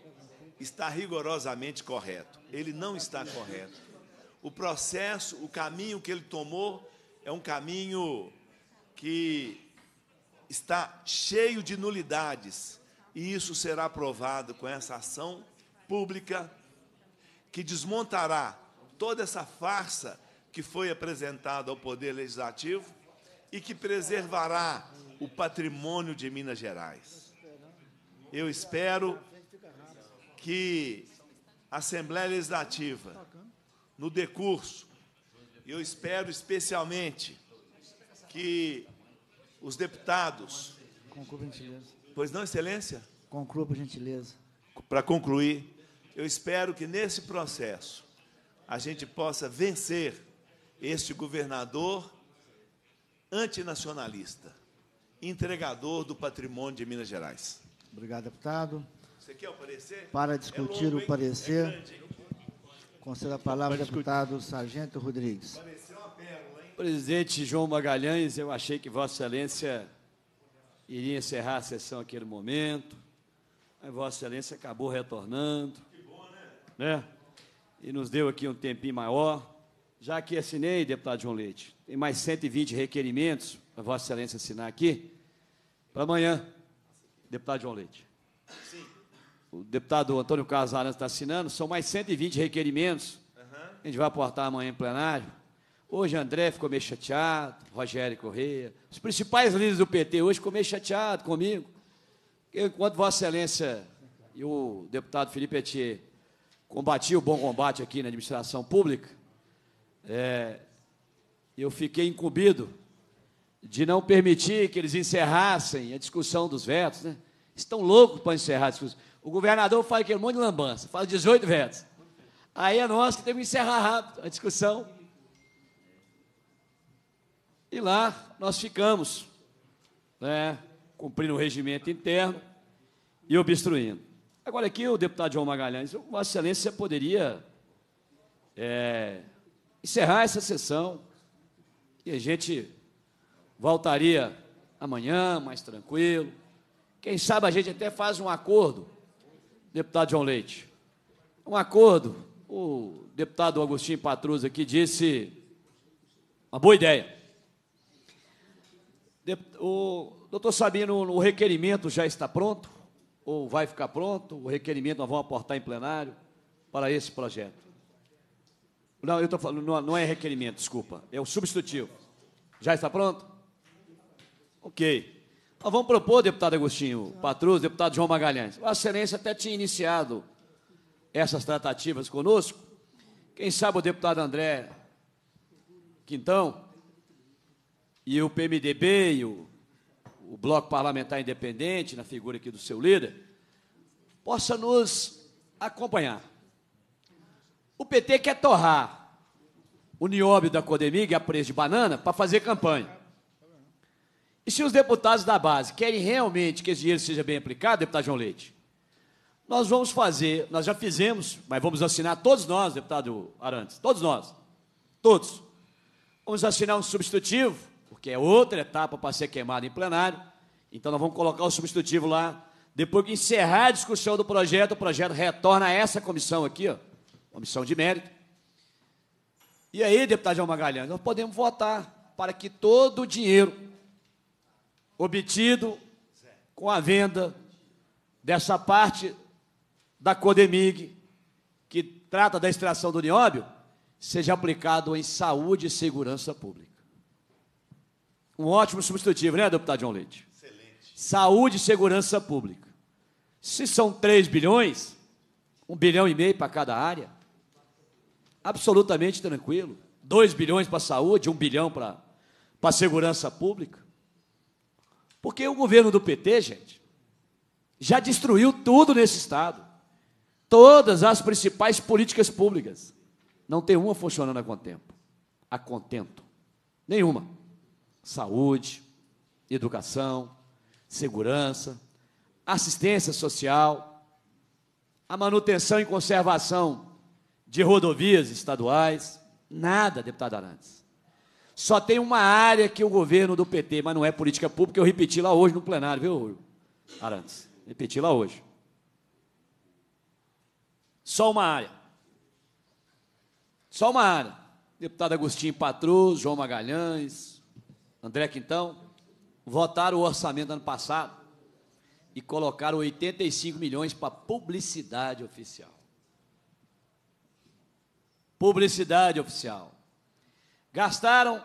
está rigorosamente correto. Ele não está correto. O processo, o caminho que ele tomou é um caminho que está cheio de nulidades, e isso será provado com essa ação pública que desmontará toda essa farsa que foi apresentada ao Poder Legislativo e que preservará o patrimônio de Minas Gerais. Eu espero que a Assembleia Legislativa, no decurso, eu espero especialmente que os deputados. Conclua, gentileza. Pois não, Excelência? Conclua, por gentileza. Para concluir, eu espero que nesse processo a gente possa vencer este governador antinacionalista, entregador do patrimônio de Minas Gerais. Obrigado, deputado. Você quer o parecer? Para é discutir é longo, o parecer, é concedo a palavra ao deputado Sargento Rodrigues. Presidente João Magalhães, eu achei que Vossa Excelência iria encerrar a sessão naquele momento, mas Vossa Excelência acabou retornando. Que bom, né? né? E nos deu aqui um tempinho maior. Já que assinei, deputado João Leite, tem mais 120 requerimentos para Vossa Excelência assinar aqui. Para amanhã, deputado João Leite. Sim. O deputado Antônio Carlos está assinando, são mais 120 requerimentos. Uhum. A gente vai aportar amanhã em plenário. Hoje André ficou meio chateado, Rogério Correia. Os principais líderes do PT hoje ficou meio chateado comigo. Enquanto Vossa Excelência e o deputado Felipe Etier combatiam o bom combate aqui na administração pública, é, eu fiquei incumbido de não permitir que eles encerrassem a discussão dos vetos. Né? Estão loucos para encerrar a discussão. O governador faz aquele monte de lambança, faz 18 vetos. Aí é nós que temos que encerrar rápido a discussão e lá nós ficamos, né, cumprindo o regimento interno e obstruindo. Agora, aqui o deputado João Magalhães, Vossa Excelência poderia é, encerrar essa sessão e a gente voltaria amanhã, mais tranquilo. Quem sabe a gente até faz um acordo, deputado João Leite. Um acordo. O deputado Agostinho Patrus aqui disse uma boa ideia. O doutor Sabino, o requerimento já está pronto? Ou vai ficar pronto? O requerimento nós vamos aportar em plenário para esse projeto? Não, eu estou falando, não, é requerimento, desculpa. É o substitutivo. Já está pronto? Ok. Nós vamos propor, deputado Agostinho Patrus, deputado João Magalhães. A Excelência até tinha iniciado essas tratativas conosco. Quem sabe o deputado André Quintão e o PMDB e o, o Bloco Parlamentar Independente, na figura aqui do seu líder, possa nos acompanhar. O PT quer torrar o nióbio da Codemig a presa de banana para fazer campanha. E se os deputados da base querem realmente que esse dinheiro seja bem aplicado, deputado João Leite, nós vamos fazer, nós já fizemos, mas vamos assinar todos nós, deputado Arantes, todos nós, todos. Vamos assinar um substitutivo porque é outra etapa para ser queimada em plenário. Então nós vamos colocar o substitutivo lá. Depois que encerrar a discussão do projeto, o projeto retorna a essa comissão aqui, ó, comissão de mérito. E aí, deputado João Magalhães, nós podemos votar para que todo o dinheiro obtido com a venda dessa parte da Codemig, que trata da extração do nióbio, seja aplicado em saúde e segurança pública. Um ótimo substitutivo, né, deputado John Leite? Excelente. Saúde e segurança pública. Se são 3 bilhões, 1 bilhão e meio para cada área, absolutamente tranquilo. 2 bilhões para a saúde, 1 bilhão para a segurança pública. Porque o governo do PT, gente, já destruiu tudo nesse Estado. Todas as principais políticas públicas. Não tem uma funcionando a contento. A contento. Nenhuma saúde, educação, segurança, assistência social, a manutenção e conservação de rodovias estaduais. Nada, deputado Arantes. Só tem uma área que o governo do PT, mas não é política pública, eu repeti lá hoje no plenário, viu, Arantes? Repeti lá hoje. Só uma área. Só uma área. Deputado Agostinho Patrus, João Magalhães, André Quintão, votaram o orçamento ano passado e colocaram 85 milhões para publicidade oficial. Publicidade oficial. Gastaram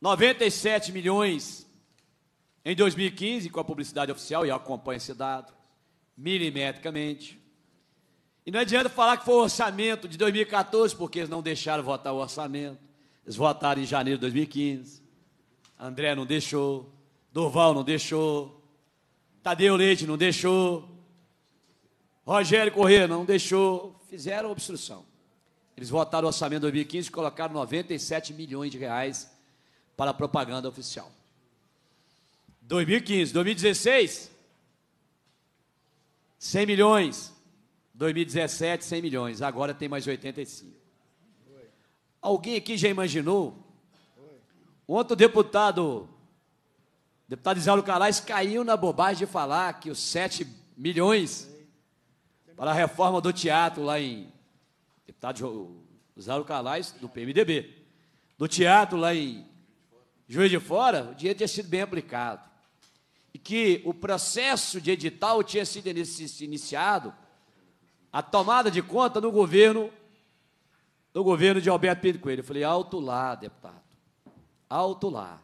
97 milhões em 2015 com a publicidade oficial, e acompanha acompanho esse dado, milimetricamente. E não adianta falar que foi o orçamento de 2014, porque eles não deixaram votar o orçamento. Eles votaram em janeiro de 2015. André não deixou, Dorval não deixou, Tadeu Leite não deixou, Rogério Corrêa não deixou, fizeram obstrução. Eles votaram o orçamento de 2015 e colocaram 97 milhões de reais para a propaganda oficial. 2015, 2016, 100 milhões. 2017, 100 milhões. Agora tem mais 85. Alguém aqui já imaginou Ontem o deputado, deputado Isauro Calais, caiu na bobagem de falar que os 7 milhões para a reforma do teatro lá em. Deputado Isauro Calais, do PMDB. Do teatro lá em Juiz de Fora, o dinheiro tinha sido bem aplicado. E que o processo de edital tinha sido iniciado, a tomada de conta no governo, no governo de Alberto Pedro Coelho. Eu falei, alto lá, deputado. Alto lá.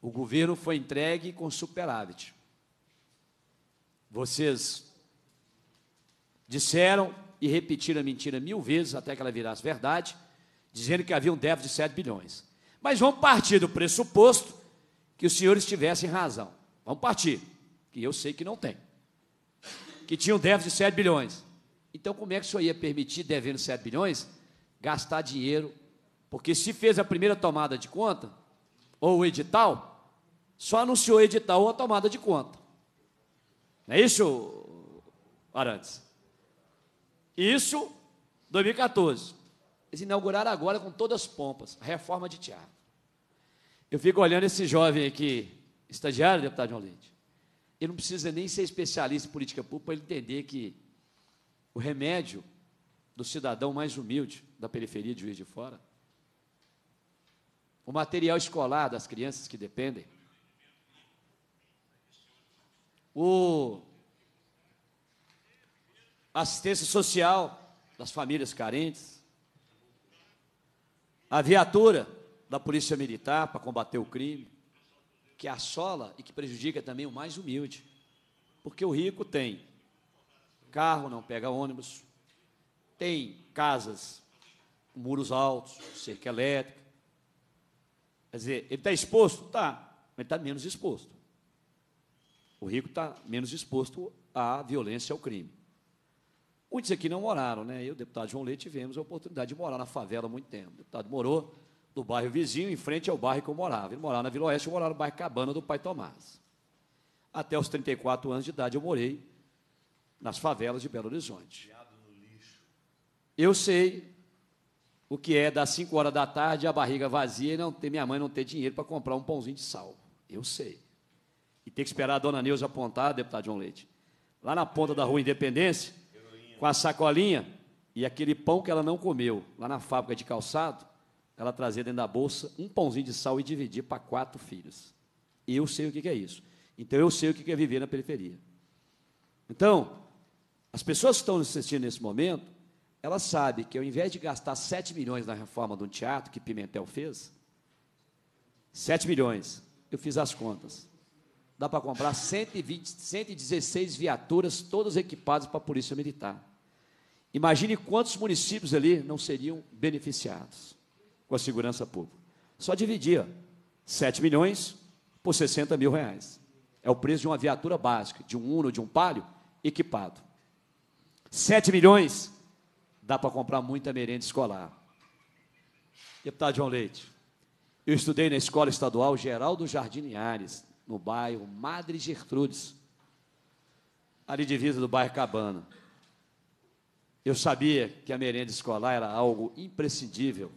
O governo foi entregue com superávit. Vocês disseram e repetiram a mentira mil vezes até que ela virasse verdade, dizendo que havia um déficit de 7 bilhões. Mas vamos partir do pressuposto que os senhores tivessem razão. Vamos partir, que eu sei que não tem. Que tinha um déficit de 7 bilhões. Então, como é que o senhor ia permitir, devendo 7 bilhões, gastar dinheiro? Porque se fez a primeira tomada de conta, ou o edital, só anunciou o edital ou a tomada de conta. Não é isso, Arantes? Isso, 2014. Eles inauguraram agora com todas as pompas, a reforma de teatro. Eu fico olhando esse jovem aqui, estagiário, deputado João Leite. Ele não precisa nem ser especialista em política pública para entender que o remédio do cidadão mais humilde da periferia de Juiz de Fora o material escolar das crianças que dependem, o assistência social das famílias carentes, a viatura da polícia militar para combater o crime, que assola e que prejudica também o mais humilde, porque o rico tem carro, não pega ônibus, tem casas com muros altos, cerca elétrica, Quer dizer, ele está exposto? Está, mas está menos exposto. O rico está menos exposto à violência e ao crime. Muitos aqui não moraram, né? Eu, deputado João Leite, tivemos a oportunidade de morar na favela há muito tempo. O deputado morou no bairro vizinho, em frente ao bairro que eu morava. Ele morava na Vila Oeste, eu morava no bairro Cabana do Pai Tomás. Até os 34 anos de idade eu morei nas favelas de Belo Horizonte. Eu sei, o que é das 5 horas da tarde, a barriga vazia e não ter, minha mãe não ter dinheiro para comprar um pãozinho de sal. Eu sei. E ter que esperar a dona Neuza apontar, deputado João Leite, lá na ponta da rua Independência, com a sacolinha e aquele pão que ela não comeu, lá na fábrica de calçado, ela trazia dentro da bolsa um pãozinho de sal e dividir para quatro filhos. Eu sei o que é isso. Então eu sei o que é viver na periferia. Então, as pessoas que estão assistindo nesse momento, ela sabe que ao invés de gastar 7 milhões na reforma de um teatro que Pimentel fez, 7 milhões, eu fiz as contas. Dá para comprar 120, 116 viaturas, todas equipadas para a Polícia Militar. Imagine quantos municípios ali não seriam beneficiados com a segurança pública. Só dividia 7 milhões por 60 mil reais. É o preço de uma viatura básica, de um Uno, de um Palio, equipado. 7 milhões dá para comprar muita merenda escolar. Deputado João Leite, eu estudei na Escola Estadual Geraldo Jardim Ares, no bairro Madre Gertrudes, ali divisa do bairro Cabana. Eu sabia que a merenda escolar era algo imprescindível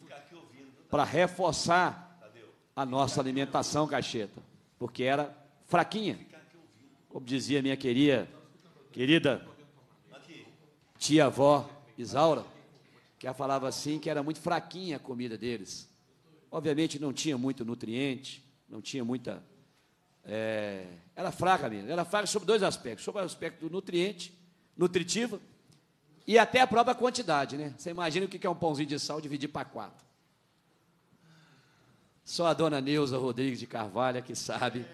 para reforçar a nossa alimentação cacheta, porque era fraquinha. Como dizia minha querida, querida tia-avó Isaura, que ela falava assim que era muito fraquinha a comida deles. Obviamente não tinha muito nutriente, não tinha muita. É, era fraca mesmo. Era fraca sobre dois aspectos: sobre o aspecto do nutriente, nutritivo, e até a própria quantidade, né? Você imagina o que é um pãozinho de sal dividir para quatro. Só a dona Neuza Rodrigues de Carvalho é que sabe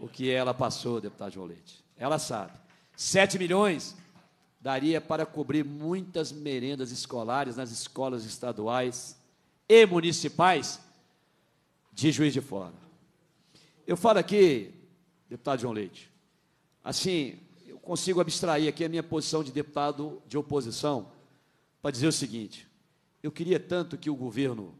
o que ela passou, deputado João Leite. Ela sabe. 7 milhões daria para cobrir muitas merendas escolares nas escolas estaduais e municipais de Juiz de Fora. Eu falo aqui, deputado João Leite, assim, eu consigo abstrair aqui a minha posição de deputado de oposição para dizer o seguinte: eu queria tanto que o governo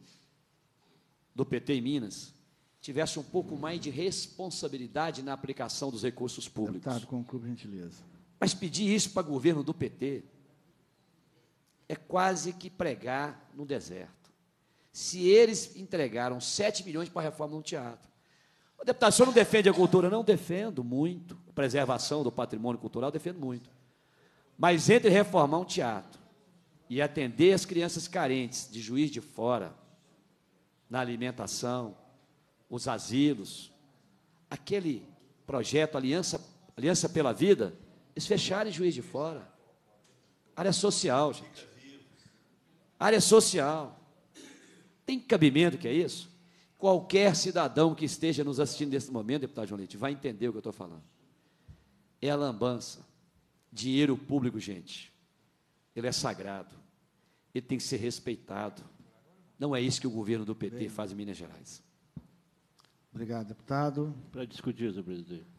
do PT em Minas tivesse um pouco mais de responsabilidade na aplicação dos recursos públicos. Deputado, conclua, gentileza. Mas pedir isso para o governo do PT é quase que pregar no deserto. Se eles entregaram 7 milhões para a reforma no teatro, o deputado, o senhor não defende a cultura? Não, defendo muito. A preservação do patrimônio cultural, defendo muito. Mas entre reformar um teatro e atender as crianças carentes de juiz de fora, na alimentação, os asilos, aquele projeto Aliança, Aliança pela Vida, eles fecharam juiz de fora. Área social, gente. Área social. Tem cabimento que é isso? Qualquer cidadão que esteja nos assistindo nesse momento, deputado João Leite, vai entender o que eu estou falando. É a lambança. Dinheiro público, gente. Ele é sagrado. Ele tem que ser respeitado. Não é isso que o governo do PT Bem, faz em Minas Gerais. Obrigado, deputado. Para discutir, senhor presidente.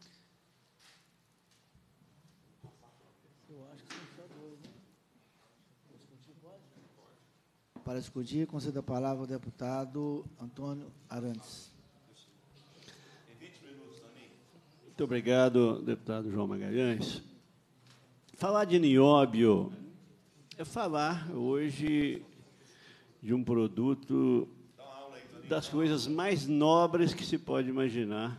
Para discutir, concedo a palavra ao deputado Antônio Arantes. Muito obrigado, deputado João Magalhães. Falar de nióbio é falar hoje de um produto das coisas mais nobres que se pode imaginar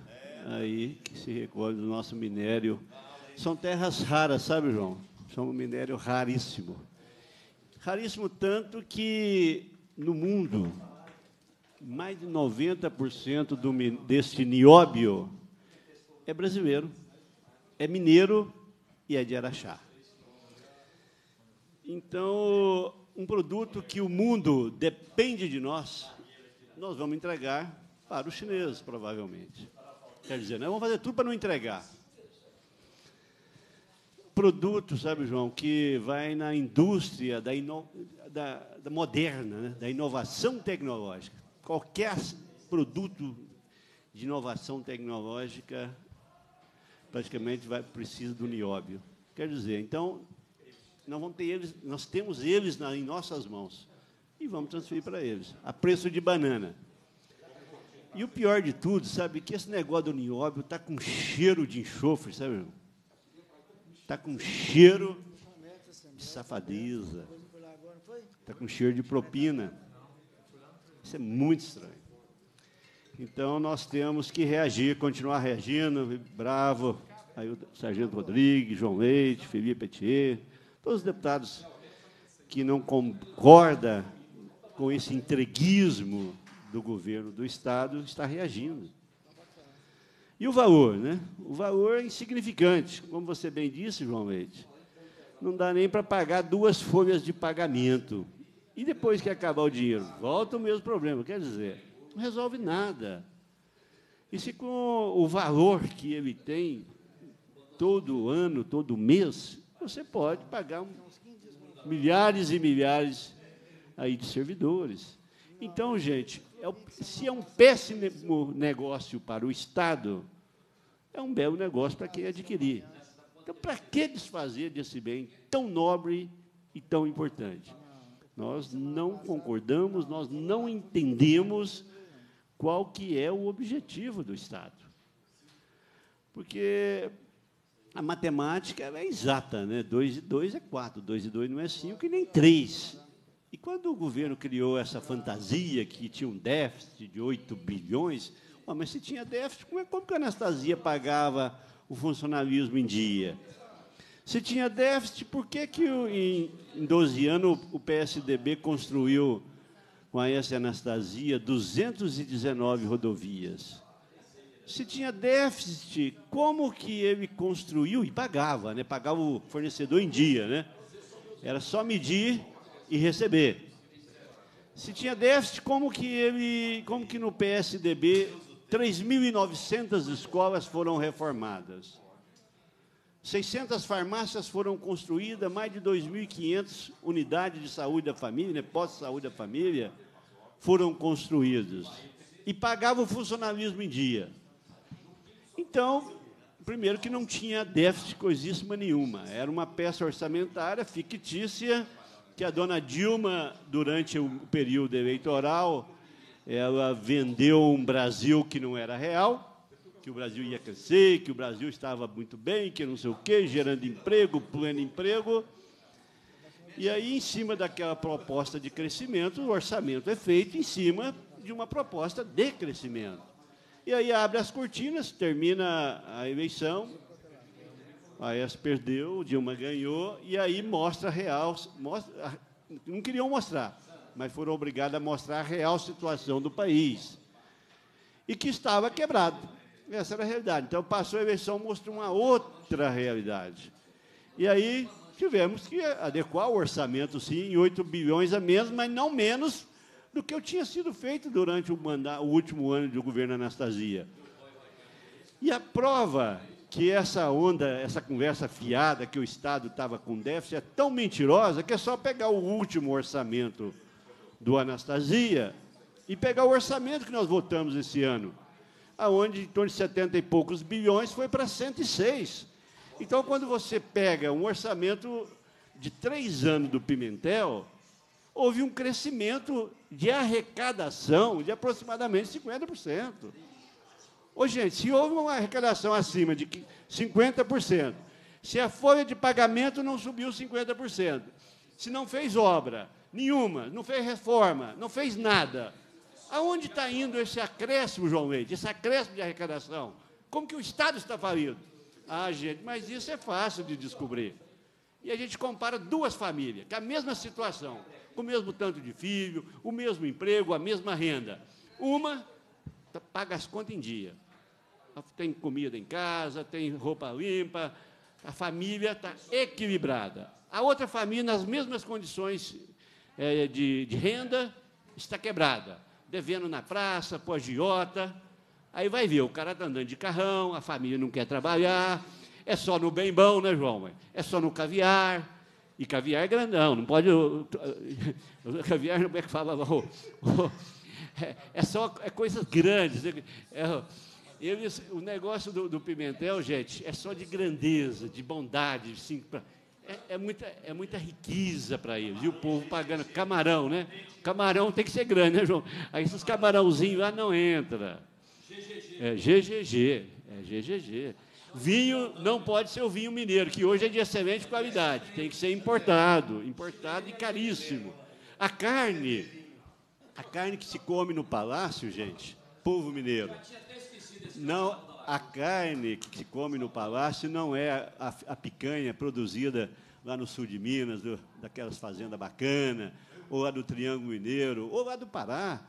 aí, que se recolhe do nosso minério. São terras raras, sabe, João? São um minério raríssimo. Raríssimo tanto que no mundo mais de 90% do, desse nióbio é brasileiro, é mineiro e é de Araxá. Então, um produto que o mundo depende de nós, nós vamos entregar para os chineses, provavelmente. Quer dizer, nós vamos fazer tudo para não entregar produto, sabe, João, que vai na indústria da, ino... da, da moderna, né? da inovação tecnológica. Qualquer produto de inovação tecnológica praticamente vai, precisa do nióbio. Quer dizer, então, nós, vamos ter eles, nós temos eles na, em nossas mãos e vamos transferir para eles, a preço de banana. E o pior de tudo, sabe, que esse negócio do nióbio está com cheiro de enxofre, sabe, João? Está com cheiro de safadeza. Está com cheiro de propina. Isso é muito estranho. Então nós temos que reagir, continuar reagindo, bravo. Aí o Sargento Rodrigues, João Leite, Felipe Etier, todos os deputados que não concorda com esse entreguismo do governo do Estado está reagindo. E o valor, né? O valor é insignificante, como você bem disse, João Leite. Não dá nem para pagar duas folhas de pagamento. E depois que acabar o dinheiro, volta o mesmo problema. Quer dizer, não resolve nada. E se com o valor que ele tem todo ano, todo mês, você pode pagar milhares e milhares aí de servidores. Então, gente, é se é um péssimo negócio para o Estado, é um belo negócio para quem adquirir. Então, para que desfazer desse bem tão nobre e tão importante? Nós não concordamos, nós não entendemos qual que é o objetivo do Estado. Porque a matemática é exata, né? 2 e 2 é 4, 2 e 2 não é 5 e nem 3. E quando o governo criou essa fantasia que tinha um déficit de 8 bilhões, mas se tinha déficit, como, é, como que a Anastasia pagava o funcionalismo em dia? Se tinha déficit, por que, que em, em 12 anos o PSDB construiu com a S. Anastasia 219 rodovias? Se tinha déficit, como que ele construiu e pagava, né? Pagava o fornecedor em dia, né? Era só medir e receber. Se tinha déficit, como que ele, como que no PSDB 3.900 escolas foram reformadas? 600 farmácias foram construídas, mais de 2.500 unidades de saúde da família, né, pós-saúde da família, foram construídas. E pagava o funcionalismo em dia. Então, primeiro que não tinha déficit coisíssima nenhuma. Era uma peça orçamentária fictícia que a dona Dilma, durante o período eleitoral, ela vendeu um Brasil que não era real, que o Brasil ia crescer, que o Brasil estava muito bem, que não sei o quê, gerando emprego, pleno emprego. E aí, em cima daquela proposta de crescimento, o orçamento é feito em cima de uma proposta de crescimento. E aí abre as cortinas, termina a eleição, a perdeu, o Dilma ganhou, e aí mostra a real. Mostra, não queriam mostrar, mas foram obrigados a mostrar a real situação do país. E que estava quebrado. Essa era a realidade. Então, passou a eleição, mostrou uma outra realidade. E aí tivemos que adequar o orçamento, sim, em 8 bilhões a menos, mas não menos do que tinha sido feito durante o, mandato, o último ano do governo Anastasia. E a prova que essa onda, essa conversa fiada que o Estado estava com déficit é tão mentirosa que é só pegar o último orçamento do Anastasia e pegar o orçamento que nós votamos esse ano, aonde em torno de 70 e poucos bilhões foi para 106. Então, quando você pega um orçamento de três anos do Pimentel, houve um crescimento de arrecadação de aproximadamente 50%. Ô, gente, se houve uma arrecadação acima de 50%, se a folha de pagamento não subiu 50%, se não fez obra nenhuma, não fez reforma, não fez nada, aonde está indo esse acréscimo, João Leite, esse acréscimo de arrecadação? Como que o Estado está falido? Ah, gente, mas isso é fácil de descobrir. E a gente compara duas famílias, com a mesma situação, com o mesmo tanto de filho, o mesmo emprego, a mesma renda. Uma tá, paga as contas em dia, ah, tem comida em casa, tem roupa limpa, a família está equilibrada. A outra família, nas mesmas condições é, de, de, renda, está quebrada, devendo na praça, por agiota. Aí vai ver, o cara está andando de carrão, a família não quer trabalhar, é só no bem bom, né, João? É só no caviar. E caviar é grandão, não pode. caviar, como é que fala? é, é só é coisas grandes. Né? É, eles, o negócio do, do, Pimentel, gente, é só de grandeza, de bondade, pra, é, é, muita, é muita riqueza para eles. E o povo pagando. Camarão, né? Camarão tem que ser grande, né, João? Aí esses camarãozinhos lá não entra. É GGG. É GGG. Vinho não pode ser o vinho mineiro, que hoje é de excelente qualidade. Tem que ser importado. Importado e caríssimo. A carne. A carne que se come no palácio, gente, povo mineiro não a carne que se come no palácio não é a, a picanha produzida lá no sul de Minas, do, daquelas fazendas bacanas, ou lá do Triângulo Mineiro, ou lá do Pará.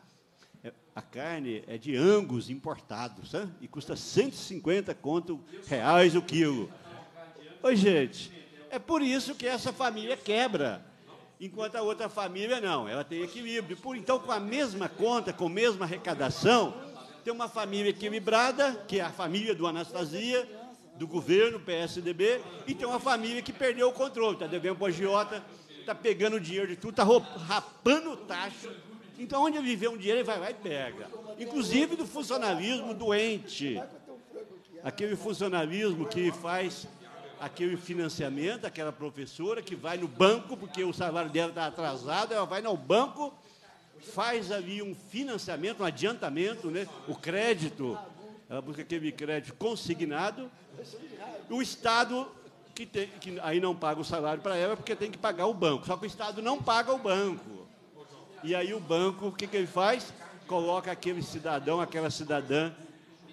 É, a carne é de angus importados, né? e custa 150 conto reais o quilo. Oi, gente, é por isso que essa família quebra, enquanto a outra família não, ela tem equilíbrio. Por, então, com a mesma conta, com a mesma arrecadação, tem uma família equilibrada, que é a família do Anastasia, do governo, PSDB, e tem uma família que perdeu o controle, está devendo para tá o agiota, está pegando dinheiro de tudo, está rapando o tacho. Então, onde ele vê um dinheiro, ele vai lá e pega. Inclusive do funcionalismo doente. Aquele funcionalismo que faz aquele financiamento, aquela professora que vai no banco, porque o salário dela está atrasado, ela vai no banco faz ali um financiamento, um adiantamento, né? o crédito, ela busca aquele crédito consignado, o Estado, que, tem, que aí não paga o salário para ela, porque tem que pagar o banco. Só que o Estado não paga o banco. E aí o banco, o que, que ele faz? Coloca aquele cidadão, aquela cidadã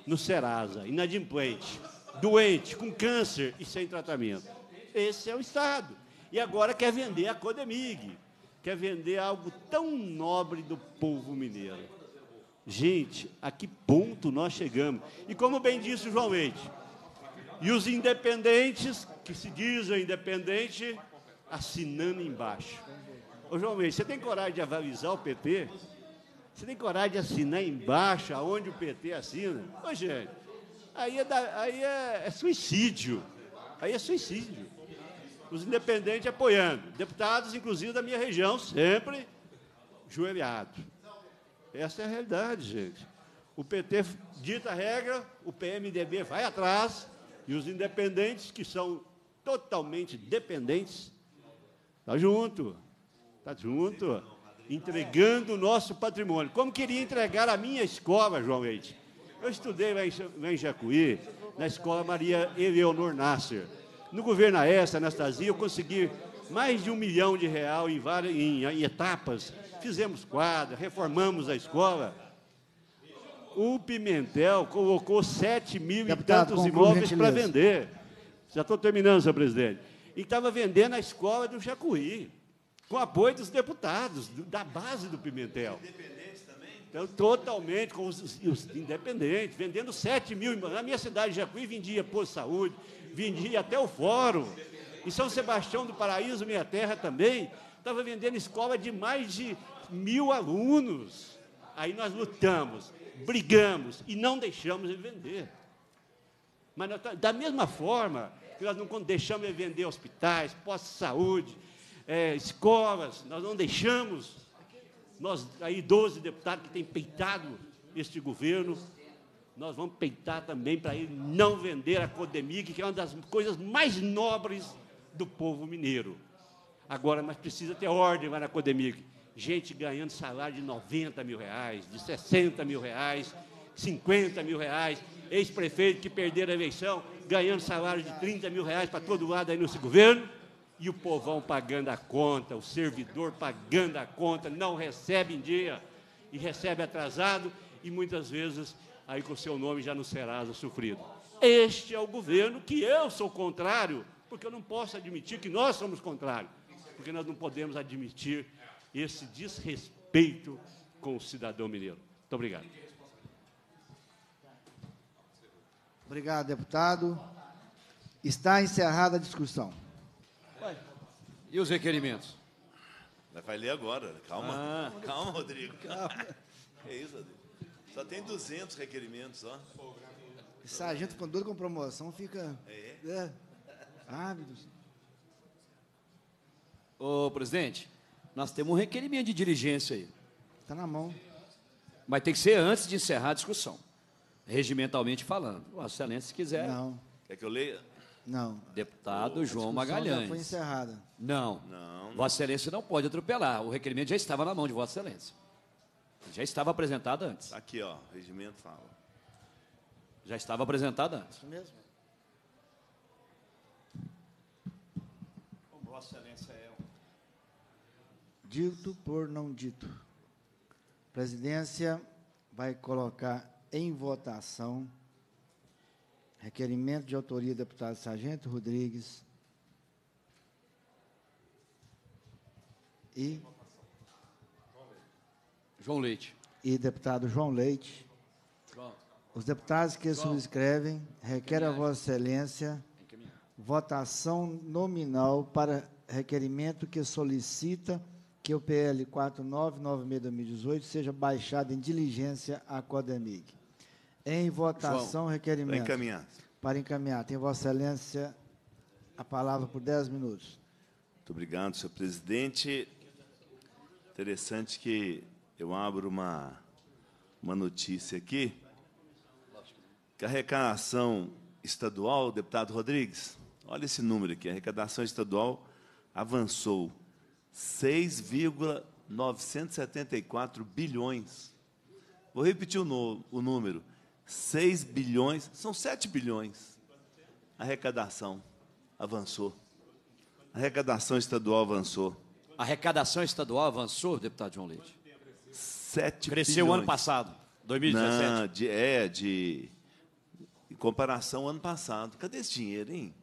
no Serasa, inadimplente, doente, com câncer e sem tratamento. Esse é o Estado. E agora quer vender a Codemig quer vender algo tão nobre do povo mineiro. Gente, a que ponto nós chegamos? E como bem disse o João Eide, e os independentes, que se dizem independente, assinando embaixo. Ô João Eide, você tem coragem de avalizar o PT? Você tem coragem de assinar embaixo, aonde o PT assina? Ô gente, aí é, da, aí é, é suicídio. Aí é suicídio os independentes apoiando, deputados, inclusive da minha região, sempre joelhado. Essa é a realidade, gente. O PT dita a regra, o PMDB vai atrás e os independentes, que são totalmente dependentes, tá junto, tá junto, entregando o nosso patrimônio. Como queria entregar a minha escola, João Leite? Eu estudei lá em, lá em Jacuí, na escola Maria Eleonor Nasser. No governo Aécio, Anastasia, eu consegui mais de um milhão de real em, várias, em, em etapas. Fizemos quadra, reformamos a escola. O Pimentel colocou sete mil Deputado, e tantos imóveis para vender. Já estou terminando, senhor presidente. E estava vendendo a escola do Jacuí, com apoio dos deputados, da base do Pimentel. Então, totalmente com os, os independentes, vendendo 7 mil. Na minha cidade, Jacuí, vendia por saúde, vendia até o fórum. Em São Sebastião do Paraíso, minha terra também, estava vendendo escola de mais de mil alunos. Aí nós lutamos, brigamos e não deixamos ele vender. Mas nós, tá, da mesma forma que nós não deixamos ele vender hospitais, postos de saúde, é, escolas, nós não deixamos nós, aí, 12 deputados que têm peitado este governo, nós vamos peitar também para ele não vender a Codemig, que é uma das coisas mais nobres do povo mineiro. Agora, mas precisa ter ordem lá na Codemig. Gente ganhando salário de 90 mil reais, de 60 mil reais, 50 mil reais, ex-prefeito que perderam a eleição, ganhando salário de 30 mil reais para todo lado aí nesse governo e o povão pagando a conta, o servidor pagando a conta, não recebe em dia e recebe atrasado e muitas vezes aí com o seu nome já no Serasa sofrido. Este é o governo que eu sou contrário, porque eu não posso admitir que nós somos contrários, porque nós não podemos admitir esse desrespeito com o cidadão mineiro. Muito obrigado. Obrigado, deputado. Está encerrada a discussão. E os requerimentos? Vai ler agora. Calma. Ah, calma, Rodrigo. Calma. é isso, Rodrigo. Só tem 200 requerimentos, ó. Sargento Pandoro com promoção fica... É? é. Ah, Ô, presidente, nós temos um requerimento de diligência aí. Está na mão. Mas tem que ser antes de encerrar a discussão, regimentalmente falando. o Excelência, se quiser. Não. Quer que eu leia? Não. Deputado o, João Magalhães. Já foi encerrada. Não. não. não. Vossa Excelência não pode atropelar. O requerimento já estava na mão de Vossa Excelência. Já estava apresentado antes. Tá aqui, ó, o regimento fala. Já estava apresentado antes. Isso mesmo. Vossa Excelência é um... Dito por não dito. A presidência vai colocar em votação Requerimento de autoria do deputado Sargento Rodrigues. E. João Leite. E deputado João Leite. Os deputados que subscrevem requerem a Vossa Excelência votação nominal para requerimento que solicita que o PL 4996-2018 seja baixado em diligência à CODEMIG. Em votação, João, requerimento. Para encaminhar. Para encaminhar. Tem Vossa Excelência a palavra por 10 minutos. Muito obrigado, senhor presidente. Interessante que eu abro uma, uma notícia aqui. Que a arrecadação estadual, deputado Rodrigues, olha esse número aqui, a arrecadação estadual avançou 6,974 bilhões. Vou repetir o, no, o número, 6 bilhões, são 7 bilhões. A arrecadação avançou. A arrecadação estadual avançou. A arrecadação estadual avançou, deputado João Leite? 7 Cresceu bilhões. ano passado, 2017. Não, de, é, de. Em comparação ao ano passado. Cadê esse dinheiro, hein?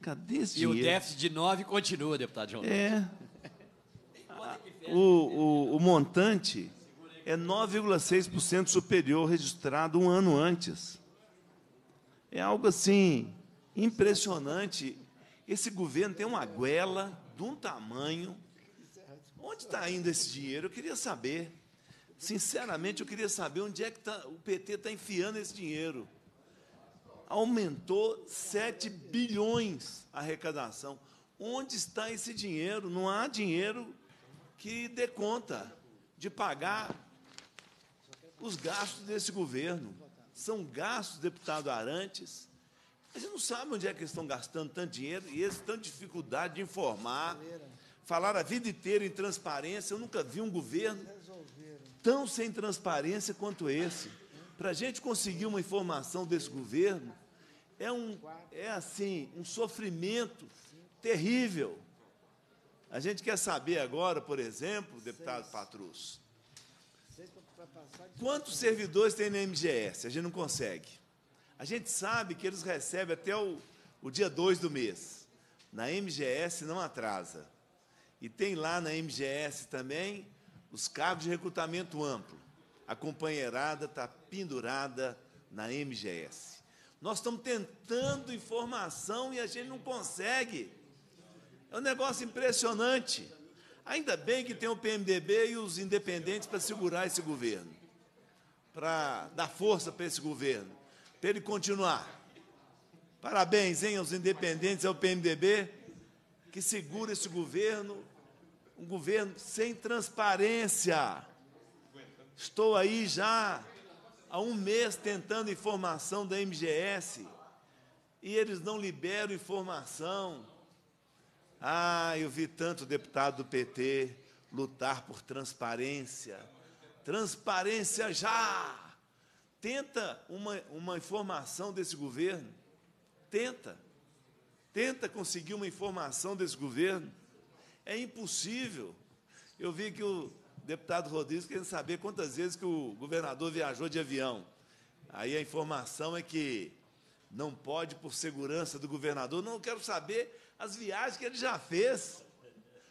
Cadê esse e dinheiro? E o déficit de 9 continua, deputado João Leite. É. o, o, o montante é 9,6% superior registrado um ano antes. É algo assim impressionante. Esse governo tem uma guela de um tamanho. Onde está indo esse dinheiro? Eu queria saber. Sinceramente, eu queria saber onde é que tá, o PT está enfiando esse dinheiro. Aumentou 7 bilhões a arrecadação. Onde está esse dinheiro? Não há dinheiro que dê conta de pagar os gastos desse governo. São gastos, deputado Arantes. A gente não sabe onde é que eles estão gastando tanto dinheiro e eles têm dificuldade de informar. falar a vida inteira em transparência. Eu nunca vi um governo tão sem transparência quanto esse. Para a gente conseguir uma informação desse governo, é um é assim um sofrimento terrível. A gente quer saber agora, por exemplo, deputado Patrus, Quantos servidores tem na MGS? A gente não consegue. A gente sabe que eles recebem até o, o dia 2 do mês. Na MGS não atrasa. E tem lá na MGS também os cargos de recrutamento amplo. A companheirada está pendurada na MGS. Nós estamos tentando informação e a gente não consegue. É um negócio impressionante. Ainda bem que tem o PMDB e os independentes para segurar esse governo, para dar força para esse governo, para ele continuar. Parabéns, hein, aos independentes, ao PMDB, que segura esse governo, um governo sem transparência. Estou aí já há um mês tentando informação da MGS e eles não liberam informação. Ah, eu vi tanto deputado do PT lutar por transparência. Transparência já! Tenta uma, uma informação desse governo. Tenta. Tenta conseguir uma informação desse governo. É impossível. Eu vi que o deputado Rodrigues querendo saber quantas vezes que o governador viajou de avião. Aí a informação é que não pode por segurança do governador. Não, eu quero saber as viagens que ele já fez.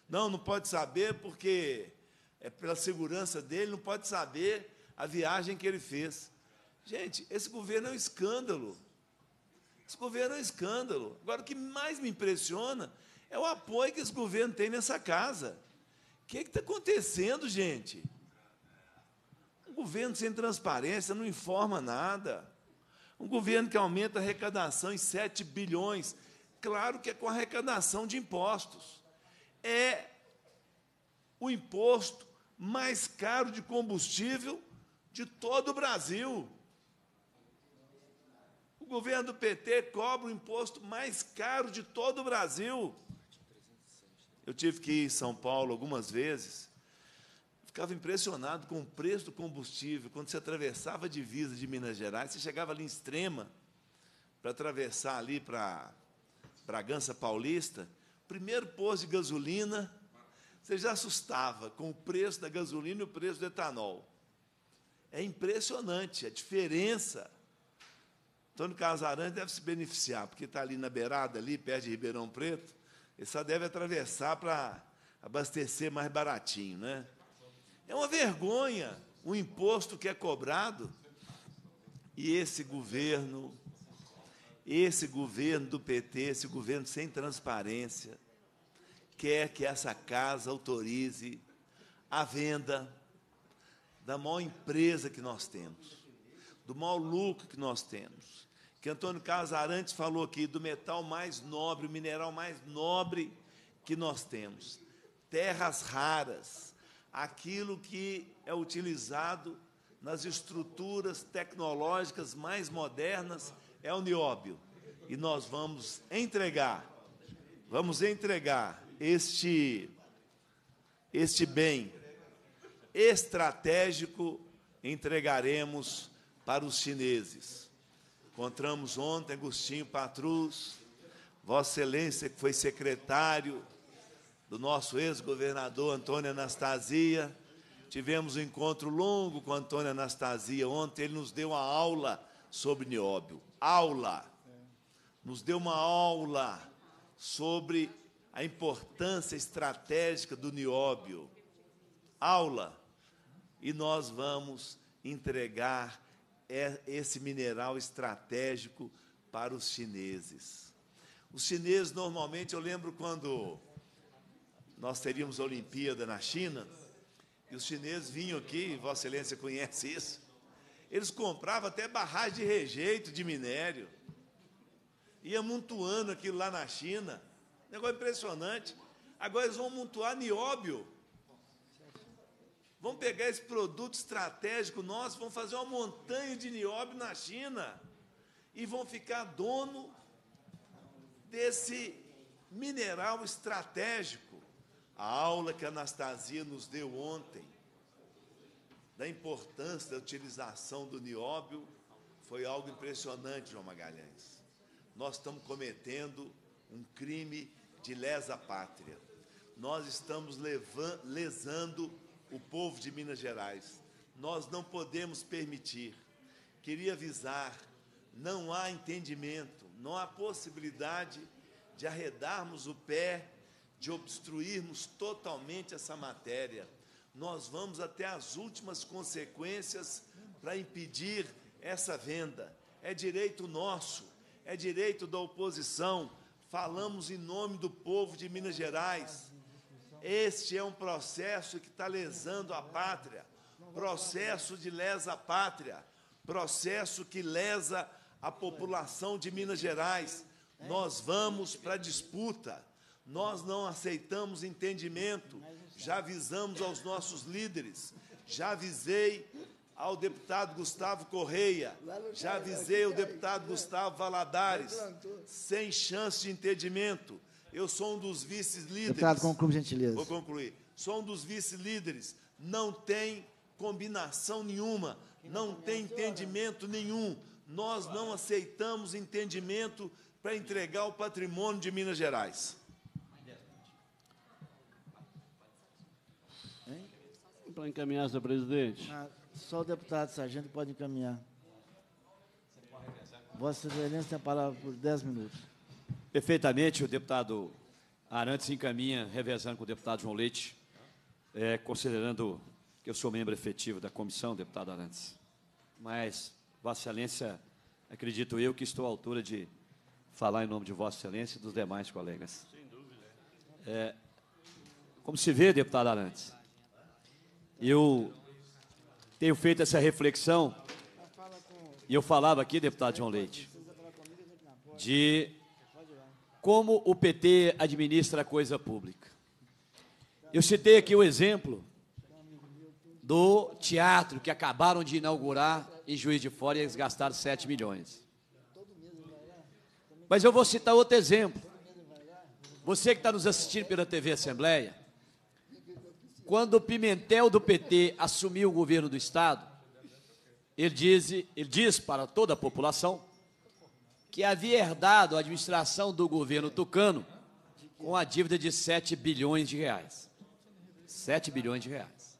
Não, não pode saber porque é pela segurança dele, não pode saber a viagem que ele fez. Gente, esse governo é um escândalo. Esse governo é um escândalo. Agora, o que mais me impressiona é o apoio que esse governo tem nessa casa. O que é está acontecendo, gente? Um governo sem transparência não informa nada. Um governo que aumenta a arrecadação em 7 bilhões claro que é com arrecadação de impostos. É o imposto mais caro de combustível de todo o Brasil. O governo do PT cobra o imposto mais caro de todo o Brasil. Eu tive que ir em São Paulo algumas vezes, ficava impressionado com o preço do combustível. Quando você atravessava a divisa de Minas Gerais, você chegava ali em extrema para atravessar ali para Bragança Paulista, primeiro posto de gasolina, você já assustava com o preço da gasolina e o preço do etanol. É impressionante a diferença. Antônio Casarante deve se beneficiar, porque está ali na beirada, ali, perto de Ribeirão Preto, ele só deve atravessar para abastecer mais baratinho. Né? É uma vergonha o imposto que é cobrado e esse governo esse governo do PT, esse governo sem transparência, quer que essa casa autorize a venda da maior empresa que nós temos, do maior lucro que nós temos. Que Antônio Carlos falou aqui do metal mais nobre, o mineral mais nobre que nós temos. Terras raras, aquilo que é utilizado nas estruturas tecnológicas mais modernas é o nióbio. E nós vamos entregar, vamos entregar este, este bem estratégico, entregaremos para os chineses. Encontramos ontem Agostinho Patrus, Vossa Excelência, que foi secretário do nosso ex-governador Antônio Anastasia. Tivemos um encontro longo com Antônio Anastasia ontem, ele nos deu uma aula sobre nióbio. Aula. Nos deu uma aula sobre a importância estratégica do nióbio. Aula. E nós vamos entregar esse mineral estratégico para os chineses. Os chineses, normalmente, eu lembro quando nós teríamos a Olimpíada na China, e os chineses vinham aqui, Vossa Excelência conhece isso, eles compravam até barragem de rejeito de minério. Ia amontoando aquilo lá na China. Negócio impressionante. Agora eles vão amontoar nióbio. Vão pegar esse produto estratégico nosso, vão fazer uma montanha de nióbio na China. E vão ficar dono desse mineral estratégico. A aula que a Anastasia nos deu ontem da importância da utilização do nióbio foi algo impressionante, João Magalhães. Nós estamos cometendo um crime de lesa pátria. Nós estamos levando, lesando o povo de Minas Gerais. Nós não podemos permitir. Queria avisar: não há entendimento, não há possibilidade de arredarmos o pé, de obstruirmos totalmente essa matéria nós vamos até as últimas consequências para impedir essa venda. É direito nosso, é direito da oposição. Falamos em nome do povo de Minas Gerais. Este é um processo que está lesando a pátria, processo de lesa pátria, processo que lesa a população de Minas Gerais. Nós vamos para a disputa, nós não aceitamos entendimento, já avisamos aos nossos líderes, já avisei ao deputado Gustavo Correia, já avisei ao deputado Gustavo Valadares, sem chance de entendimento. Eu sou um dos vice-líderes. Deputado, conclua, gentileza. Vou concluir. Sou um dos vice-líderes. Não tem combinação nenhuma, não tem entendimento nenhum. Nós não aceitamos entendimento para entregar o patrimônio de Minas Gerais. Para encaminhar, senhor presidente. Ah, só o deputado sargento pode encaminhar. Vossa Excelência tem a palavra por 10 minutos. Perfeitamente, o deputado Arantes encaminha, revezando com o deputado João Leite, é, considerando que eu sou membro efetivo da comissão, deputado Arantes. Mas, Vossa Excelência, acredito eu que estou à altura de falar em nome de Vossa Excelência e dos demais colegas. Sem dúvida. É, como se vê, deputado Arantes, eu tenho feito essa reflexão, e eu falava aqui, deputado João Leite, de como o PT administra a coisa pública. Eu citei aqui o exemplo do teatro que acabaram de inaugurar em Juiz de Fora e eles gastaram 7 milhões. Mas eu vou citar outro exemplo. Você que está nos assistindo pela TV Assembleia, quando o Pimentel do PT assumiu o governo do Estado, ele diz, ele diz para toda a população que havia herdado a administração do governo tucano com a dívida de 7 bilhões de reais. 7 bilhões de reais.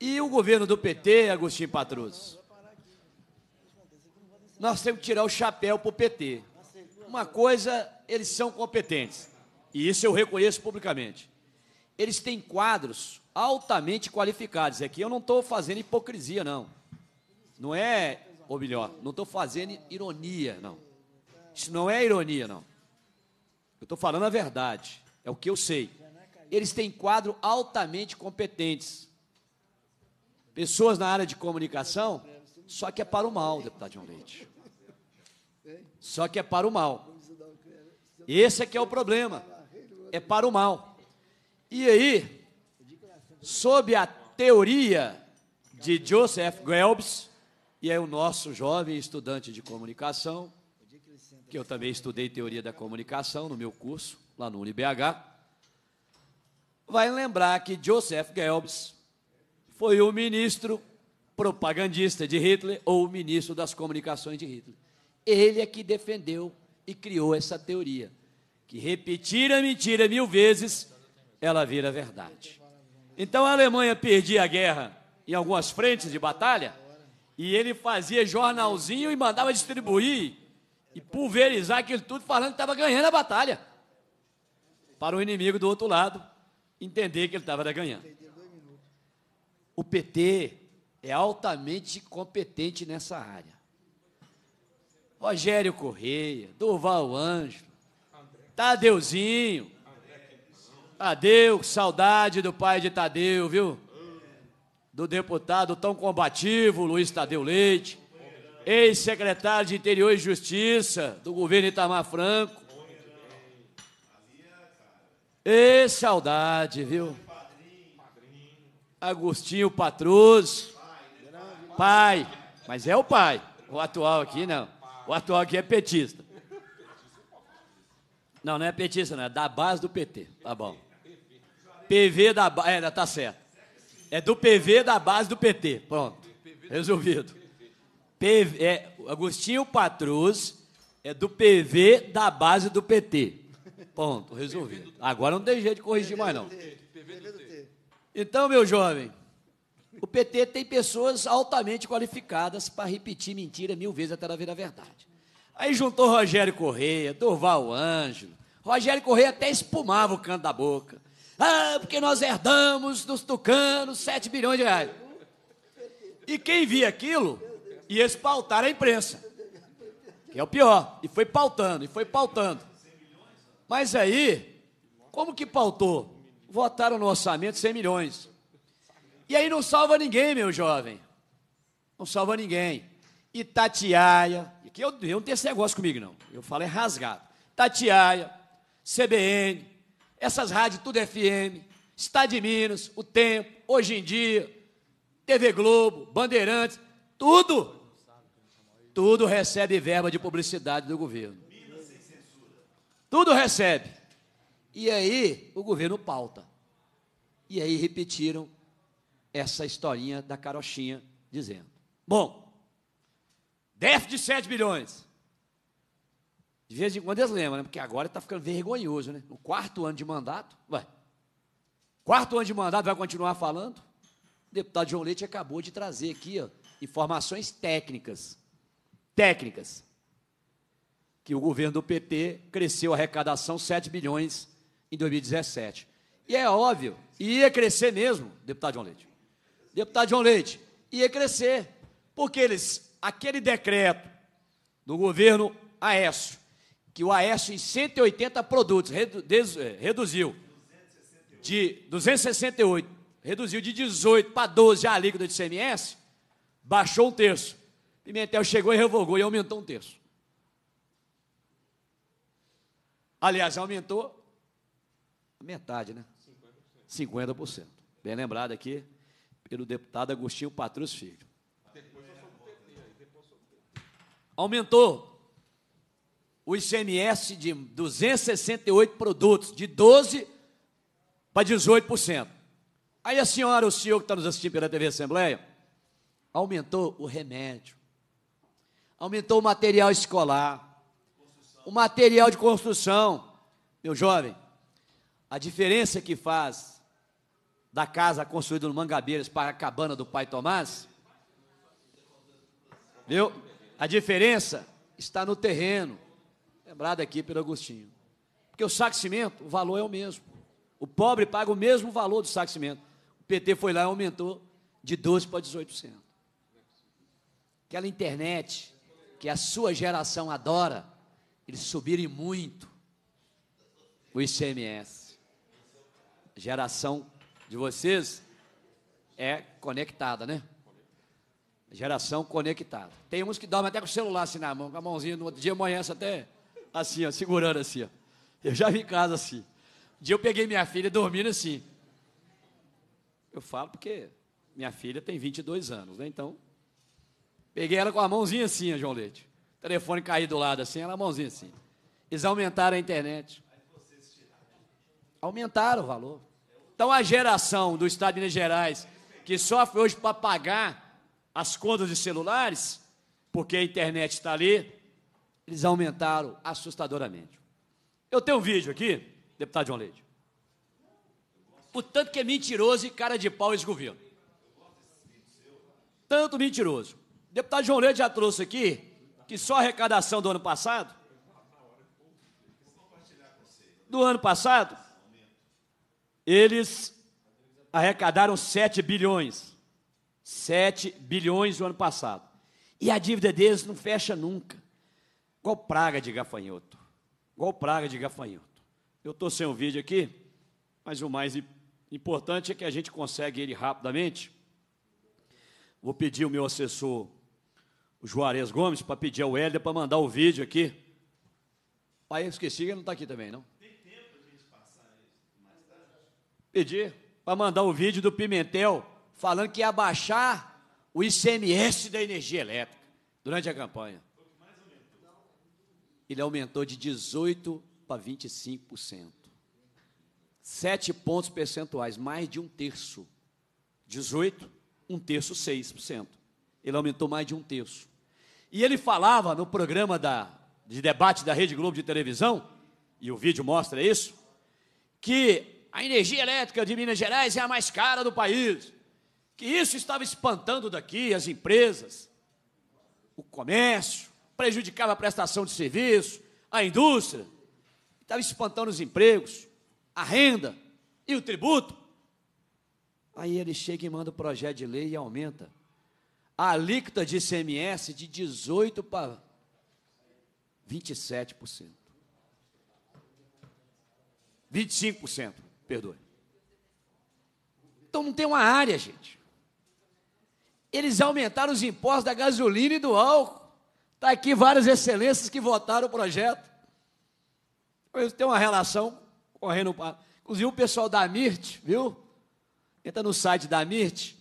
E o governo do PT, Agostinho Patrus? Nós temos que tirar o chapéu para o PT. Uma coisa, eles são competentes. E isso eu reconheço publicamente eles têm quadros altamente qualificados. Aqui é eu não estou fazendo hipocrisia, não. Não é, ou melhor, não estou fazendo ironia, não. Isso não é ironia, não. Eu estou falando a verdade. É o que eu sei. Eles têm quadro altamente competentes. Pessoas na área de comunicação, só que é para o mal, deputado João Leite. Só que é para o mal. Esse é que é o problema. É para o mal. E aí, sob a teoria de Joseph Goebbels, e é o nosso jovem estudante de comunicação, que eu também estudei teoria da comunicação no meu curso, lá no UniBH, vai lembrar que Joseph Goebbels foi o ministro propagandista de Hitler ou o ministro das comunicações de Hitler. Ele é que defendeu e criou essa teoria, que repetir a mentira mil vezes ela vira verdade. Então a Alemanha perdia a guerra em algumas frentes de batalha e ele fazia jornalzinho e mandava distribuir e pulverizar aquilo tudo, falando que estava ganhando a batalha. Para o inimigo do outro lado entender que ele estava ganhando. O PT é altamente competente nessa área. Rogério Correia, Durval Anjo, Tadeuzinho, Tadeu, saudade do pai de Tadeu, viu? Do deputado tão combativo, Luiz Tadeu Leite, ex-secretário de Interior e Justiça do governo Itamar Franco. E saudade, viu? Agostinho Patrus, pai, mas é o pai, o atual aqui não, o atual aqui é petista. Não, não é petista, não, é da base do PT, tá bom. PV da base. É, tá certo. É do PV da base do PT. Pronto. Resolvido. PV, é, Agostinho Patrus é do PV da base do PT. Ponto, resolvido. Agora não tem jeito de corrigir mais, não. Então, meu jovem, o PT tem pessoas altamente qualificadas para repetir mentira mil vezes até ela virar verdade. Aí juntou Rogério Correia, Durval Ângelo. Rogério Correia até espumava o canto da boca. Ah, porque nós herdamos dos tucanos 7 bilhões de reais. E quem via aquilo ia espaltar a imprensa. Que é o pior. E foi pautando, e foi pautando. Mas aí, como que pautou? Votaram no orçamento 100 milhões. E aí não salva ninguém, meu jovem. Não salva ninguém. Itatiaia, que eu, eu não tenho esse negócio comigo, não. Eu falo é rasgado. Tatiaia, CBN, essas rádios Tudo FM, Estado de Minas, O Tempo, Hoje em Dia, TV Globo, Bandeirantes, tudo, tudo recebe verba de publicidade do governo. Tudo recebe. E aí o governo pauta. E aí repetiram essa historinha da carochinha dizendo: bom, déficit de 7 bilhões. De vez em quando eles lembram, né? Porque agora está ficando vergonhoso, né? No quarto ano de mandato, vai. Quarto ano de mandato vai continuar falando? O deputado João Leite acabou de trazer aqui ó, informações técnicas. Técnicas. Que o governo do PT cresceu a arrecadação 7 bilhões em 2017. E é óbvio, ia crescer mesmo, deputado João Leite. Deputado João Leite, ia crescer. Porque eles, aquele decreto do governo Aécio, que o Aécio em 180 produtos redu, des, eh, reduziu de 268, reduziu de 18 para 12 a alíquota de CMS, baixou um terço. Pimentel chegou e revogou e aumentou um terço. Aliás, aumentou metade, né? 50%. 50%. Bem lembrado aqui pelo deputado Agostinho Patrus Filho. Aumentou o ICMS de 268 produtos, de 12% para 18%. Aí a senhora, o senhor que está nos assistindo pela TV Assembleia, aumentou o remédio, aumentou o material escolar, construção. o material de construção. Meu jovem, a diferença que faz da casa construída no Mangabeiras para a cabana do pai Tomás, viu? A diferença está no terreno lembrado aqui pelo Agostinho. Porque o saco cimento, o valor é o mesmo. O pobre paga o mesmo valor do saco cimento. O PT foi lá e aumentou de 12% para 18%. Aquela internet que a sua geração adora, eles subirem muito o ICMS. A geração de vocês é conectada, né? Geração conectada. Tem uns que dormem até com o celular assim na mão, com a mãozinha, no outro dia amanhece até assim, ó, segurando assim, ó. Eu já vi em casa assim. Um dia eu peguei minha filha dormindo assim. Eu falo porque minha filha tem 22 anos, né? Então, peguei ela com a mãozinha assim, ó, João Leite. O telefone caiu do lado assim, ela a mãozinha assim. Eles aumentaram a internet. Aumentaram o valor. Então, a geração do Estado de Minas Gerais, que sofre hoje para pagar as contas de celulares, porque a internet está ali, eles aumentaram assustadoramente. Eu tenho um vídeo aqui, deputado João Leite. O tanto que é mentiroso e cara de pau esse governo. Tanto mentiroso. O deputado João Leite já trouxe aqui que só a arrecadação do ano passado, do ano passado, eles arrecadaram 7 bilhões. 7 bilhões no ano passado. E a dívida deles não fecha nunca. Igual praga de gafanhoto. Igual praga de gafanhoto. Eu estou sem o vídeo aqui, mas o mais importante é que a gente consegue ele rapidamente. Vou pedir o meu assessor, o Juarez Gomes, para pedir ao Hélio para mandar o vídeo aqui. Pai, eu esqueci que ele não está aqui também, não? Tem tempo a gente passar isso. tarde. Pedir para mandar o vídeo do Pimentel falando que ia baixar o ICMS da energia elétrica durante a campanha ele aumentou de 18% para 25%. Sete pontos percentuais, mais de um terço. 18, um terço, 6%. Ele aumentou mais de um terço. E ele falava no programa da, de debate da Rede Globo de televisão, e o vídeo mostra isso, que a energia elétrica de Minas Gerais é a mais cara do país, que isso estava espantando daqui as empresas, o comércio, prejudicava a prestação de serviço, a indústria, estava espantando os empregos, a renda e o tributo. Aí ele chega e manda o projeto de lei e aumenta a alíquota de ICMS de 18 para 27%. 25%, perdoe. Então não tem uma área, gente. Eles aumentaram os impostos da gasolina e do álcool. Está aqui várias excelências que votaram o projeto. Eu tenho uma relação correndo. Inclusive o pessoal da MIRT, viu? Entra tá no site da MIRT,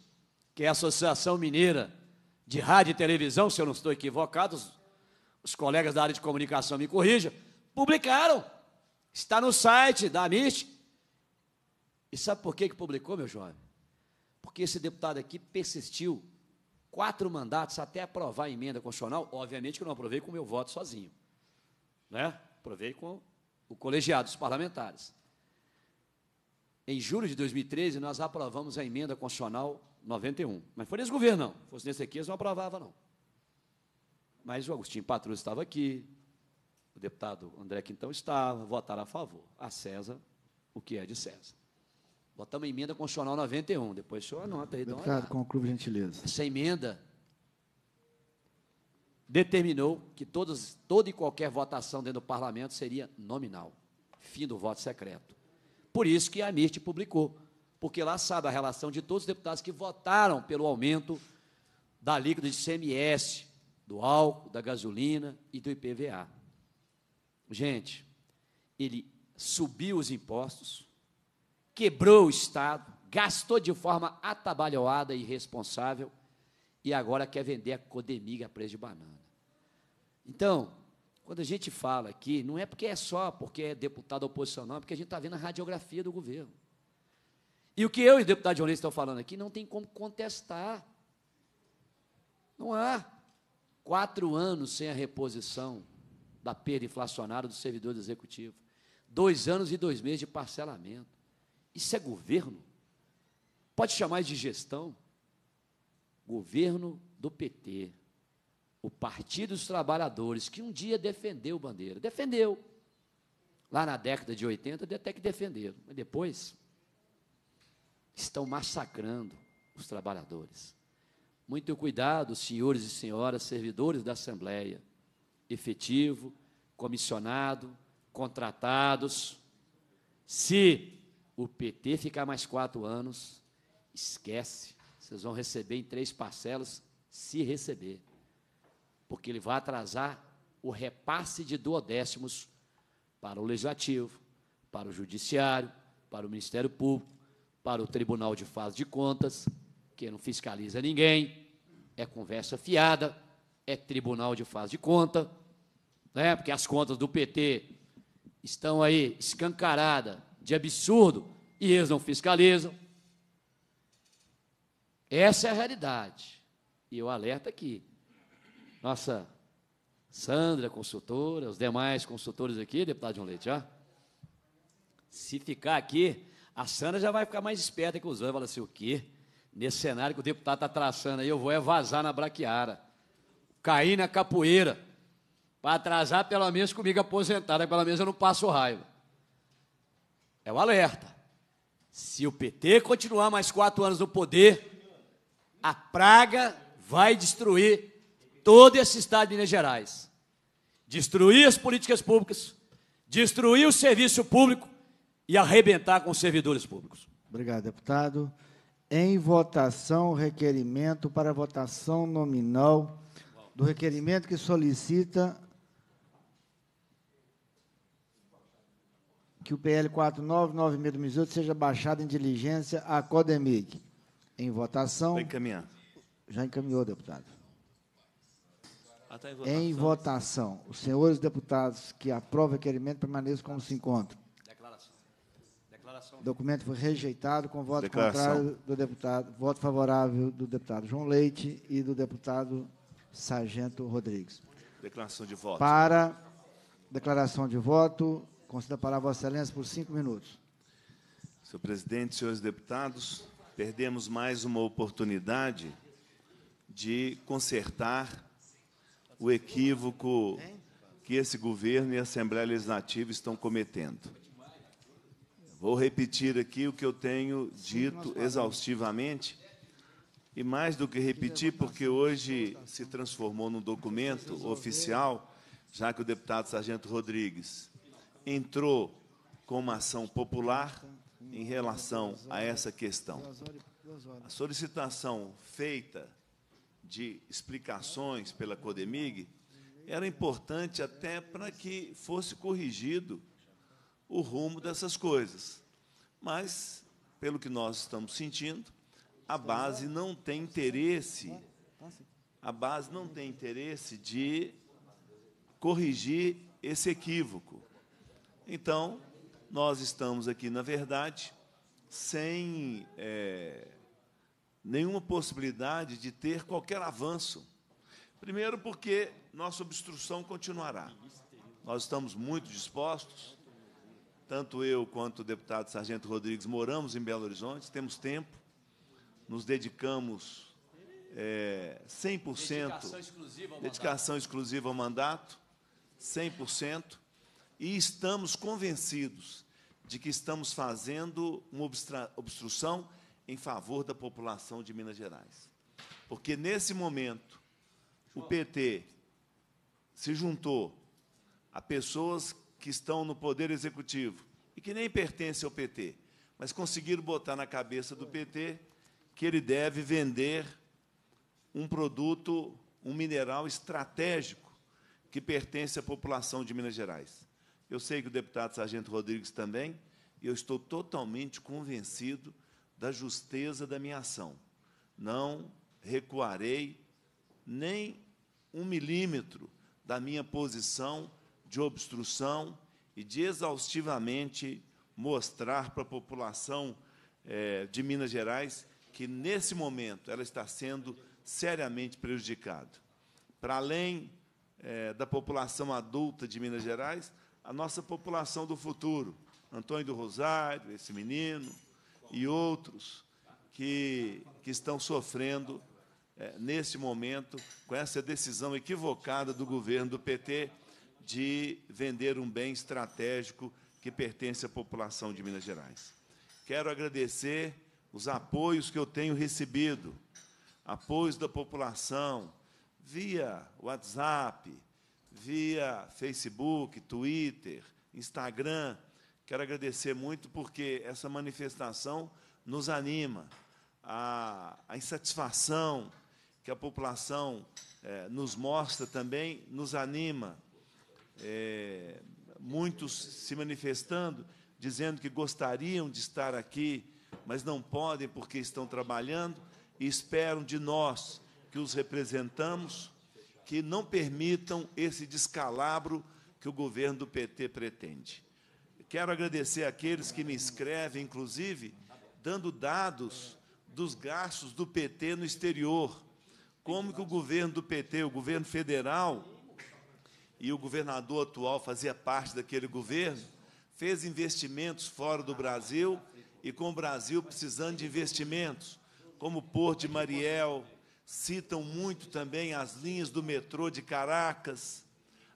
que é a Associação Mineira de Rádio e Televisão, se eu não estou equivocado, os, os colegas da área de comunicação me corrijam, publicaram. Está no site da MIRT. E sabe por que, que publicou, meu jovem? Porque esse deputado aqui persistiu quatro mandatos até aprovar a emenda constitucional, obviamente que eu não aprovei com o meu voto sozinho. Né? Aprovei com o colegiado dos parlamentares. Em julho de 2013, nós aprovamos a emenda constitucional 91. Mas foi nesse governo, não. Se fosse nesse aqui, eles não aprovavam, não. Mas o Agostinho Patrus estava aqui, o deputado André Quintão estava, votaram a favor. A César, o que é de César. Botamos emenda constitucional 91. Depois o senhor anota aí. o clube gentileza. Essa emenda determinou que todos, toda e qualquer votação dentro do parlamento seria nominal. Fim do voto secreto. Por isso que a NIST publicou, porque lá sabe a relação de todos os deputados que votaram pelo aumento da alíquota de CMS, do álcool, da gasolina e do IPVA. Gente, ele subiu os impostos, quebrou o Estado, gastou de forma atabalhoada e irresponsável e agora quer vender a Codemiga a preço de banana. Então, quando a gente fala aqui, não é porque é só porque é deputado oposição, não, é porque a gente está vendo a radiografia do governo. E o que eu e o deputado Jones estão falando aqui não tem como contestar. Não há. Quatro anos sem a reposição da perda inflacionária dos servidores executivos. Dois anos e dois meses de parcelamento. Isso é governo? Pode chamar de gestão? Governo do PT, o Partido dos Trabalhadores, que um dia defendeu bandeira. Defendeu. Lá na década de 80, até que defenderam. Mas depois, estão massacrando os trabalhadores. Muito cuidado, senhores e senhoras, servidores da Assembleia, efetivo, comissionado, contratados. Se o PT ficar mais quatro anos, esquece. Vocês vão receber em três parcelas, se receber. Porque ele vai atrasar o repasse de duodécimos para o Legislativo, para o Judiciário, para o Ministério Público, para o Tribunal de Faz de Contas, que não fiscaliza ninguém, é conversa fiada, é Tribunal de Faz de Conta, né? porque as contas do PT estão aí escancaradas de absurdo e eles não fiscalizam. Essa é a realidade. E eu alerto aqui. Nossa Sandra, consultora, os demais consultores aqui, deputado João Leite, já? Se ficar aqui, a Sandra já vai ficar mais esperta que os outros. Fala assim, o quê? Nesse cenário que o deputado está traçando aí, eu vou é vazar na braquiara. Cair na capoeira. Para atrasar, pelo menos comigo aposentada, pelo menos eu não passo raiva. É o um alerta. Se o PT continuar mais quatro anos no poder, a praga vai destruir todo esse estado de Minas Gerais. Destruir as políticas públicas, destruir o serviço público e arrebentar com os servidores públicos. Obrigado, deputado. Em votação, requerimento para votação nominal do requerimento que solicita que o PL 4996 2018 seja baixado em diligência à CODEMIG. Em votação. Tá encaminhar. Já encaminhou, deputado. Ah, tá em votação. em votação. Os senhores deputados que aprovam o requerimento permaneçam como se encontram. Declaração. O documento foi rejeitado com voto Declaração. contrário do deputado, voto favorável do deputado João Leite e do deputado Sargento Rodrigues. Declaração de voto. Para declaração de voto, Concedo a palavra à Vossa Excelência por cinco minutos. Senhor presidente, senhores deputados, perdemos mais uma oportunidade de consertar o equívoco que esse governo e a Assembleia Legislativa estão cometendo. Vou repetir aqui o que eu tenho dito exaustivamente, e mais do que repetir, porque hoje se transformou num documento oficial, já que o deputado Sargento Rodrigues entrou com uma ação popular em relação a essa questão. A solicitação feita de explicações pela Codemig era importante até para que fosse corrigido o rumo dessas coisas. Mas, pelo que nós estamos sentindo, a base não tem interesse, a base não tem interesse de corrigir esse equívoco. Então, nós estamos aqui, na verdade, sem é, nenhuma possibilidade de ter qualquer avanço. Primeiro, porque nossa obstrução continuará. Nós estamos muito dispostos, tanto eu quanto o deputado Sargento Rodrigues moramos em Belo Horizonte, temos tempo, nos dedicamos é, 100%. Dedicação exclusiva ao mandato. Dedicação exclusiva ao mandato, 100% e estamos convencidos de que estamos fazendo uma obstrução em favor da população de Minas Gerais. Porque nesse momento o PT se juntou a pessoas que estão no poder executivo e que nem pertencem ao PT, mas conseguiram botar na cabeça do PT que ele deve vender um produto, um mineral estratégico que pertence à população de Minas Gerais. Eu sei que o deputado Sargento Rodrigues também, e eu estou totalmente convencido da justeza da minha ação. Não recuarei nem um milímetro da minha posição de obstrução e de exaustivamente mostrar para a população eh, de Minas Gerais que, nesse momento, ela está sendo seriamente prejudicada. Para além eh, da população adulta de Minas Gerais, a nossa população do futuro, Antônio do Rosário, esse menino e outros que, que estão sofrendo é, neste momento com essa decisão equivocada do governo do PT de vender um bem estratégico que pertence à população de Minas Gerais. Quero agradecer os apoios que eu tenho recebido, apoios da população via WhatsApp, via Facebook, Twitter, Instagram. Quero agradecer muito porque essa manifestação nos anima. A, a insatisfação que a população é, nos mostra também nos anima. É, muitos se manifestando, dizendo que gostariam de estar aqui, mas não podem porque estão trabalhando e esperam de nós que os representamos que não permitam esse descalabro que o governo do PT pretende. Quero agradecer àqueles que me escrevem, inclusive, dando dados dos gastos do PT no exterior. Como que o governo do PT, o governo federal, e o governador atual fazia parte daquele governo, fez investimentos fora do Brasil e com o Brasil precisando de investimentos, como o Porto de Mariel, Citam muito também as linhas do metrô de Caracas,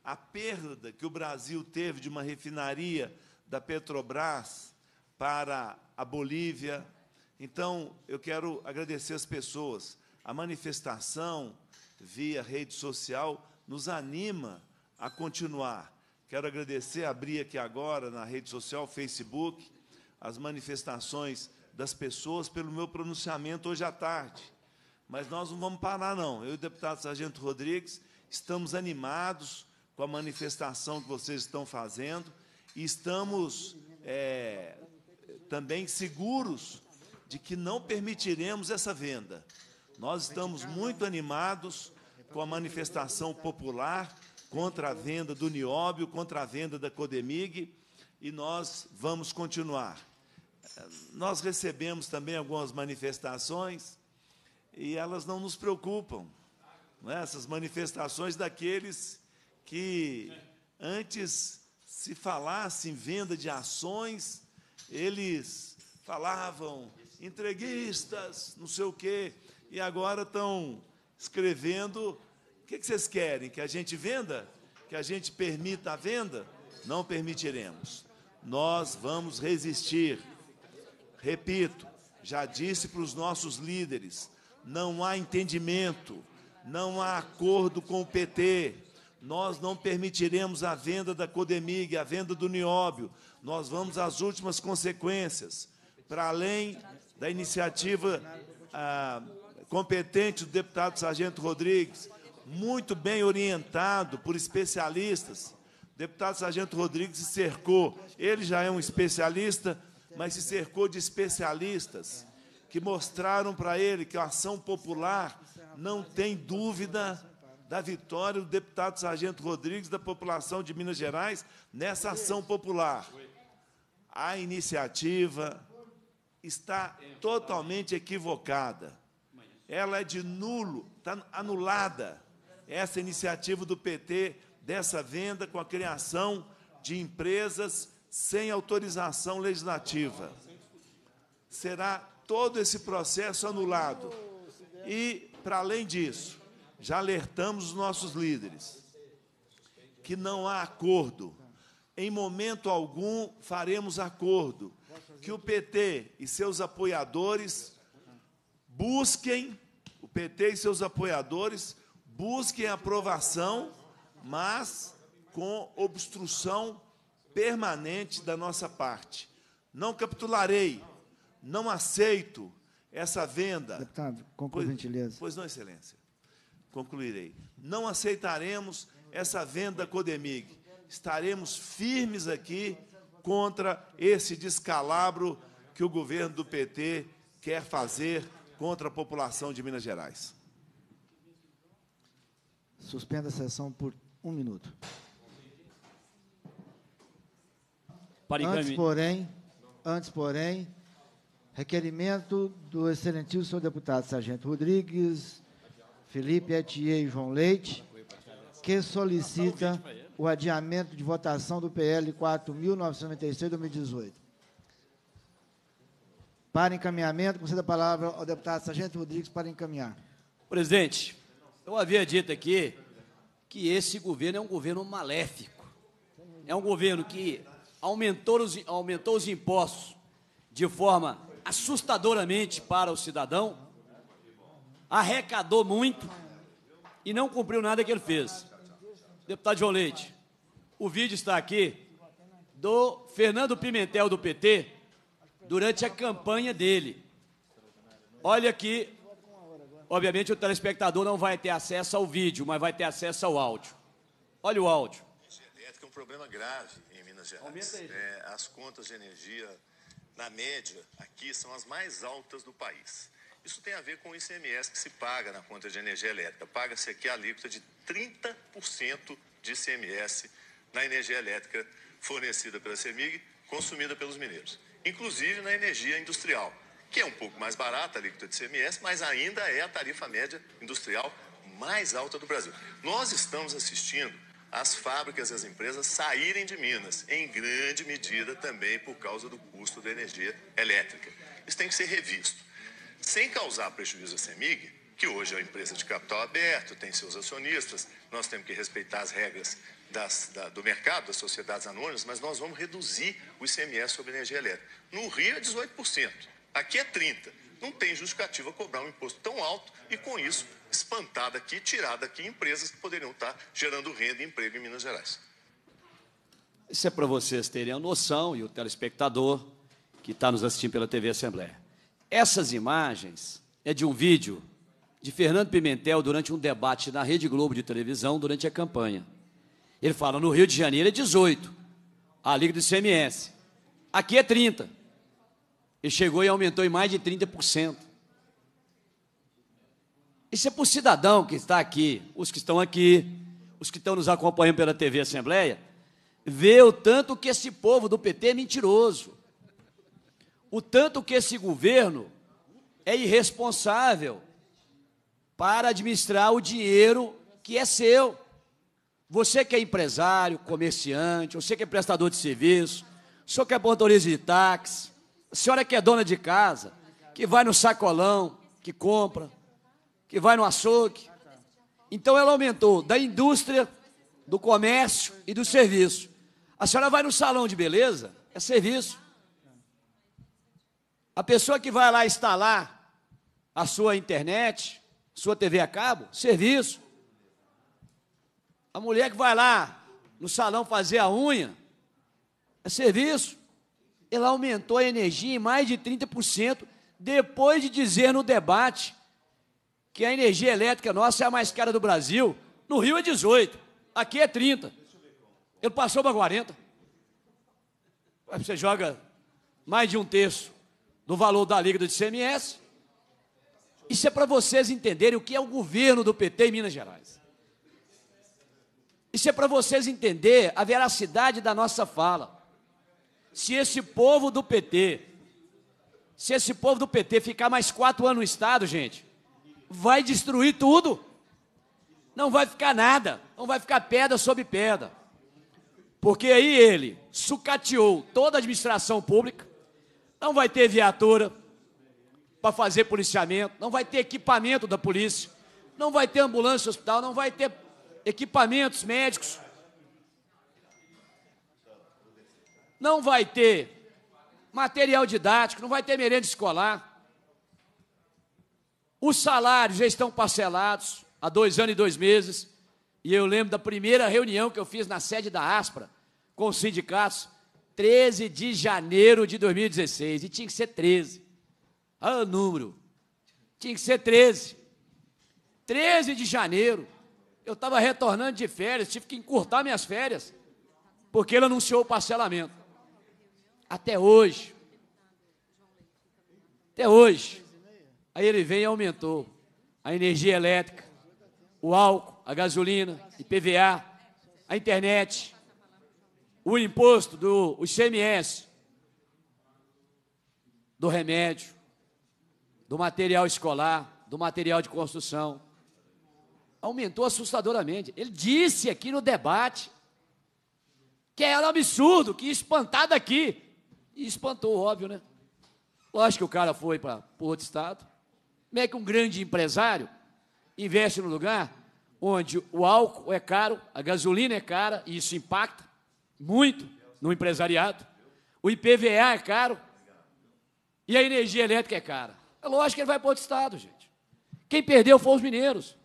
a perda que o Brasil teve de uma refinaria da Petrobras para a Bolívia. Então, eu quero agradecer as pessoas. A manifestação via rede social nos anima a continuar. Quero agradecer, abrir aqui agora na rede social, Facebook, as manifestações das pessoas pelo meu pronunciamento hoje à tarde. Mas nós não vamos parar, não. Eu e o deputado Sargento Rodrigues estamos animados com a manifestação que vocês estão fazendo e estamos é, também seguros de que não permitiremos essa venda. Nós estamos muito animados com a manifestação popular contra a venda do Nióbio, contra a venda da Codemig, e nós vamos continuar. Nós recebemos também algumas manifestações e elas não nos preocupam. Não é? Essas manifestações daqueles que antes se falasse em venda de ações, eles falavam entreguistas, não sei o quê, e agora estão escrevendo. O que vocês querem? Que a gente venda? Que a gente permita a venda? Não permitiremos. Nós vamos resistir. Repito, já disse para os nossos líderes: não há entendimento, não há acordo com o PT. Nós não permitiremos a venda da Codemig, a venda do Nióbio. Nós vamos às últimas consequências. Para além da iniciativa ah, competente do deputado Sargento Rodrigues, muito bem orientado por especialistas, o deputado Sargento Rodrigues se cercou, ele já é um especialista, mas se cercou de especialistas que mostraram para ele que a ação popular não tem dúvida da vitória do deputado Sargento Rodrigues da população de Minas Gerais nessa ação popular. A iniciativa está totalmente equivocada. Ela é de nulo, está anulada essa iniciativa do PT dessa venda com a criação de empresas sem autorização legislativa. Será todo esse processo anulado. E, para além disso, já alertamos os nossos líderes que não há acordo. Em momento algum faremos acordo. Que o PT e seus apoiadores busquem, o PT e seus apoiadores busquem aprovação, mas com obstrução permanente da nossa parte. Não capitularei não aceito essa venda. Deputado, conclua, pois, gentileza. Pois não, Excelência. Concluirei. Não aceitaremos essa venda Codemig. Estaremos firmes aqui contra esse descalabro que o governo do PT quer fazer contra a população de Minas Gerais. Suspenda a sessão por um minuto. Antes, porém, antes, porém, Requerimento do excelentíssimo deputado Sargento Rodrigues, Felipe Etier e João Leite, que solicita o adiamento de votação do PL 4.996-2018. Para encaminhamento, concedo a palavra ao deputado Sargento Rodrigues para encaminhar. Presidente, eu havia dito aqui que esse governo é um governo maléfico. É um governo que aumentou os, aumentou os impostos de forma assustadoramente para o cidadão, arrecadou muito e não cumpriu nada que ele fez. Deputado João Leite, o vídeo está aqui do Fernando Pimentel do PT durante a campanha dele. Olha aqui, obviamente o telespectador não vai ter acesso ao vídeo, mas vai ter acesso ao áudio. Olha o áudio. Energia elétrica é um problema grave em Minas Gerais. Aí, é, as contas de energia na média, aqui são as mais altas do país. Isso tem a ver com o ICMS que se paga na conta de energia elétrica. Paga-se aqui a alíquota de 30% de ICMS na energia elétrica fornecida pela CEMIG, consumida pelos mineiros. Inclusive na energia industrial, que é um pouco mais barata a alíquota de ICMS, mas ainda é a tarifa média industrial mais alta do Brasil. Nós estamos assistindo as fábricas e as empresas saírem de Minas, em grande medida também por causa do custo da energia elétrica. Isso tem que ser revisto. Sem causar prejuízo à CEMIG, que hoje é uma empresa de capital aberto, tem seus acionistas, nós temos que respeitar as regras das, da, do mercado, das sociedades anônimas, mas nós vamos reduzir o ICMS sobre energia elétrica. No Rio é 18%, aqui é 30%. Não tem justificativa cobrar um imposto tão alto e, com isso, espantada aqui, tirada aqui, empresas que poderiam estar gerando renda e emprego em Minas Gerais. Isso é para vocês terem a noção, e o telespectador que está nos assistindo pela TV Assembleia. Essas imagens é de um vídeo de Fernando Pimentel durante um debate na Rede Globo de televisão durante a campanha. Ele fala: no Rio de Janeiro é 18, a Liga do ICMS. Aqui é 30. Ele chegou e aumentou em mais de 30%. Isso é para o cidadão que está aqui, os que estão aqui, os que estão nos acompanhando pela TV Assembleia, ver o tanto que esse povo do PT é mentiroso, o tanto que esse governo é irresponsável para administrar o dinheiro que é seu. Você que é empresário, comerciante, você que é prestador de serviço, o senhor que é motorista de táxi, a senhora que é dona de casa, que vai no sacolão, que compra, que vai no açougue. Então ela aumentou da indústria, do comércio e do serviço. A senhora vai no salão de beleza, é serviço. A pessoa que vai lá instalar a sua internet, sua TV a cabo, serviço. A mulher que vai lá no salão fazer a unha, é serviço. Ela aumentou a energia em mais de 30% depois de dizer no debate que a energia elétrica nossa é a mais cara do Brasil. No Rio é 18, aqui é 30. Ele passou para 40. Você joga mais de um terço do valor da liga do ICMS. Isso é para vocês entenderem o que é o governo do PT em Minas Gerais. Isso é para vocês entenderem a veracidade da nossa fala. Se esse povo do PT, se esse povo do PT ficar mais quatro anos no Estado, gente, vai destruir tudo. Não vai ficar nada, não vai ficar pedra sobre pedra. Porque aí ele sucateou toda a administração pública, não vai ter viatura para fazer policiamento, não vai ter equipamento da polícia, não vai ter ambulância hospital, não vai ter equipamentos médicos, não vai ter material didático, não vai ter merenda escolar. Os salários já estão parcelados há dois anos e dois meses. E eu lembro da primeira reunião que eu fiz na sede da Aspra com os sindicatos, 13 de janeiro de 2016. E tinha que ser 13. Olha o número. Tinha que ser 13. 13 de janeiro. Eu estava retornando de férias, tive que encurtar minhas férias, porque ele anunciou o parcelamento. Até hoje. Até hoje. Aí ele veio e aumentou a energia elétrica, o álcool, a gasolina, IPVA, a internet, o imposto do o ICMS, do remédio, do material escolar, do material de construção. Aumentou assustadoramente. Ele disse aqui no debate que era um absurdo, que espantado aqui E espantou, óbvio, né? Lógico que o cara foi para outro estado, como é que um grande empresário investe no lugar onde o álcool é caro, a gasolina é cara, e isso impacta muito no empresariado, o IPVA é caro e a energia elétrica é cara? É lógico que ele vai para outro estado, gente. Quem perdeu foram os mineiros.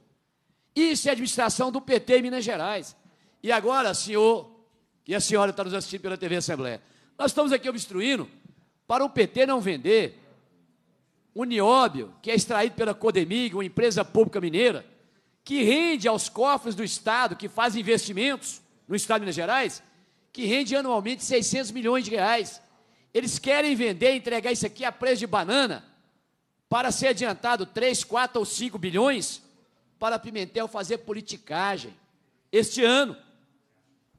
Isso é administração do PT em Minas Gerais. E agora, senhor e a senhora está nos assistindo pela TV Assembleia, nós estamos aqui obstruindo para o PT não vender o nióbio que é extraído pela Codemig, uma empresa pública mineira, que rende aos cofres do Estado, que faz investimentos no Estado de Minas Gerais, que rende anualmente 600 milhões de reais. Eles querem vender, entregar isso aqui a preço de banana, para ser adiantado 3, 4 ou 5 bilhões para Pimentel fazer politicagem este ano,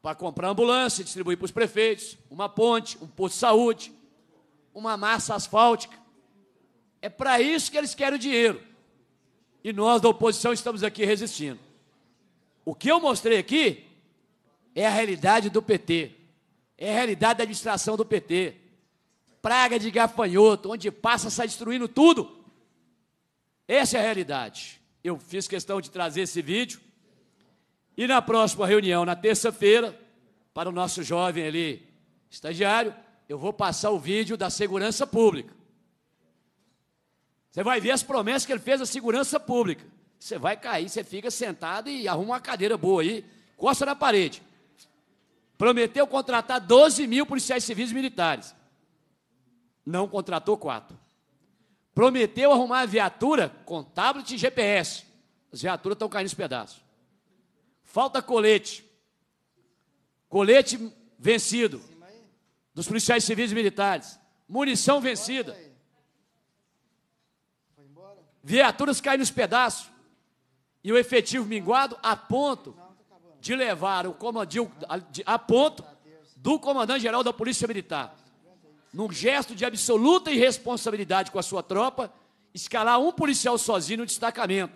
para comprar ambulância, distribuir para os prefeitos, uma ponte, um posto de saúde, uma massa asfáltica. É para isso que eles querem o dinheiro. E nós da oposição estamos aqui resistindo. O que eu mostrei aqui é a realidade do PT. É a realidade da administração do PT. Praga de gafanhoto, onde passa, sai destruindo tudo. Essa é a realidade. Eu fiz questão de trazer esse vídeo. E na próxima reunião, na terça-feira, para o nosso jovem ali, estagiário, eu vou passar o vídeo da segurança pública. Você vai ver as promessas que ele fez à segurança pública. Você vai cair, você fica sentado e arruma uma cadeira boa aí, costa na parede. Prometeu contratar 12 mil policiais civis e militares. Não contratou quatro. Prometeu arrumar a viatura com tablet e GPS. As viaturas estão caindo em pedaços. Falta colete. Colete vencido. Dos policiais civis e militares. Munição vencida. Viaturas caem nos pedaços. E o efetivo minguado a ponto de levar o comandante, a ponto do comandante-geral da Polícia Militar, num gesto de absoluta irresponsabilidade com a sua tropa, escalar um policial sozinho no destacamento.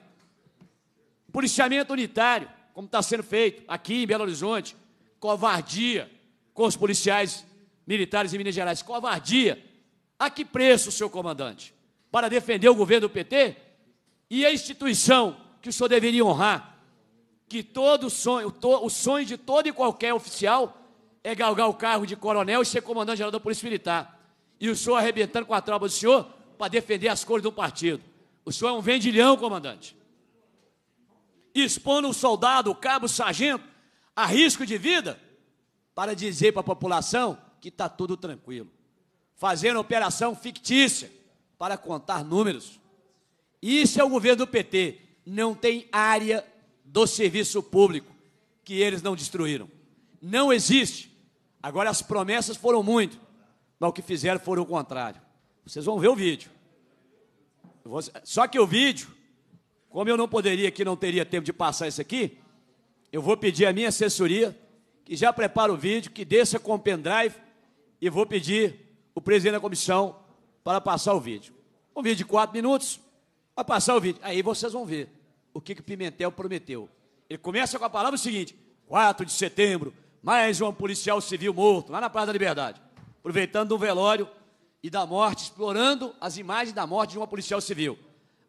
policiamento unitário, como está sendo feito aqui em Belo Horizonte, covardia com os policiais militares em Minas Gerais, covardia. A que preço, seu comandante? para defender o governo do PT e a instituição que o senhor deveria honrar, que todo sonho, o sonho de todo e qualquer oficial é galgar o carro de coronel e ser comandante-geral da Polícia Militar. E o senhor arrebentando com a tropa do senhor para defender as cores do partido. O senhor é um vendilhão, comandante. Expondo o soldado, o cabo, o sargento a risco de vida para dizer para a população que está tudo tranquilo. Fazendo operação fictícia para contar números. Isso é o governo do PT. Não tem área do serviço público que eles não destruíram. Não existe. Agora, as promessas foram muito, mas o que fizeram foram o contrário. Vocês vão ver o vídeo. Só que o vídeo, como eu não poderia aqui, não teria tempo de passar isso aqui, eu vou pedir à minha assessoria que já prepare o vídeo, que desça com o pendrive e vou pedir o presidente da comissão para passar o vídeo. Um vídeo de quatro minutos, vai passar o vídeo. Aí vocês vão ver o que, que Pimentel prometeu. Ele começa com a palavra seguinte: 4 de setembro, mais um policial civil morto, lá na Praça da Liberdade. Aproveitando do velório e da morte, explorando as imagens da morte de uma policial civil.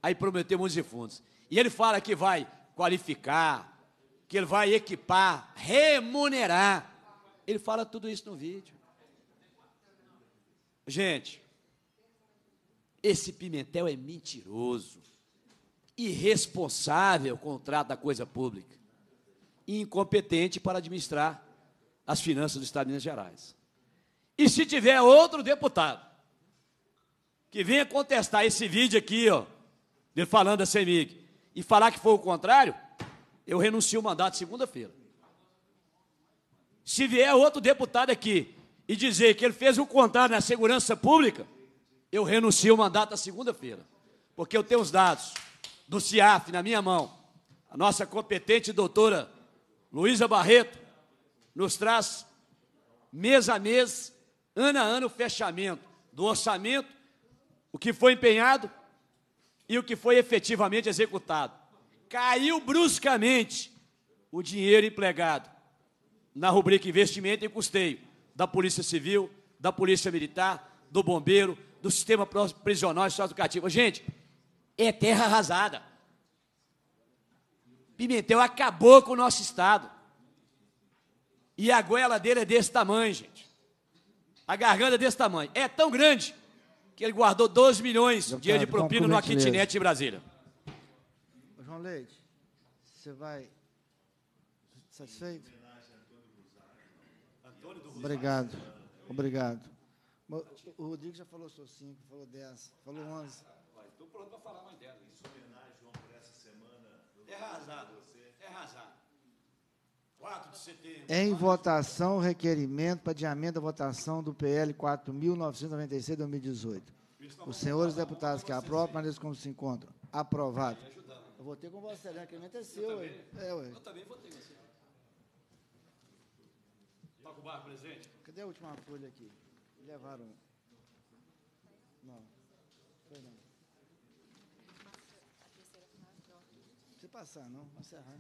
Aí prometeu muitos fundos. E ele fala que vai qualificar, que ele vai equipar, remunerar. Ele fala tudo isso no vídeo. Gente, esse Pimentel é mentiroso, irresponsável com o trato da coisa pública e incompetente para administrar as finanças do Estado de Minas Gerais. E se tiver outro deputado que venha contestar esse vídeo aqui, ó, de falando da CEMIG, e falar que foi o contrário, eu renuncio o mandato segunda-feira. Se vier outro deputado aqui e dizer que ele fez o contrário na segurança pública, eu renunciei o mandato segunda-feira, porque eu tenho os dados do CIAF na minha mão. A nossa competente doutora Luísa Barreto nos traz mês a mês, ano a ano, o fechamento do orçamento, o que foi empenhado e o que foi efetivamente executado. Caiu bruscamente o dinheiro empregado na rubrica investimento e custeio da Polícia Civil, da Polícia Militar, do Bombeiro, do sistema prisional e socioeducativo. Gente, é terra arrasada. Pimentel acabou com o nosso Estado. E a goela dele é desse tamanho, gente. A garganta é desse tamanho. É tão grande que ele guardou 12 milhões de dinheiro de propina numa kitnet de Brasília. João Leite, você vai satisfeito? Obrigado, obrigado o Rodrigo já falou só 5, falou 10, falou 11. Ah, Estou ah, ah, pronto para falar mais dela. Isso homenagem, João, por essa semana. É, é arrasado. É arrasado. 4 de setembro. Em votação, requerimento para adiamento da votação do PL 4.996-2018. Tá Os senhores tá deputados tá que aprovam, permaneçam como se encontram. Aprovado. Né? Eu votei com você, né? Que é seu. Eu também, é, ué. Eu também votei com você. Paco presente. Cadê a última folha aqui? Levaram. Você passar, não? Vai encerrar.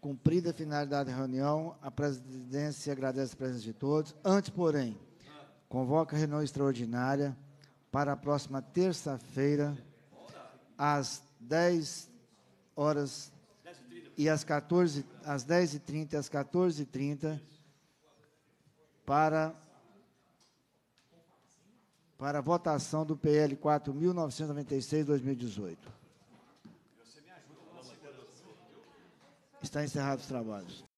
Cumprida a finalidade da reunião, a presidência agradece a presença de todos. Antes, porém, convoca a reunião extraordinária para a próxima terça-feira, às 10 horas e às 14 às 10h30 e às 14h30 para, para votação do PL 4.996-2018. Está encerrados os trabalhos.